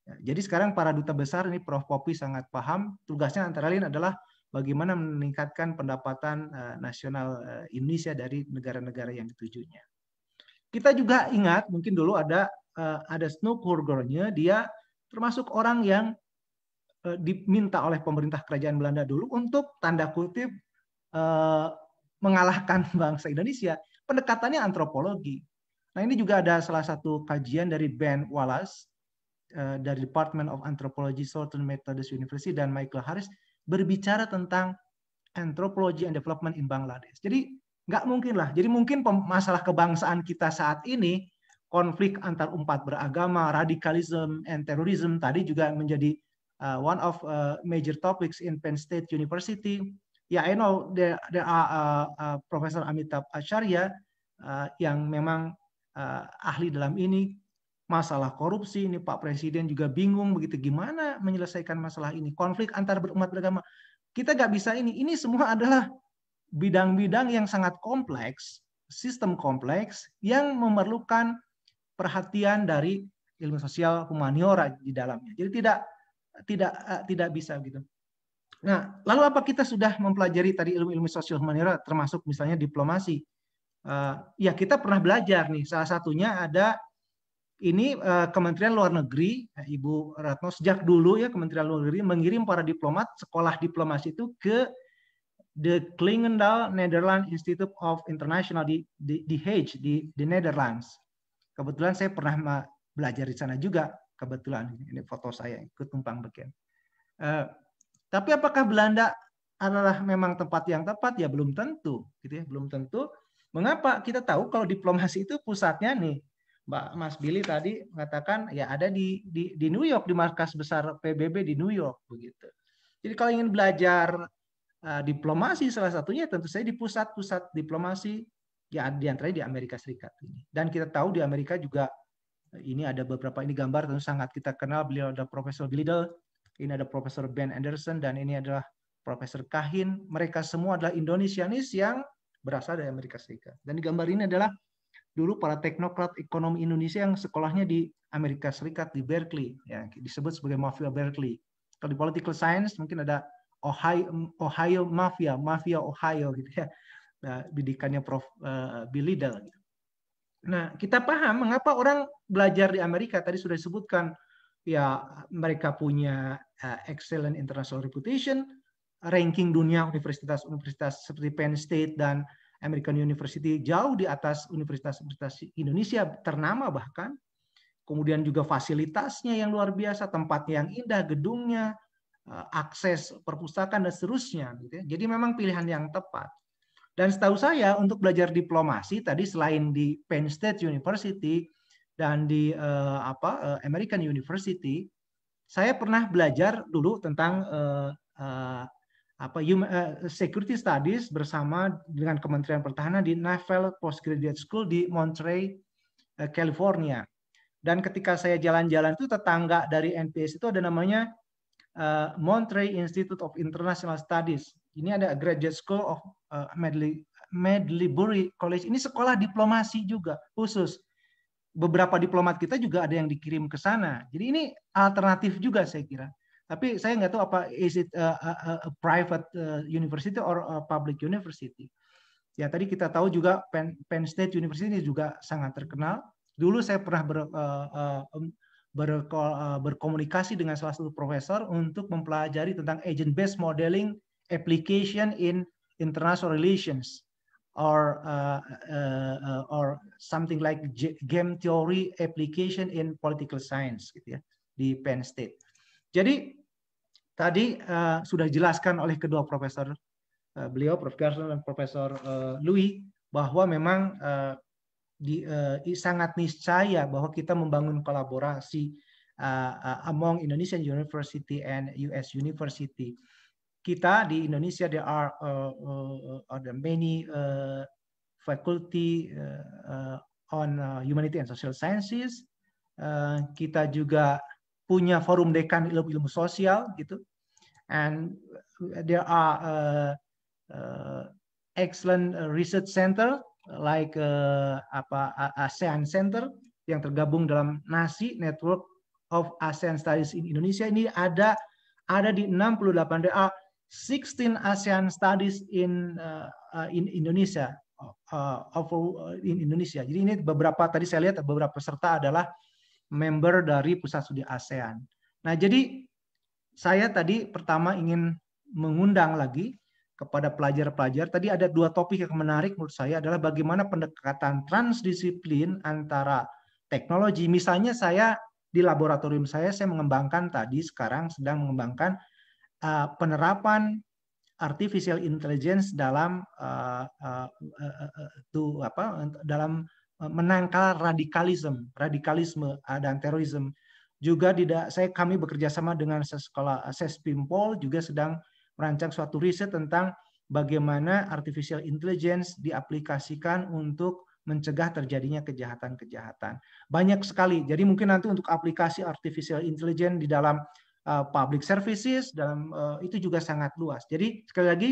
ya, jadi sekarang para duta besar ini Prof Popi sangat paham tugasnya antara lain adalah bagaimana meningkatkan pendapatan nasional Indonesia dari negara-negara yang ditujunya. Kita juga ingat mungkin dulu ada Eh, ada Snoekhurgernya, dia termasuk orang yang eh, diminta oleh pemerintah kerajaan Belanda dulu untuk tanda kutip eh, mengalahkan bangsa Indonesia. Pendekatannya antropologi. Nah ini juga ada salah satu kajian dari Ben Wallace dari Department of Anthropology Southern Methodist University dan Michael Harris berbicara tentang antropologi and development in Bangladesh. Jadi nggak mungkin lah. Jadi mungkin masalah kebangsaan kita saat ini konflik antar umat beragama, radikalisme, dan terorisme tadi juga menjadi uh, one of uh, major topics in Penn State University. Ya, yeah, I know there there are uh, uh, Professor Amitabh Acharya uh, yang memang uh, ahli dalam ini masalah korupsi ini Pak Presiden juga bingung begitu gimana menyelesaikan masalah ini konflik antar berumat beragama kita nggak bisa ini ini semua adalah bidang-bidang yang sangat kompleks sistem kompleks yang memerlukan perhatian dari ilmu sosial humaniora di dalamnya. Jadi tidak tidak eh, tidak bisa gitu. Nah, lalu apa kita sudah mempelajari tadi ilmu-ilmu sosial humaniora termasuk misalnya diplomasi? Uh, ya kita pernah belajar nih. Salah satunya ada ini uh, Kementerian Luar Negeri, Ibu Ratno sejak dulu ya Kementerian Luar Negeri mengirim para diplomat sekolah diplomasi itu ke The Klingendal Netherlands Institute of International di di, di Hague di, di Netherlands. Kebetulan saya pernah belajar di sana juga. Kebetulan ini foto saya ikut tumpang bagian. uh, eh, tapi apakah Belanda adalah memang tempat yang tepat? Ya belum tentu, gitu ya, belum tentu. Mengapa? Kita tahu kalau diplomasi itu pusatnya nih. Mbak Mas Billy tadi mengatakan ya ada di, di di New York di markas besar PBB di New York begitu. Jadi kalau ingin belajar uh, diplomasi salah satunya tentu saja di pusat-pusat diplomasi di antaranya di Amerika Serikat ini. Dan kita tahu di Amerika juga eh, ini ada beberapa ini gambar tentu sangat kita kenal beliau ada Profesor Glidel, ini ada Profesor Ben Anderson dan ini adalah Profesor Kahin. Mereka semua adalah Indonesianis yang berasal dari Amerika Serikat. Dan di gambar ini adalah dulu para teknokrat ekonomi Indonesia yang sekolahnya di Amerika Serikat di Berkeley ya disebut sebagai mafia Berkeley. Kalau di political science mungkin ada Ohio, Ohio Mafia, Mafia Ohio gitu ya. Eh, bidikannya Prof. Eh, Billy Dell. Gitu. Ya. Nah, kita paham mengapa orang belajar di Amerika tadi sudah disebutkan ya mereka punya eh, excellent international reputation, ranking dunia universitas-universitas seperti Penn State dan American University jauh di atas universitas-universitas Indonesia ternama bahkan. Kemudian juga fasilitasnya yang luar biasa, tempat yang indah, gedungnya, akses perpustakaan dan seterusnya. Gitu ya. Jadi memang pilihan yang tepat. Dan setahu saya untuk belajar diplomasi tadi selain di Penn State University dan di uh, apa uh, American University, saya pernah belajar dulu tentang uh, uh, apa human, uh, security studies bersama dengan Kementerian Pertahanan di Naval Postgraduate School di Monterey, uh, California. Dan ketika saya jalan-jalan itu tetangga dari NPS itu ada namanya uh, Monterey Institute of International Studies ini ada Graduate School of uh, Medley, Medleybury College. Ini sekolah diplomasi juga khusus. Beberapa diplomat kita juga ada yang dikirim ke sana. Jadi ini alternatif juga saya kira. Tapi saya nggak tahu apa is it a, a, a private eh, university or a public university. Ya tadi kita tahu juga Penn, Penn State University ini juga sangat terkenal. Dulu saya pernah ber, uh, ber, uh, berkomunikasi dengan salah satu profesor untuk mempelajari tentang agent based modeling application in international relations or uh, uh, uh or something like game theory application in political science gitu ya di Penn State. Jadi tadi uh, sudah dijelaskan oleh kedua profesor uh, beliau Prof Garson dan Profesor uh, Louis bahwa memang uh, di, uh, sangat niscaya bahwa kita membangun kolaborasi uh, uh, among Indonesian University and US University kita di Indonesia there are uh, uh, are many uh, faculty uh, uh, on uh, humanity and social sciences. Uh, kita juga punya forum dekan ilmu-ilmu sosial gitu. And there are uh, uh, excellent research center like uh, apa ASEAN Center yang tergabung dalam NASI Network of ASEAN Studies in Indonesia ini ada ada di 68 daerah 16 ASEAN studies in uh, uh in Indonesia uh, uh, in Indonesia. Jadi ini beberapa tadi saya lihat beberapa peserta adalah member dari pusat studi ASEAN. Nah, jadi saya tadi pertama ingin mengundang lagi kepada pelajar-pelajar. Tadi ada dua topik yang menarik menurut saya adalah bagaimana pendekatan transdisiplin antara teknologi. Misalnya saya di laboratorium saya saya mengembangkan tadi sekarang sedang mengembangkan Eh, penerapan artificial intelligence dalam uh, uh, uh, to, apa dalam menangkal radikalisme, radikalisme eh, dan terorisme. Juga tidak saya kami bekerja sama dengan sekolah eh, Sespimpol juga sedang merancang suatu riset tentang bagaimana artificial intelligence diaplikasikan untuk mencegah terjadinya kejahatan-kejahatan. Banyak sekali. Jadi mungkin nanti untuk aplikasi artificial intelligence di dalam Eh, public services dalam eh, itu juga sangat luas. Jadi sekali lagi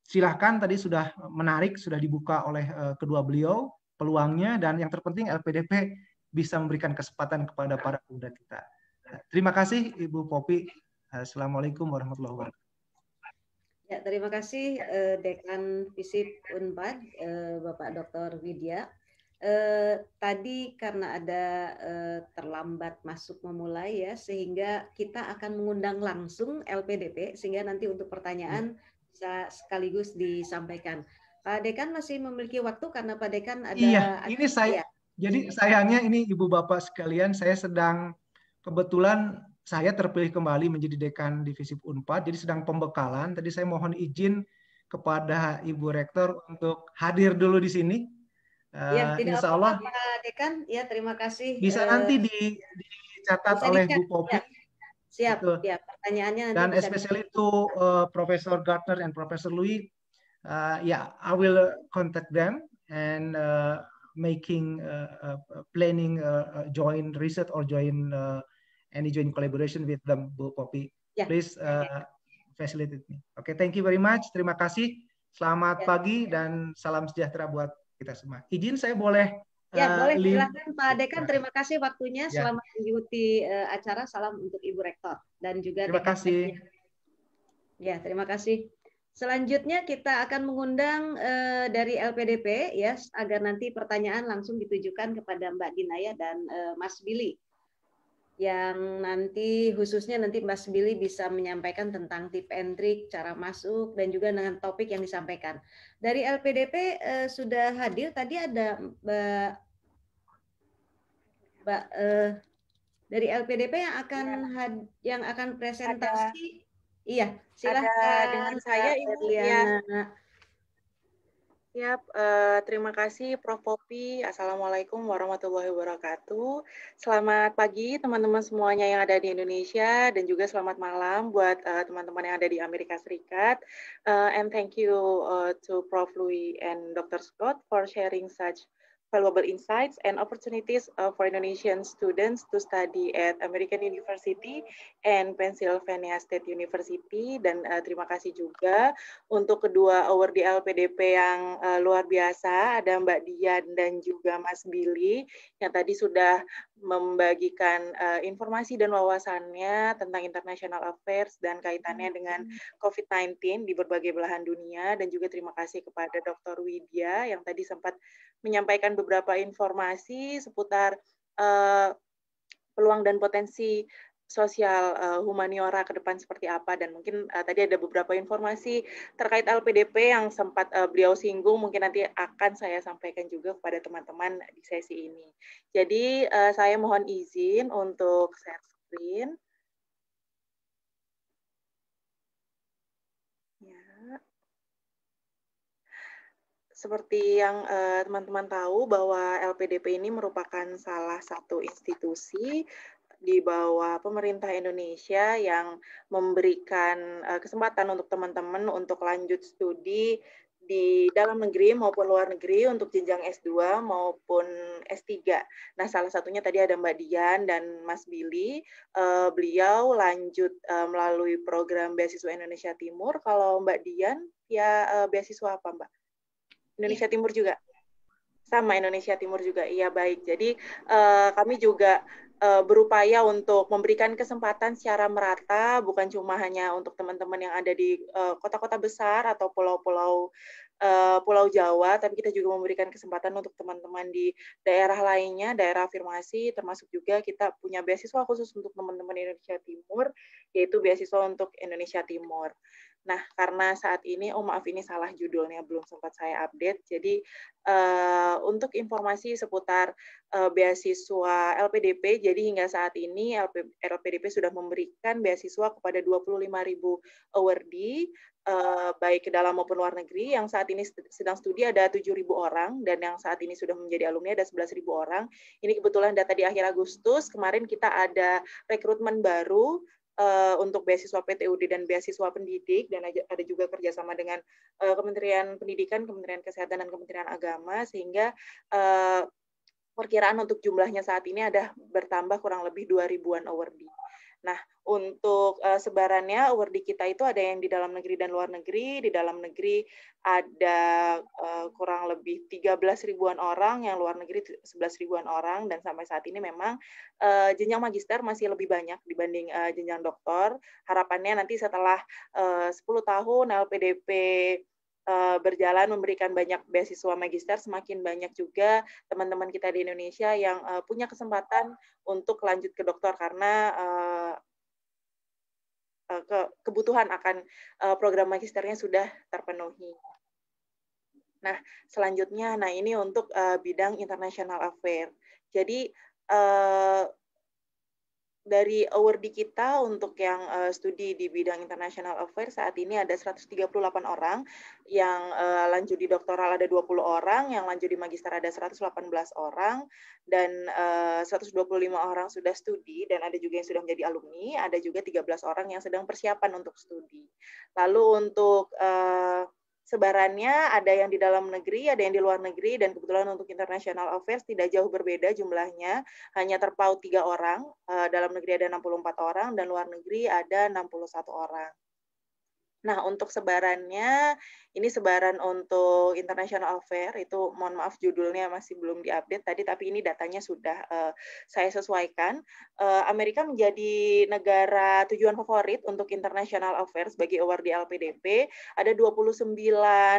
silahkan tadi sudah menarik sudah dibuka oleh eh, kedua beliau peluangnya dan yang terpenting LPDP bisa memberikan kesempatan kepada para pemuda kita. Nah, terima kasih Ibu Popi. Assalamualaikum warahmatullahi wabarakatuh. Ya, terima kasih Dekan Fisip Unpad Bapak Dr. Widya eh, tadi karena ada eh, terlambat masuk memulai ya, sehingga kita akan mengundang langsung LPDP sehingga nanti untuk pertanyaan hmm. bisa sekaligus disampaikan. Pak Dekan masih memiliki waktu karena Pak Dekan ada. Iya, ini saya. Ya. Jadi iya. sayangnya ini Ibu Bapak sekalian, saya sedang kebetulan saya terpilih kembali menjadi dekan divisi Unpad, jadi sedang pembekalan. Tadi saya mohon izin kepada Ibu Rektor untuk hadir dulu di sini Uh, ya, eh, Insya Allah. Dekan, ya terima kasih. Bisa uh, nanti di, dicatat bisa oleh dicat, Bu Popi. Ya. Siap, gitu. ya pertanyaannya nanti. Dan especially itu to uh, eh, Professor Gardner and Profesor Louis, uh, yeah, I will contact them and uh, making uh, uh, planning uh, join research or join uh, any joint collaboration with them, Bu Popi. Ya. Please uh, okay. facilitate me. Oke, okay, thank you very much. Terima kasih. Selamat ya. pagi dan salam sejahtera buat kita semua. Izin saya boleh Ya, uh, boleh silakan Pak Dekan. Terima kasih waktunya. Ya. Selamat mengikuti uh, acara. Salam untuk Ibu Rektor dan juga Terima Dekan kasih. Ya, terima kasih. Selanjutnya kita akan mengundang uh, dari LPDP ya yes, agar nanti pertanyaan langsung ditujukan kepada Mbak Dinaya dan uh, Mas Billy yang nanti khususnya nanti Mas Billy bisa menyampaikan tentang tip and trick, cara masuk, dan juga dengan topik yang disampaikan. Dari LPDP eh, sudah hadir, tadi ada Mbak, Mbak eh, dari LPDP yang akan ya. had, yang akan presentasi. Iya, ada. Iya, silahkan. Ada dengan saya Ibu Liana. Ya. Ya, eh, terima kasih Prof. Popi. Assalamualaikum warahmatullahi wabarakatuh. Selamat pagi teman-teman semuanya yang ada di Indonesia dan juga selamat malam buat eh, teman-teman uh, yang ada di Amerika Serikat. Uh, and thank you uh, to Prof. Louis and Dr. Scott for sharing such valuable insights and opportunities uh, for Indonesian students to study at American University and Pennsylvania State University. Dan uh, terima kasih juga untuk kedua award di LPDP yang uh, luar biasa, ada Mbak Dian dan juga Mas Billy yang tadi sudah membagikan uh, informasi dan wawasannya tentang international affairs dan kaitannya hmm. dengan COVID-19 di berbagai belahan dunia. Dan juga terima kasih kepada Dr. Widya yang tadi sempat menyampaikan beberapa informasi seputar uh, peluang dan potensi sosial uh, humaniora ke depan seperti apa dan mungkin uh, tadi ada beberapa informasi terkait LPDP yang sempat uh, beliau singgung mungkin nanti akan saya sampaikan juga kepada teman-teman di sesi ini. Jadi uh, saya mohon izin untuk share screen. Seperti yang eh, teman-teman uh, tahu bahwa LPDP ini merupakan salah satu institusi di bawah pemerintah Indonesia yang memberikan uh, kesempatan untuk teman-teman untuk lanjut studi di dalam negeri maupun luar negeri untuk jenjang S2 maupun S3. Nah, salah satunya tadi ada Mbak Dian dan Mas Billy. Uh, beliau lanjut uh, melalui program Beasiswa Indonesia Timur. Kalau Mbak Dian, ya uh, beasiswa apa, Mbak? Indonesia Timur juga? Sama Indonesia Timur juga, iya baik. Jadi uh, kami juga eh, berupaya untuk memberikan kesempatan secara merata, bukan cuma hanya untuk teman-teman yang ada di kota eh, kota-kota besar atau pulau-pulau uh, Pulau Jawa, tapi kita juga memberikan kesempatan untuk teman-teman di daerah lainnya, daerah afirmasi, termasuk juga kita punya beasiswa khusus untuk teman-teman Indonesia Timur, yaitu beasiswa untuk Indonesia Timur. Nah, karena saat ini, oh maaf ini salah judulnya, belum sempat saya update. Jadi, uh, untuk informasi seputar uh, beasiswa LPDP, jadi hingga saat ini LP, LPDP sudah memberikan beasiswa kepada 25.000 awardee, uh, baik ke dalam maupun luar negeri. Yang saat ini sedang studi ada 7.000 orang, dan yang saat ini sudah menjadi alumni ada 11.000 orang. Ini kebetulan data di akhir Agustus, kemarin kita ada rekrutmen baru, uh, untuk beasiswa PTUD dan beasiswa pendidik dan ada juga kerjasama dengan uh, Kementerian Pendidikan, Kementerian Kesehatan dan Kementerian Agama sehingga uh, perkiraan untuk jumlahnya saat ini ada bertambah kurang lebih 2000-an awardee. Nah, untuk uh, sebarannya award kita itu ada yang di dalam negeri dan luar negeri. Di dalam negeri ada uh, kurang lebih 13 ribuan orang, yang luar negeri 11 ribuan orang dan sampai saat ini memang uh, jenjang magister masih lebih banyak dibanding uh, jenjang doktor. Harapannya nanti setelah uh, 10 tahun LPDP Eh, berjalan memberikan banyak beasiswa magister, semakin banyak juga teman-teman kita di Indonesia yang uh, punya kesempatan untuk lanjut ke dokter karena uh, ke kebutuhan akan uh, program magisternya sudah terpenuhi. Nah, selanjutnya, nah ini untuk uh, bidang international affairs. Jadi uh, dari awardi kita untuk yang uh, studi di bidang international affairs saat ini ada 138 orang, yang uh, lanjut di doktoral ada 20 orang, yang lanjut di magister ada 118 orang, dan eh, uh, 125 orang sudah studi, dan ada juga yang sudah menjadi alumni, ada juga 13 orang yang sedang persiapan untuk studi. Lalu untuk uh, sebarannya ada yang di dalam negeri, ada yang di luar negeri, dan kebetulan untuk international affairs tidak jauh berbeda jumlahnya, hanya terpaut tiga orang, eh, dalam negeri ada 64 orang, dan luar negeri ada 61 orang. Nah, untuk sebarannya, ini sebaran untuk International Affair, itu mohon maaf judulnya masih belum diupdate tadi, tapi ini datanya sudah uh, saya sesuaikan. Uh, Amerika menjadi negara tujuan favorit untuk International Affair sebagai di LPDP. Ada 29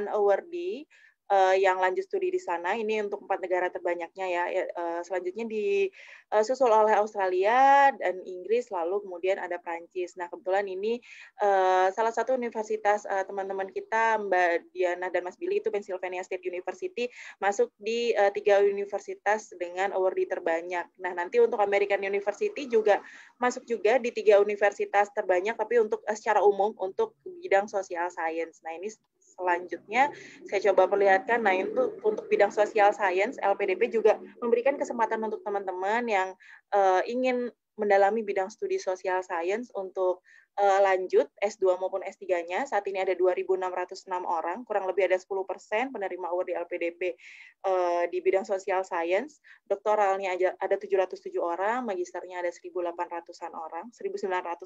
awardee uh, yang lanjut studi di sana. Ini untuk empat negara terbanyaknya ya. Uh, selanjutnya disusul eh, uh, oleh Australia dan Inggris, lalu kemudian ada Prancis. Nah kebetulan ini uh, salah satu universitas teman teman-teman kita Mbak Diana dan Mas Billy itu Pennsylvania State University masuk di uh, tiga universitas dengan awardee terbanyak. Nah nanti untuk American University juga masuk juga di tiga universitas terbanyak, tapi untuk uh, secara umum untuk bidang sosial science. Nah ini selanjutnya saya coba perlihatkan nah itu untuk bidang sosial science LPDP juga memberikan kesempatan untuk teman-teman yang uh, ingin mendalami bidang studi sosial science untuk uh, lanjut S2 maupun S3-nya. Saat ini ada 2.606 orang, kurang lebih ada 10 persen penerima award di LPDP uh, eh, di bidang sosial science. Doktoralnya aja ada 707 orang, magisternya ada 1.800-an orang, 1.900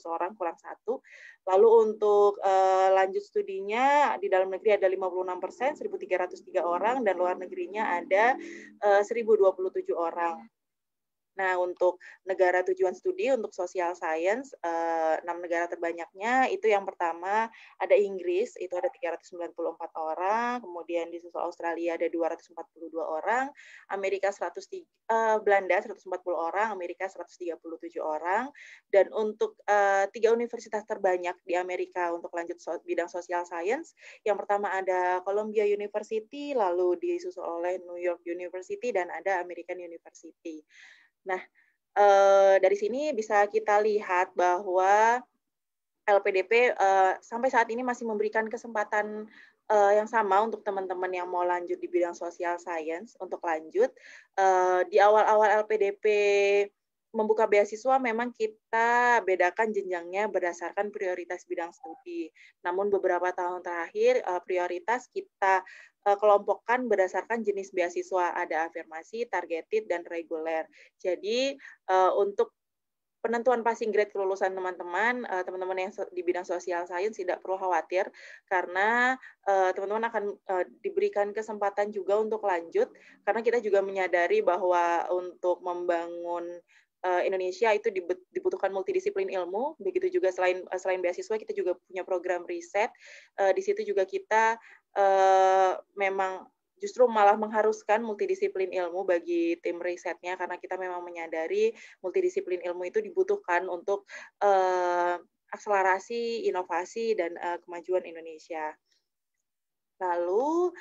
orang kurang satu. Lalu untuk uh, lanjut studinya di dalam negeri ada 56 persen, 1.303 orang, dan luar negerinya ada uh, 1.027 orang. Nah, untuk negara tujuan studi untuk social science, eh, enam negara terbanyaknya itu yang pertama ada Inggris, itu ada 394 orang, kemudian di susul Australia ada 242 orang, Amerika 103, eh, Belanda 140 orang, Amerika 137 orang, dan untuk eh, tiga universitas terbanyak di Amerika untuk lanjut bidang social science, yang pertama ada Columbia University, lalu disusul oleh New York University dan ada American University. Nah, eh, dari sini bisa kita lihat bahwa LPDP eh, sampai saat ini masih memberikan kesempatan eh, yang sama untuk teman-teman yang mau lanjut di bidang social science untuk lanjut. Eh, di awal-awal LPDP membuka beasiswa memang kita bedakan jenjangnya berdasarkan prioritas bidang studi. Namun beberapa tahun terakhir eh, prioritas kita eh, kelompokkan berdasarkan jenis beasiswa, ada afirmasi, targeted dan reguler. Jadi eh, untuk penentuan passing grade kelulusan teman-teman, teman-teman yang di bidang sosial science tidak perlu khawatir karena teman-teman akan diberikan kesempatan juga untuk lanjut karena kita juga menyadari bahwa untuk membangun Eh, Indonesia itu dibutuhkan multidisiplin ilmu. Begitu juga selain eh, selain beasiswa kita juga punya program riset. Eh, di situ juga kita memang justru malah mengharuskan multidisiplin ilmu bagi tim risetnya karena kita memang menyadari multidisiplin ilmu itu dibutuhkan untuk akselerasi inovasi dan kemajuan Indonesia. Lalu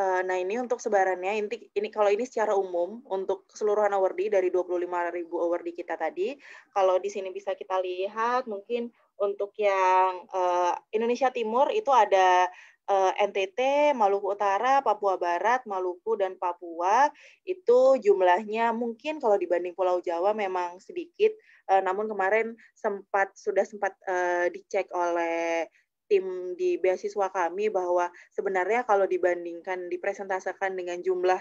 Uh, nah ini untuk sebarannya inti ini kalau ini secara umum untuk keseluruhan awardee dari 25.000 awardee kita tadi kalau di sini bisa kita lihat mungkin untuk yang uh, Indonesia Timur itu ada uh, eh, NTT, Maluku Utara, Papua Barat, Maluku dan Papua itu jumlahnya mungkin kalau dibanding Pulau Jawa memang sedikit uh, namun kemarin sempat sudah sempat uh, dicek oleh tim di beasiswa kami bahwa sebenarnya kalau dibandingkan dipresentasikan dengan jumlah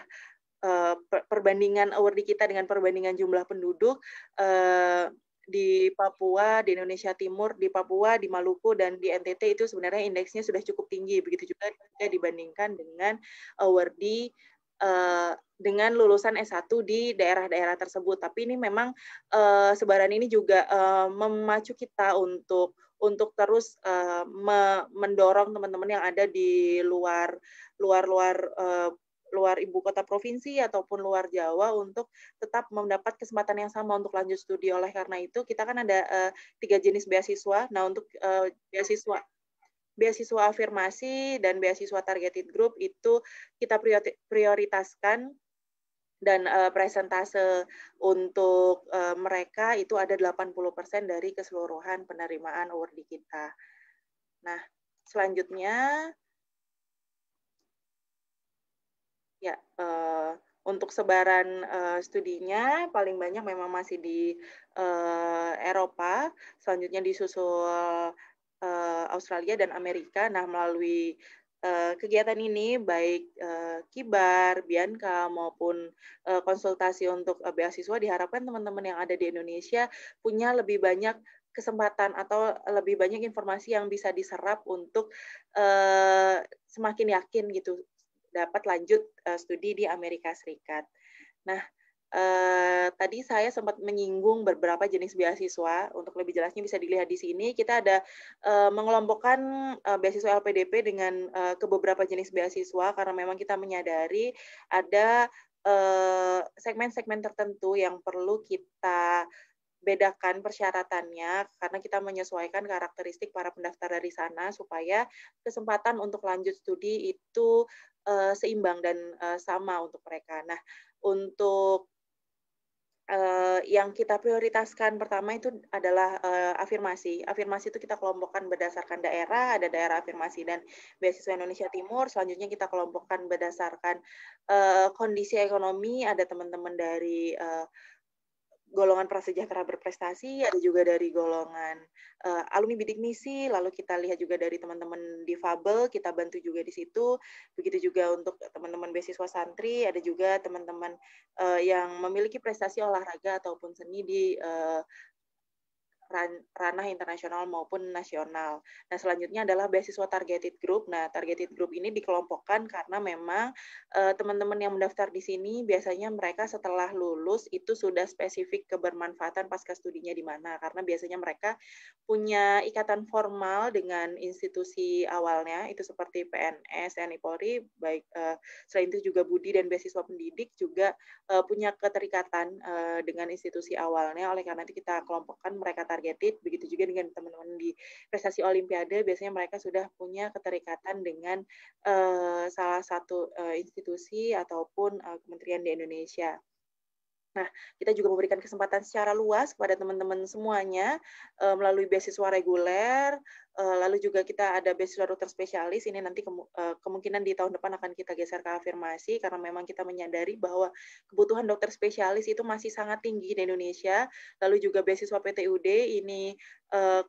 uh, perbandingan awardee kita dengan perbandingan jumlah penduduk uh, di Papua, di Indonesia Timur, di Papua, di Maluku dan di NTT itu sebenarnya indeksnya sudah cukup tinggi begitu juga dibandingkan dengan awardee uh, dengan lulusan S1 di daerah-daerah tersebut. Tapi ini memang uh, sebaran ini juga uh, memacu kita untuk untuk terus uh, me mendorong teman-teman yang ada di luar luar luar uh, luar ibu kota provinsi ataupun luar Jawa untuk tetap mendapat kesempatan yang sama untuk lanjut studi. Oleh karena itu, kita kan ada uh, tiga jenis beasiswa. Nah, untuk uh, beasiswa beasiswa afirmasi dan beasiswa targeted group itu kita prioritaskan dan uh, presentase untuk uh, mereka itu ada 80% dari keseluruhan penerimaan award di kita. Nah, selanjutnya ya uh, untuk sebaran uh, studinya paling banyak memang masih di uh, Eropa, selanjutnya disusul uh, Australia dan Amerika. Nah, melalui Eh, kegiatan ini baik eh, Kibar, Bianca maupun eh, konsultasi untuk beasiswa diharapkan teman-teman yang ada di Indonesia punya lebih banyak kesempatan atau lebih banyak informasi yang bisa diserap untuk semakin yakin gitu dapat lanjut studi di Amerika Serikat. Nah, Uh, tadi saya sempat menyinggung beberapa jenis beasiswa. Untuk lebih jelasnya bisa dilihat di sini. Kita ada uh, mengelompokkan uh, beasiswa LPDP dengan uh, ke beberapa jenis beasiswa karena memang kita menyadari ada segmen-segmen uh, tertentu yang perlu kita bedakan persyaratannya karena kita menyesuaikan karakteristik para pendaftar dari sana supaya kesempatan untuk lanjut studi itu uh, seimbang dan uh, sama untuk mereka. Nah, untuk uh, yang kita prioritaskan pertama itu adalah uh, afirmasi. Afirmasi itu kita kelompokkan berdasarkan daerah, ada daerah afirmasi dan beasiswa Indonesia Timur. Selanjutnya kita kelompokkan berdasarkan uh, kondisi ekonomi, ada teman-teman dari uh, golongan prasejahtera berprestasi, ada juga dari golongan uh, alumni bidik misi, lalu kita lihat juga dari teman-teman difabel, kita bantu juga di situ. Begitu juga untuk teman-teman beasiswa santri, ada juga teman-teman uh, yang memiliki prestasi olahraga ataupun seni di uh, ran, ranah internasional maupun nasional. Nah, selanjutnya adalah beasiswa targeted group. Nah, targeted group ini dikelompokkan karena memang eh, teman-teman uh, yang mendaftar di sini biasanya mereka setelah lulus itu sudah spesifik kebermanfaatan pasca studinya di mana karena biasanya mereka punya ikatan formal dengan institusi awalnya itu seperti PNS, TNI Polri, baik uh, selain itu juga Budi dan beasiswa pendidik juga uh, punya keterikatan uh, dengan institusi awalnya oleh karena itu kita kelompokkan mereka targeted, begitu juga dengan teman-teman di prestasi olimpiade, biasanya mereka sudah punya keterikatan dengan uh, salah satu uh, institusi ataupun uh, kementerian di Indonesia. Nah, kita juga memberikan kesempatan secara luas kepada teman-teman semuanya uh, melalui beasiswa reguler, uh, lalu juga kita ada beasiswa dokter spesialis. Ini nanti kemu uh, kemungkinan di tahun depan akan kita geser ke afirmasi karena memang kita menyadari bahwa kebutuhan dokter spesialis itu masih sangat tinggi di Indonesia. Lalu juga beasiswa PTUD ini uh,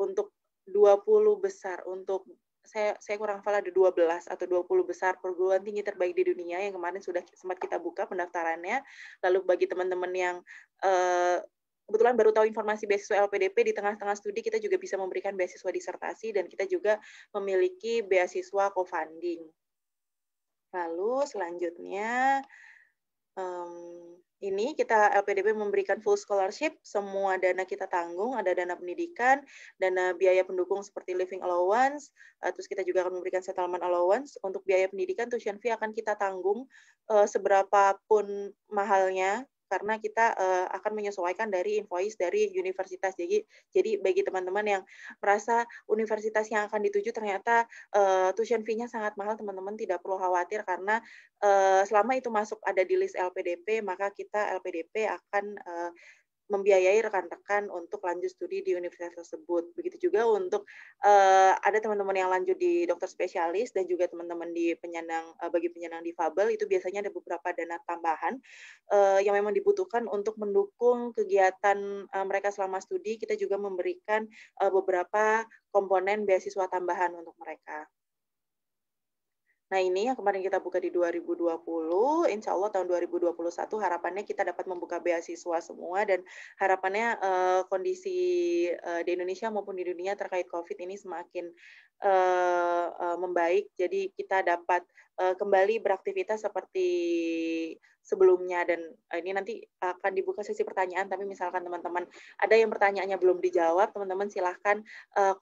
untuk 20 besar untuk saya saya kurang hafal ada 12 atau 20 besar perguruan tinggi terbaik di dunia yang kemarin sudah sempat kita buka pendaftarannya. Lalu bagi teman-teman yang uh, kebetulan baru tahu informasi beasiswa LPDP di tengah-tengah studi kita juga bisa memberikan beasiswa disertasi dan kita juga memiliki beasiswa co-funding. Lalu selanjutnya mmm, ini kita LPDB memberikan full scholarship, semua dana kita tanggung, ada dana pendidikan, dana biaya pendukung seperti living allowance, eh, terus kita juga akan memberikan settlement allowance. Untuk biaya pendidikan, tuition fee akan kita tanggung uh, eh, seberapa pun mahalnya, karena kita uh, akan menyesuaikan dari invoice dari universitas. Jadi jadi bagi teman-teman yang merasa universitas yang akan dituju ternyata uh, tuition fee-nya sangat mahal, teman-teman tidak perlu khawatir karena uh, selama itu masuk ada di list LPDP, maka kita LPDP akan uh, membiayai rekan-rekan untuk lanjut studi di universitas tersebut. Begitu juga untuk uh, ada teman-teman yang lanjut di dokter spesialis dan juga teman-teman di penyandang uh, bagi penyandang difabel itu biasanya ada beberapa dana tambahan uh, yang memang dibutuhkan untuk mendukung kegiatan uh, mereka selama studi. Kita juga memberikan uh, beberapa komponen beasiswa tambahan untuk mereka. Nah ini yang kemarin kita buka di 2020, insya Allah tahun 2021 harapannya kita dapat membuka beasiswa semua dan harapannya uh, kondisi uh, di Indonesia maupun di dunia terkait COVID ini semakin Eh, eh, membaik, jadi kita dapat eh, kembali beraktivitas seperti sebelumnya dan ini nanti akan dibuka sesi pertanyaan tapi misalkan teman-teman ada yang pertanyaannya belum dijawab teman-teman silahkan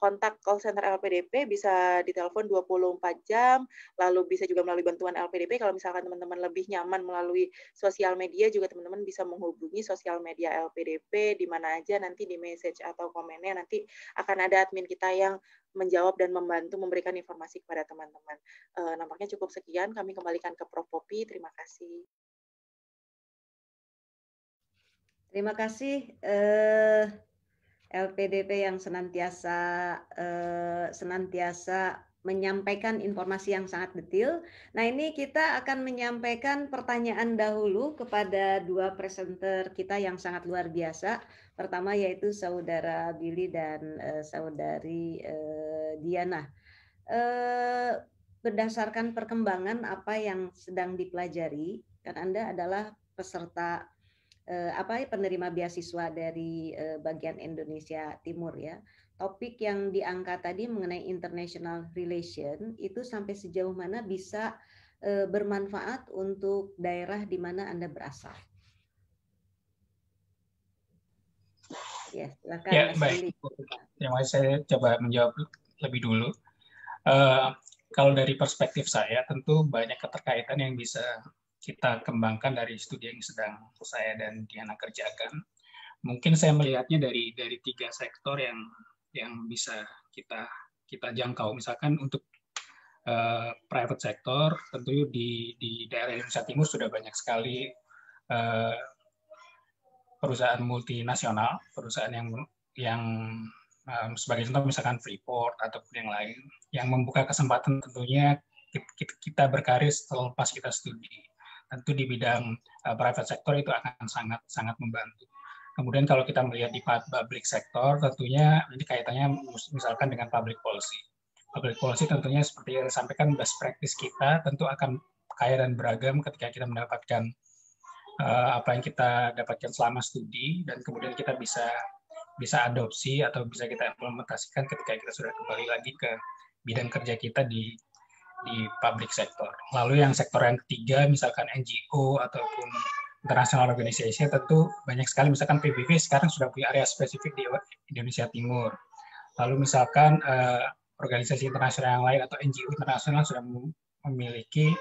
kontak call center LPDP bisa ditelepon 24 jam lalu bisa juga melalui bantuan LPDP kalau misalkan teman-teman lebih nyaman melalui sosial media juga teman-teman bisa menghubungi sosial media LPDP di mana aja nanti di message atau komennya nanti akan ada admin kita yang menjawab dan membantu memberikan informasi kepada teman-teman. Uh, nampaknya cukup sekian, kami kembalikan ke Prof. Popi. Terima kasih. Terima kasih eh, LPDP yang senantiasa eh, senantiasa menyampaikan informasi yang sangat detail. Nah, ini kita akan menyampaikan pertanyaan dahulu kepada dua presenter kita yang sangat luar biasa. Pertama yaitu saudara Billy dan uh, saudari uh, Diana. Uh, berdasarkan perkembangan apa yang sedang dipelajari, kan Anda adalah peserta uh, apa penerima beasiswa dari uh, bagian Indonesia Timur ya topik yang diangkat tadi mengenai international relation itu sampai sejauh mana bisa eh, bermanfaat untuk daerah di mana Anda berasal. Ya, silakan. Ya, baik. Yang lain Saya coba menjawab lebih dulu. Uh, kalau dari perspektif saya, tentu banyak keterkaitan yang bisa kita kembangkan dari studi yang sedang saya dan Diana kerjakan. Mungkin saya melihatnya dari dari tiga sektor yang yang bisa kita kita jangkau. Misalkan untuk uh, private sector, tentu di, di daerah Indonesia Timur sudah banyak sekali uh, perusahaan multinasional, perusahaan yang yang um, sebagai contoh misalkan Freeport ataupun yang lain, yang membuka kesempatan tentunya kita berkarir setelah kita studi. Tentu di bidang uh, private sector itu akan sangat sangat membantu. Kemudian kalau kita melihat di public sector, tentunya ini kaitannya misalkan dengan public policy. Public policy tentunya seperti yang disampaikan best practice kita tentu akan kaya dan beragam ketika kita mendapatkan eh, apa yang kita dapatkan selama studi dan kemudian kita bisa bisa adopsi atau bisa kita implementasikan ketika kita sudah kembali lagi ke bidang kerja kita di di public sector. Lalu yang sektor yang ketiga misalkan NGO ataupun international organization tentu banyak sekali misalkan PBB sekarang sudah punya area spesifik di Indonesia Timur. Lalu misalkan eh, organisasi internasional yang lain atau NGO internasional sudah memiliki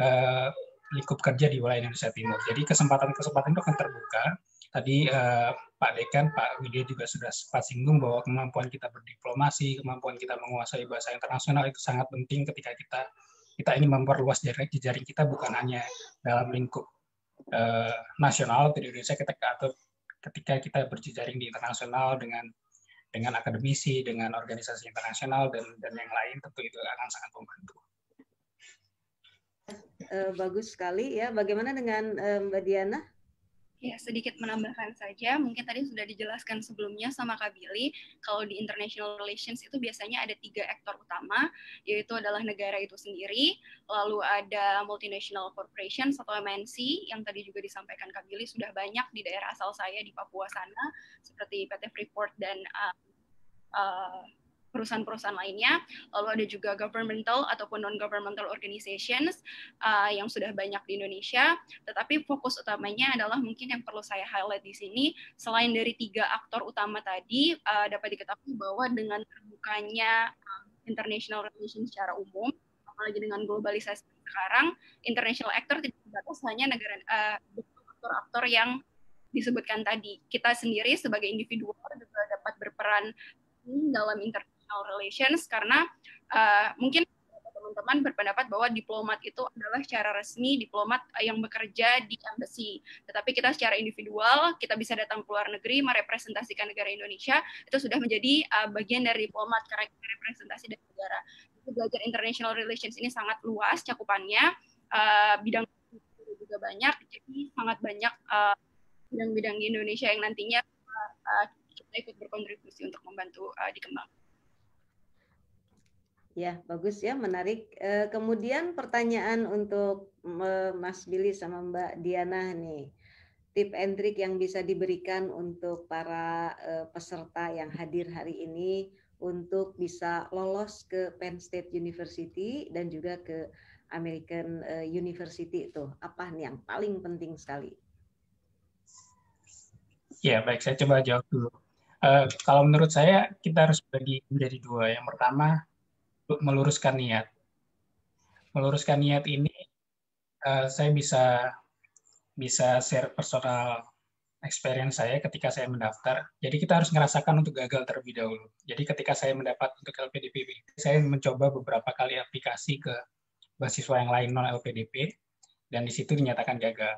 eh, lingkup kerja di wilayah Indonesia Timur. Jadi kesempatan-kesempatan itu akan terbuka. Tadi eh, Pak Dekan, Pak Widya juga sudah sempat singgung bahwa kemampuan kita berdiplomasi, kemampuan kita menguasai bahasa internasional itu sangat penting ketika kita kita ingin memperluas jaring, jaring kita bukan hanya dalam lingkup Eh, nasional di Indonesia kita atau ketika kita berjejaring di internasional dengan dengan akademisi, dengan organisasi internasional dan dan yang lain tentu itu akan sangat membantu. Eh, bagus sekali ya. Bagaimana dengan eh, Mbak Diana? Ya, sedikit menambahkan saja, mungkin tadi sudah dijelaskan sebelumnya sama Kak Billy, kalau di international relations itu biasanya ada tiga aktor utama, yaitu adalah negara itu sendiri, lalu ada multinational corporation atau MNC, yang tadi juga disampaikan Kak Billy, sudah banyak di daerah asal saya di Papua sana, seperti PT Freeport dan uh, uh, perusahaan-perusahaan lainnya. Lalu ada juga governmental ataupun non-governmental organizations uh, yang sudah banyak di Indonesia. Tetapi fokus utamanya adalah mungkin yang perlu saya highlight di sini, selain dari tiga aktor utama tadi, uh, dapat diketahui bahwa dengan terbukanya eh, international relations secara umum, apalagi dengan globalisasi sekarang, international actor tidak terbatas hanya negara aktor aktor-aktor yang disebutkan tadi. Kita sendiri sebagai individual juga dapat berperan dalam internet international relations karena uh, mungkin teman-teman berpendapat bahwa diplomat itu adalah secara resmi diplomat eh, yang bekerja di embassy. Tetapi kita secara individual, kita bisa datang ke luar negeri merepresentasikan negara Indonesia, itu sudah menjadi uh, bagian dari diplomat karena kita representasi dari negara. Jadi belajar international relations ini sangat luas cakupannya, uh, bidang juga banyak, jadi sangat banyak bidang-bidang di Indonesia yang nantinya uh, kita ikut berkontribusi untuk membantu uh, dikembangkan. Ya, bagus ya, menarik. Eh, kemudian pertanyaan untuk eh, Mas Billy sama Mbak Diana nih. Tip and trick yang bisa diberikan untuk para eh, peserta yang hadir hari ini untuk bisa lolos ke Penn State University dan juga ke American University itu apa nih yang paling penting sekali? Ya baik saya coba jawab dulu. Uh, kalau menurut saya kita harus bagi menjadi dua. Yang pertama meluruskan niat. Meluruskan niat ini eh, saya bisa bisa share personal experience saya ketika saya mendaftar. Jadi kita harus merasakan untuk gagal terlebih dahulu. Jadi ketika saya mendapat untuk LPDP, saya mencoba beberapa kali aplikasi ke mahasiswa yang lain non LPDP dan di situ dinyatakan gagal.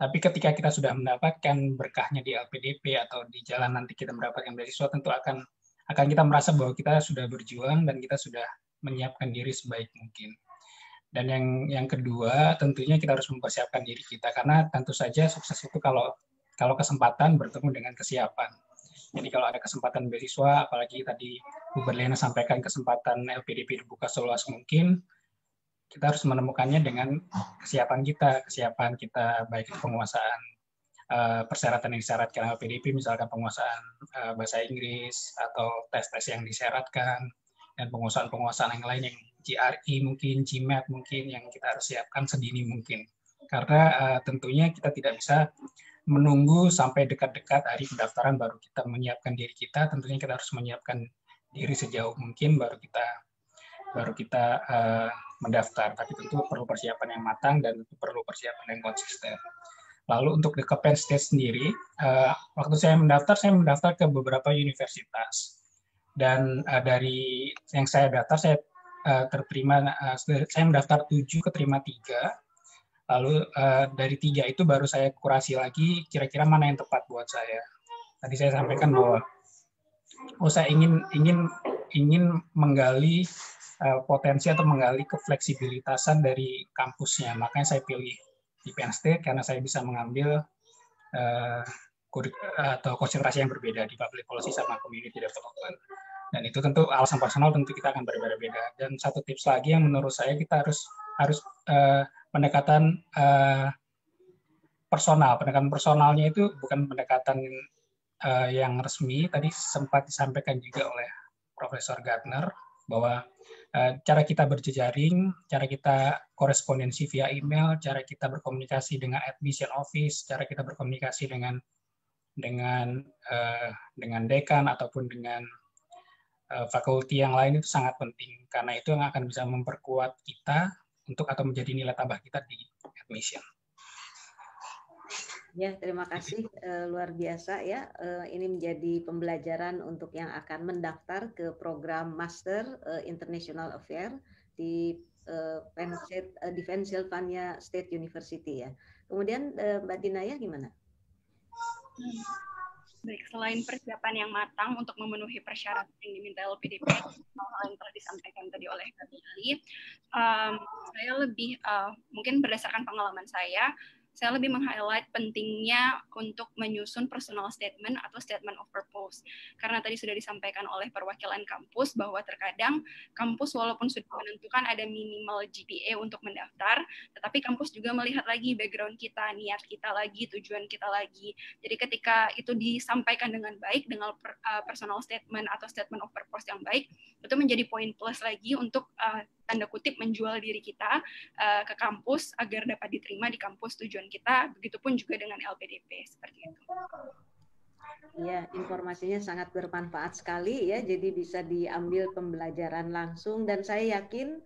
Tapi ketika kita sudah mendapatkan berkahnya di LPDP atau di jalan nanti kita mendapatkan beasiswa tentu akan akan kita merasa bahwa kita sudah berjuang dan kita sudah menyiapkan diri sebaik mungkin. Dan yang yang kedua, tentunya kita harus mempersiapkan diri kita karena tentu saja sukses itu kalau kalau kesempatan bertemu dengan kesiapan. Jadi kalau ada kesempatan beasiswa, apalagi tadi Bu Berlina sampaikan kesempatan LPDP dibuka seluas mungkin, kita harus menemukannya dengan kesiapan kita, kesiapan kita baik penguasaan eh, persyaratan yang disyaratkan LPDP, misalkan penguasaan eh, bahasa Inggris atau tes-tes yang disyaratkan, dan penguasaan-penguasaan yang lain yang GRE mungkin, GMAT mungkin yang kita harus siapkan sedini mungkin. Karena uh, tentunya kita tidak bisa menunggu sampai dekat-dekat hari pendaftaran baru kita menyiapkan diri kita. Tentunya kita harus menyiapkan diri sejauh mungkin baru kita baru kita uh, mendaftar. Tapi tentu perlu persiapan yang matang dan perlu persiapan yang konsisten. Lalu untuk the capacity sendiri, uh, waktu saya mendaftar, saya mendaftar ke beberapa universitas dan uh, dari yang saya daftar saya uh, eh, terima uh, eh, saya mendaftar 7 keterima 3 lalu uh, dari tiga itu baru saya kurasi lagi kira-kira mana yang tepat buat saya tadi saya sampaikan bahwa oh saya ingin ingin ingin menggali uh, potensi atau menggali kefleksibilitasan dari kampusnya makanya saya pilih di Penn State karena saya bisa mengambil uh, atau konsentrasi yang berbeda di public policy sama community development. Dan itu tentu alasan personal tentu kita akan berbeda-beda. Dan satu tips lagi yang menurut saya kita harus harus uh, pendekatan uh, personal. Pendekatan personalnya itu bukan pendekatan uh, yang resmi. Tadi sempat disampaikan juga oleh Profesor Gardner bahwa cara kita berjejaring, cara kita korespondensi via email, cara kita berkomunikasi dengan admission office, cara kita berkomunikasi dengan dengan uh, dengan dekan ataupun dengan uh, fakulti yang lain itu sangat penting karena itu yang akan bisa memperkuat kita untuk atau menjadi nilai tambah kita di admission. Ya, terima kasih uh, luar biasa ya. Uh, ini menjadi pembelajaran untuk yang akan mendaftar ke program Master uh, International affairs di uh, Pennsylvania State University ya. Kemudian uh, Mbak Dinaya gimana? Hmm. Baik, selain persiapan yang matang untuk memenuhi persyaratan yang diminta LPDP, hal hal yang telah disampaikan tadi oleh Kak Billy, um, saya lebih uh, mungkin berdasarkan pengalaman saya, saya lebih mhm. meng-highlight pentingnya untuk menyusun personal statement atau statement of purpose. Karena tadi sudah disampaikan oleh perwakilan kampus bahwa terkadang kampus walaupun sudah menentukan ada minimal GPA untuk mendaftar, tetapi kampus juga melihat lagi background kita, niat kita lagi, tujuan kita lagi. Jadi ketika itu disampaikan dengan baik dengan eh, personal statement atau statement of purpose yang baik, itu menjadi poin plus lagi untuk eh, tanda kutip menjual diri kita uh, ke kampus agar dapat diterima di kampus tujuan kita begitu pun juga dengan LPDP seperti itu. Iya, informasinya sangat bermanfaat sekali ya. Jadi bisa diambil pembelajaran langsung dan saya yakin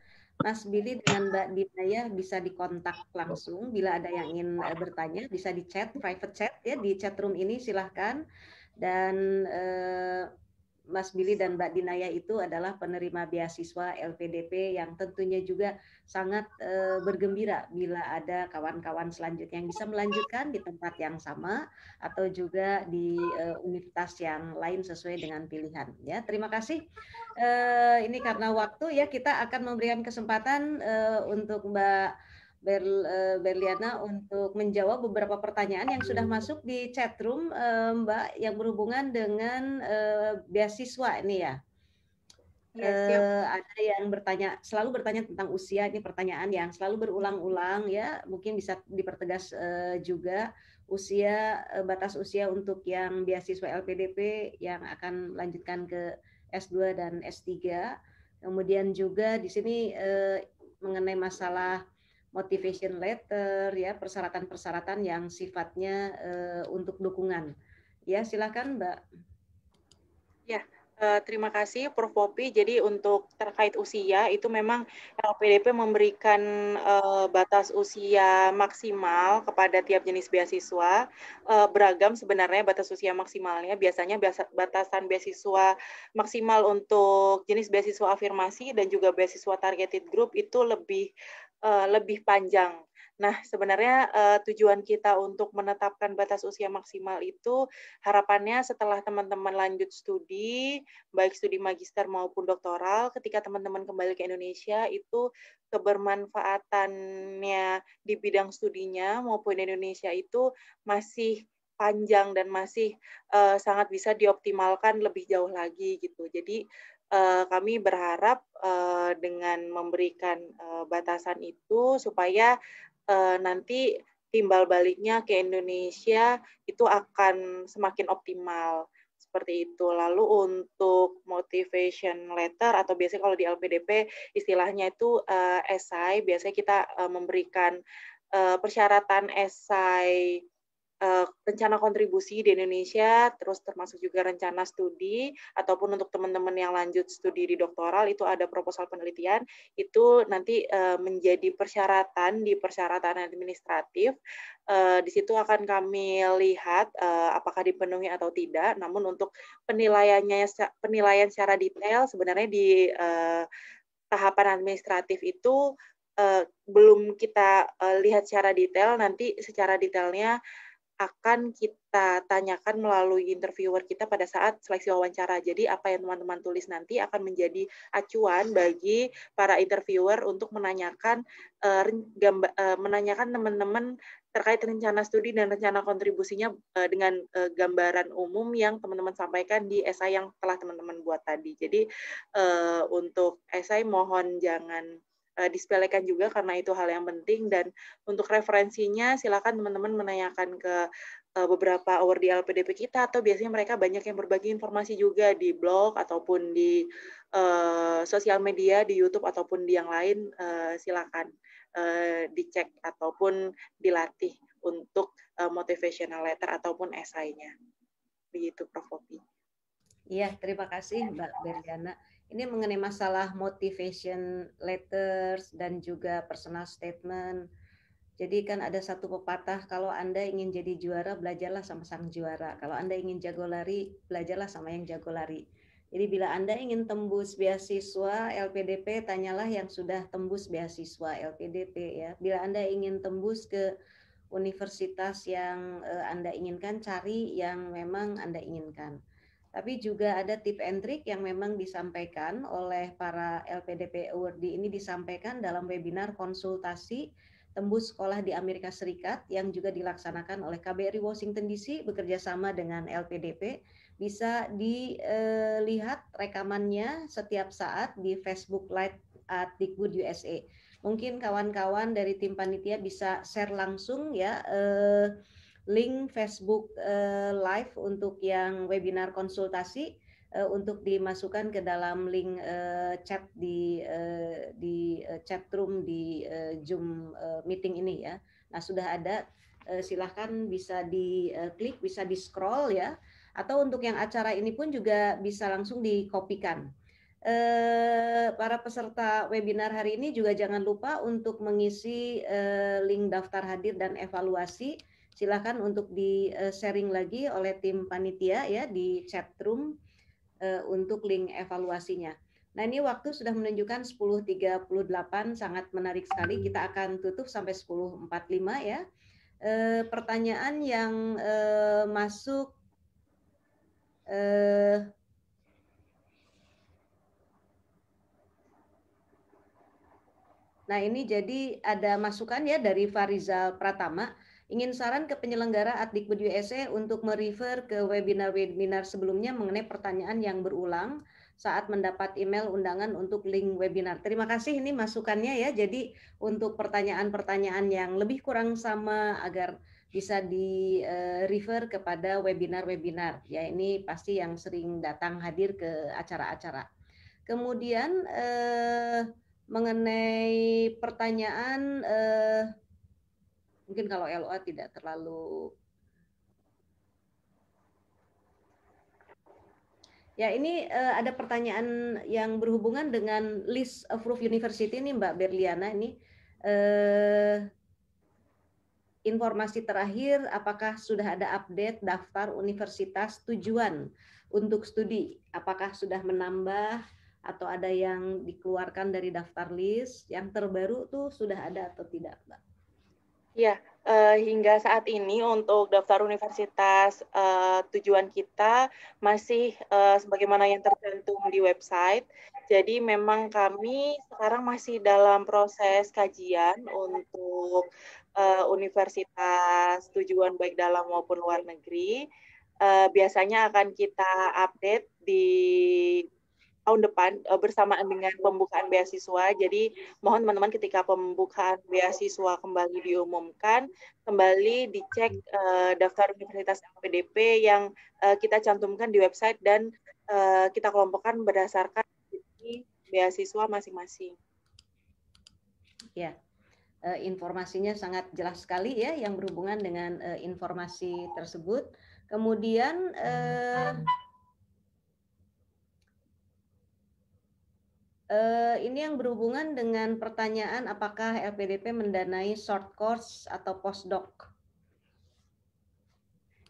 Mas Billy dengan Mbak Dina ya bisa dikontak langsung bila ada yang ingin eh, bertanya bisa di chat private chat ya di chat room ini silahkan dan eh, Mas Billy dan Mbak Dinaya itu adalah penerima beasiswa LPDP yang tentunya juga sangat eh, bergembira bila ada kawan-kawan selanjutnya yang bisa melanjutkan di tempat yang sama atau juga di eh, universitas yang lain sesuai dengan pilihan ya. Terima kasih. Eh, ini karena waktu ya kita akan memberikan kesempatan untuk Mbak Eh, Berliana untuk menjawab beberapa pertanyaan yang sudah masuk di chat room eh, Mbak yang berhubungan dengan eh, beasiswa ini ya. Ya, Uh, ada yang bertanya selalu bertanya tentang usia ini pertanyaan yang selalu berulang-ulang ya mungkin bisa dipertegas uh, juga usia uh, batas usia untuk yang beasiswa LPDP yang akan melanjutkan ke S2 dan S3 kemudian juga di sini uh, mengenai masalah motivation letter ya persyaratan-persyaratan yang sifatnya uh, untuk dukungan ya silakan Mbak ya uh, terima kasih Prof Popi jadi untuk terkait usia itu memang LPDP memberikan uh, batas usia maksimal kepada tiap jenis beasiswa uh, beragam sebenarnya batas usia maksimalnya biasanya batasan beasiswa maksimal untuk jenis beasiswa afirmasi dan juga beasiswa targeted group itu lebih uh, lebih panjang. Nah, sebenarnya uh, tujuan kita untuk menetapkan batas usia maksimal itu harapannya setelah teman-teman lanjut studi, baik studi magister maupun doktoral, ketika teman-teman kembali ke Indonesia itu kebermanfaatannya di bidang studinya maupun di Indonesia itu masih panjang dan masih uh, sangat bisa dioptimalkan lebih jauh lagi gitu. Jadi Eh, kami berharap uh, dengan memberikan uh, batasan itu supaya uh, nanti timbal baliknya ke Indonesia itu akan semakin optimal seperti itu. Lalu untuk motivation letter atau biasanya kalau di LPDP istilahnya itu uh, esai, biasanya kita uh, memberikan uh, persyaratan esai Eh, rencana kontribusi di Indonesia, terus termasuk juga rencana studi, ataupun untuk teman-teman yang lanjut studi di doktoral, itu ada proposal penelitian, itu nanti eh, menjadi persyaratan di persyaratan administratif. Eh, di situ akan kami lihat apakah dipenuhi atau tidak, namun untuk penilaiannya penilaian secara detail sebenarnya di tahapan administratif itu belum kita lihat secara detail nanti secara detailnya akan kita tanyakan melalui interviewer kita pada saat seleksi wawancara. Jadi apa yang teman-teman tulis nanti akan menjadi acuan bagi para interviewer untuk menanyakan uh, uh, menanyakan teman-teman terkait rencana studi dan rencana kontribusinya uh, dengan uh, gambaran umum yang teman-teman sampaikan di esai yang telah teman-teman buat tadi. Jadi uh, untuk esai mohon jangan uh, disepelekan juga karena itu hal yang penting dan untuk referensinya silakan teman-teman menanyakan ke eh, beberapa award di LPDP kita atau biasanya mereka banyak yang berbagi informasi juga di blog ataupun di uh, sosial media di YouTube ataupun di yang lain uh, silakan uh, dicek ataupun dilatih untuk uh, motivational letter ataupun esainya begitu Prof. Iya terima kasih Mbak Berjana. Ini mengenai masalah motivation letters dan juga personal statement. Jadi kan ada satu pepatah kalau Anda ingin jadi juara belajarlah sama sang juara. Kalau Anda ingin jago lari, belajarlah sama yang jago lari. Jadi bila Anda ingin tembus beasiswa LPDP, tanyalah yang sudah tembus beasiswa LPDP ya. Bila Anda ingin tembus ke universitas yang eh, Anda inginkan, cari yang memang Anda inginkan tapi juga ada tip and trick yang memang disampaikan oleh para LPDP awardee ini disampaikan dalam webinar konsultasi tembus sekolah di Amerika Serikat yang juga dilaksanakan oleh KBRI Washington DC bekerjasama dengan LPDP bisa dilihat eh, rekamannya setiap saat di Facebook Live at Dikbud USA. Mungkin kawan-kawan dari tim panitia bisa share langsung ya eh, link Facebook eh, live untuk yang webinar konsultasi eh, untuk dimasukkan ke dalam link eh, chat di di chat room di Zoom meeting ini ya. Nah, sudah ada silahkan bisa diklik, bisa di scroll ya, atau untuk yang acara ini pun juga bisa langsung dikopikan. Para peserta webinar hari ini juga jangan lupa untuk mengisi link daftar hadir dan evaluasi silakan untuk di eh, sharing lagi oleh tim panitia ya di chat room eh, untuk link evaluasinya. Nah ini waktu sudah menunjukkan 10.38 sangat menarik sekali. Kita akan tutup sampai 10.45 ya. E, pertanyaan yang e, masuk e, Nah ini jadi ada masukan ya dari Farizal Pratama. Ingin saran ke penyelenggara Adikbud USA untuk merefer ke webinar-webinar sebelumnya mengenai pertanyaan yang berulang saat mendapat email undangan untuk link webinar. Terima kasih ini masukannya ya. Jadi untuk pertanyaan-pertanyaan yang lebih kurang sama agar bisa di eh, refer kepada webinar-webinar. Ya ini pasti yang sering datang hadir ke acara-acara. Kemudian eh, mengenai pertanyaan eh, mungkin kalau LOA tidak terlalu Ya, ini uh, ada pertanyaan yang berhubungan dengan list of approved university ini Mbak Berliana ini uh, informasi terakhir apakah sudah ada update daftar universitas tujuan untuk studi? Apakah sudah menambah atau ada yang dikeluarkan dari daftar list? Yang terbaru tuh sudah ada atau tidak, Mbak? Ya uh, hingga saat ini untuk daftar universitas uh, tujuan kita masih uh, sebagaimana yang tercantum di website. Jadi memang kami sekarang masih dalam proses kajian untuk uh, universitas tujuan baik dalam maupun luar negeri. Uh, biasanya akan kita update di tahun depan uh, bersamaan dengan pembukaan beasiswa. Jadi mohon teman-teman ketika pembukaan beasiswa kembali diumumkan, kembali dicek uh, daftar universitas PDP yang uh, kita cantumkan di website dan uh, kita kelompokkan berdasarkan beasiswa masing-masing. Ya, uh, informasinya sangat jelas sekali ya yang berhubungan dengan uh, informasi tersebut. Kemudian Eh, ini yang berhubungan dengan pertanyaan apakah LPDP mendanai short course atau postdoc?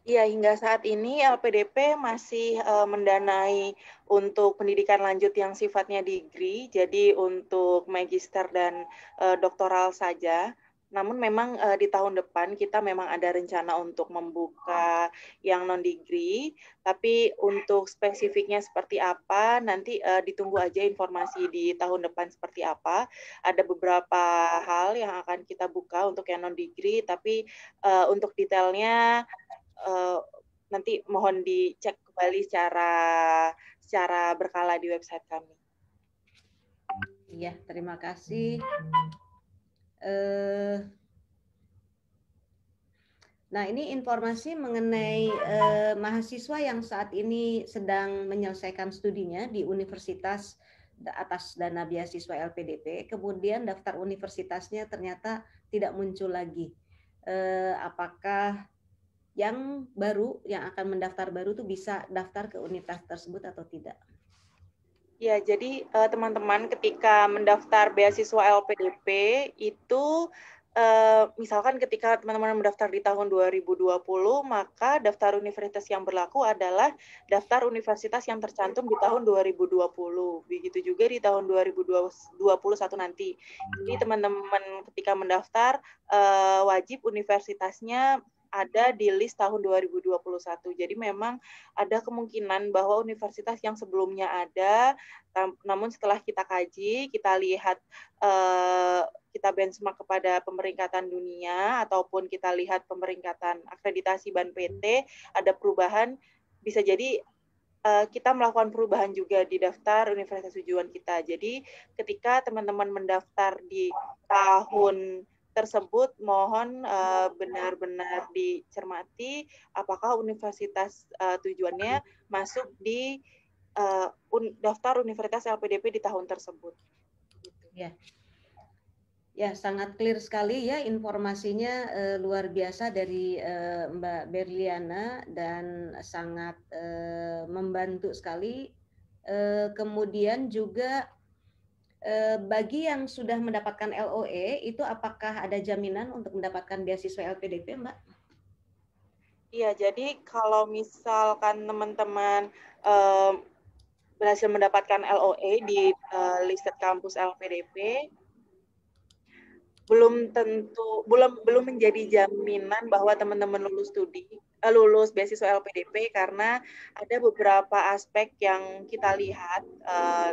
Ya, hingga saat ini LPDP masih uh, mendanai untuk pendidikan lanjut yang sifatnya degree, jadi untuk magister dan uh, doktoral saja. Namun memang uh, di tahun depan kita memang ada rencana untuk membuka yang non degree, tapi untuk spesifiknya seperti apa nanti uh, ditunggu aja informasi di tahun depan seperti apa. Ada beberapa hal yang akan kita buka untuk yang non degree, tapi uh, untuk detailnya uh, nanti mohon dicek kembali secara secara berkala di website kami. Iya, terima kasih. Hmm. Eh, nah, ini informasi mengenai eh, mahasiswa yang saat ini sedang menyelesaikan studinya di universitas atas dana beasiswa LPDP, kemudian daftar universitasnya ternyata tidak muncul lagi. Eh, apakah yang baru yang akan mendaftar baru itu bisa daftar ke universitas tersebut atau tidak? Ya, jadi eh, teman-teman uh, ketika mendaftar beasiswa LPDP itu uh, misalkan ketika teman-teman mendaftar di tahun 2020, maka daftar universitas yang berlaku adalah daftar universitas yang tercantum di tahun 2020. Begitu juga di tahun 2021 nanti. Jadi teman-teman ketika mendaftar uh, wajib universitasnya ada di list tahun 2021. Jadi memang ada kemungkinan bahwa universitas yang sebelumnya ada, namun setelah kita kaji, kita lihat eh, kita benchmark kepada pemeringkatan dunia ataupun kita lihat pemeringkatan akreditasi BAN PT, ada perubahan bisa jadi eh, kita melakukan perubahan juga di daftar universitas tujuan kita. Jadi ketika teman-teman mendaftar di tahun tersebut mohon eh, benar-benar uh, dicermati apakah universitas uh, tujuannya masuk di uh, un daftar universitas LPDP di tahun tersebut. Ya. Ya, sangat clear sekali ya informasinya uh, luar biasa dari uh, Mbak Berliana dan sangat uh, membantu sekali. Uh, kemudian juga Eh, bagi yang sudah mendapatkan LOE itu apakah ada jaminan untuk mendapatkan beasiswa LPDP, Mbak? Iya, jadi kalau misalkan teman-teman um, berhasil mendapatkan LOE di uh, listed kampus LPDP, belum tentu belum belum menjadi jaminan bahwa teman-teman lulus studi Eh, lulus beasiswa LPDP karena ada beberapa aspek yang kita lihat. Eh,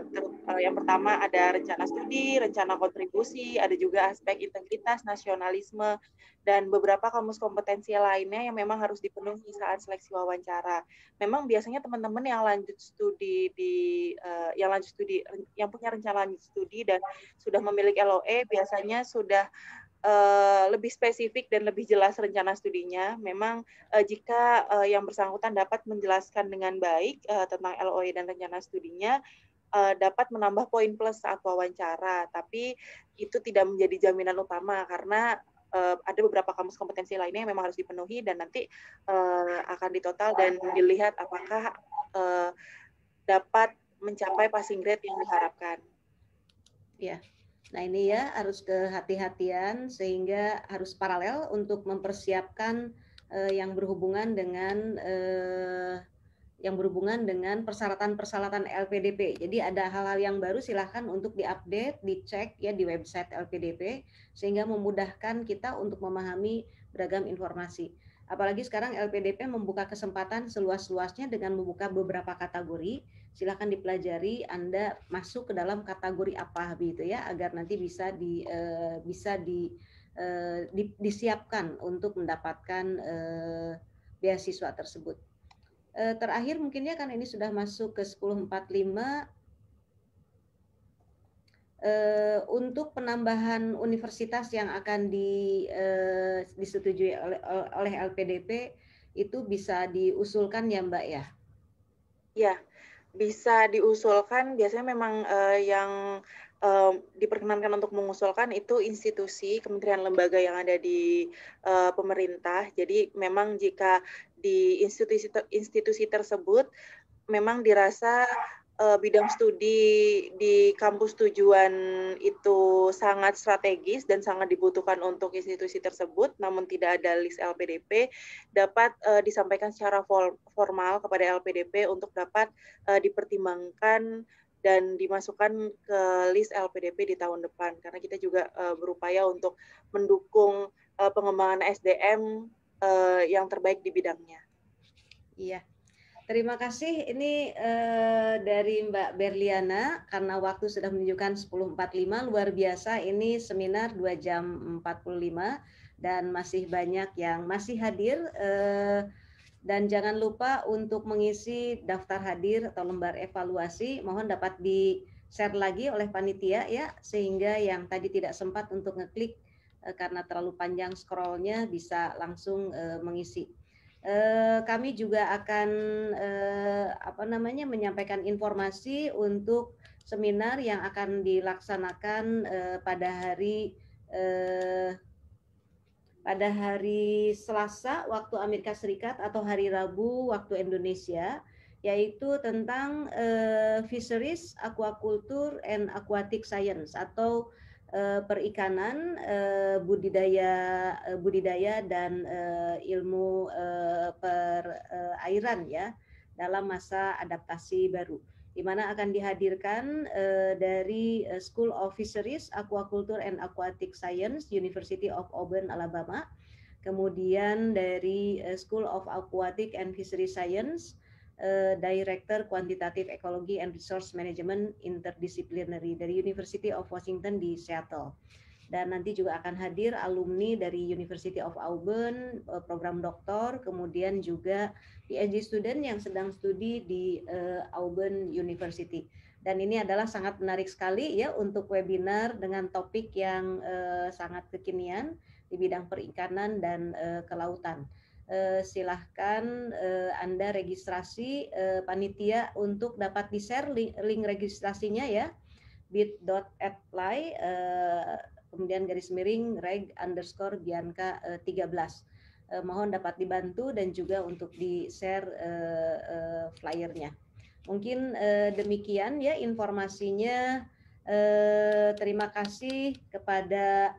eh, yang pertama ada rencana studi, rencana kontribusi, ada juga aspek integritas, nasionalisme, dan beberapa kamus kompetensi lainnya yang memang harus dipenuhi saat seleksi wawancara. Memang biasanya teman-teman yang lanjut studi di yang lanjut studi yang punya rencana lanjut studi dan sudah memiliki LOE biasanya sudah Eh, lebih spesifik dan lebih jelas rencana studinya. Memang uh, jika uh, yang bersangkutan dapat menjelaskan dengan baik uh, tentang LOE dan rencana studinya, uh, dapat menambah poin plus saat wawancara. Tapi itu tidak menjadi jaminan utama karena uh, ada beberapa kamus kompetensi lainnya yang memang harus dipenuhi dan nanti uh, akan ditotal dan dilihat apakah uh, dapat mencapai passing grade yang diharapkan. Ya. Nah ini ya harus kehati-hatian sehingga harus paralel untuk mempersiapkan eh, yang berhubungan dengan eh, yang berhubungan dengan persyaratan-persyaratan LPDP. Jadi ada hal-hal yang baru silahkan untuk diupdate, dicek ya di website LPDP sehingga memudahkan kita untuk memahami beragam informasi. Apalagi sekarang LPDP membuka kesempatan seluas-luasnya dengan membuka beberapa kategori silahkan dipelajari Anda masuk ke dalam kategori apa gitu ya agar nanti bisa di eh, bisa di, eh, di disiapkan untuk mendapatkan eh, beasiswa tersebut. Uh, terakhir mungkinnya kan ini sudah masuk ke 1045 Uh, untuk penambahan universitas yang akan di, disetujui oleh, oleh LPDP itu bisa diusulkan ya Mbak ya? Ya, bisa diusulkan biasanya memang uh, yang uh, diperkenankan untuk mengusulkan itu institusi kementerian lembaga yang ada di uh, pemerintah. Jadi memang jika di institusi institusi tersebut memang dirasa uh, bidang studi di kampus tujuan itu sangat strategis dan sangat dibutuhkan untuk institusi tersebut, namun tidak ada list LPDP, dapat uh, disampaikan secara formal kepada LPDP untuk dapat uh, dipertimbangkan dan dimasukkan ke list LPDP di tahun depan karena kita juga uh, berupaya untuk mendukung uh, pengembangan SDM uh, yang terbaik di bidangnya. Iya, Terima kasih. Ini eh, dari Mbak Berliana karena waktu sudah menunjukkan 10.45 luar biasa. Ini seminar 2 jam 45 dan masih banyak yang masih hadir. Eh, dan jangan lupa untuk mengisi daftar hadir atau lembar evaluasi mohon dapat di share lagi oleh panitia ya sehingga yang tadi tidak sempat untuk ngeklik eh, karena terlalu panjang scrollnya bisa langsung eh, mengisi. Eh, kami juga akan eh, apa namanya menyampaikan informasi untuk seminar yang akan dilaksanakan eh, pada hari pada hari Selasa waktu Amerika Serikat atau hari Rabu waktu Indonesia yaitu tentang fisheries, aquaculture and aquatic science atau Eh, perikanan, eh, budidaya eh, budidaya dan ilmu perairan ya dalam masa adaptasi baru di mana akan dihadirkan dari School of Fisheries, Aquaculture and Aquatic Science, University of Auburn, Alabama, kemudian dari School of Aquatic and Fisheries Science, uh, Director Quantitative Ecology and Resource Management Interdisciplinary dari University of Washington di Seattle. Dan nanti juga akan hadir alumni dari University of Auburn, eh, program doktor, kemudian juga PhD student yang sedang studi di uh, Auburn University. Dan ini adalah sangat menarik sekali ya untuk webinar dengan topik yang uh, sangat kekinian di bidang perikanan dan uh, kelautan. Eh, silahkan eh, Anda registrasi eh, panitia untuk dapat di-share link, registrasinya ya bit.apply apply kemudian garis miring reg underscore bianca tiga 13 mohon dapat dibantu dan juga untuk di-share flyernya mungkin demikian ya informasinya terima kasih kepada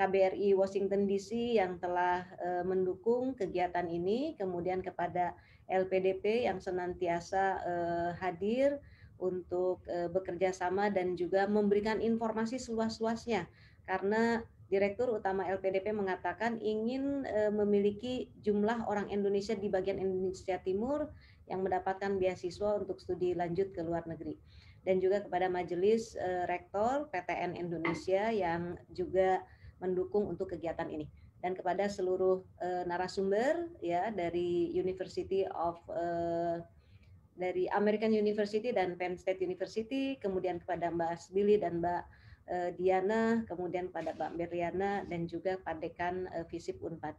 KBRI Washington DC yang telah eh, mendukung kegiatan ini, kemudian kepada LPDP yang senantiasa eh, hadir untuk eh, bekerja sama dan juga memberikan informasi seluas-luasnya karena Direktur Utama LPDP mengatakan ingin memiliki jumlah orang Indonesia di bagian Indonesia Timur yang mendapatkan beasiswa untuk studi lanjut ke luar negeri dan juga kepada Majelis Rektor PTN Indonesia yang juga mendukung untuk kegiatan ini. Dan kepada seluruh uh, narasumber ya dari University of uh, dari American University dan Penn State University, kemudian kepada Mbak Asbili dan Mbak uh, Diana, kemudian pada Mbak Miriana dan juga Pak Dekan uh, FISIP Unpad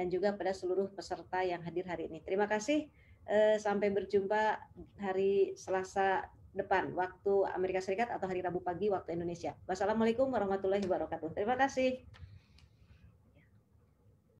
dan juga pada seluruh peserta yang hadir hari ini. Terima kasih. Uh, sampai berjumpa hari Selasa depan waktu Amerika Serikat atau hari Rabu pagi waktu Indonesia. Wassalamualaikum warahmatullahi wabarakatuh. Terima kasih.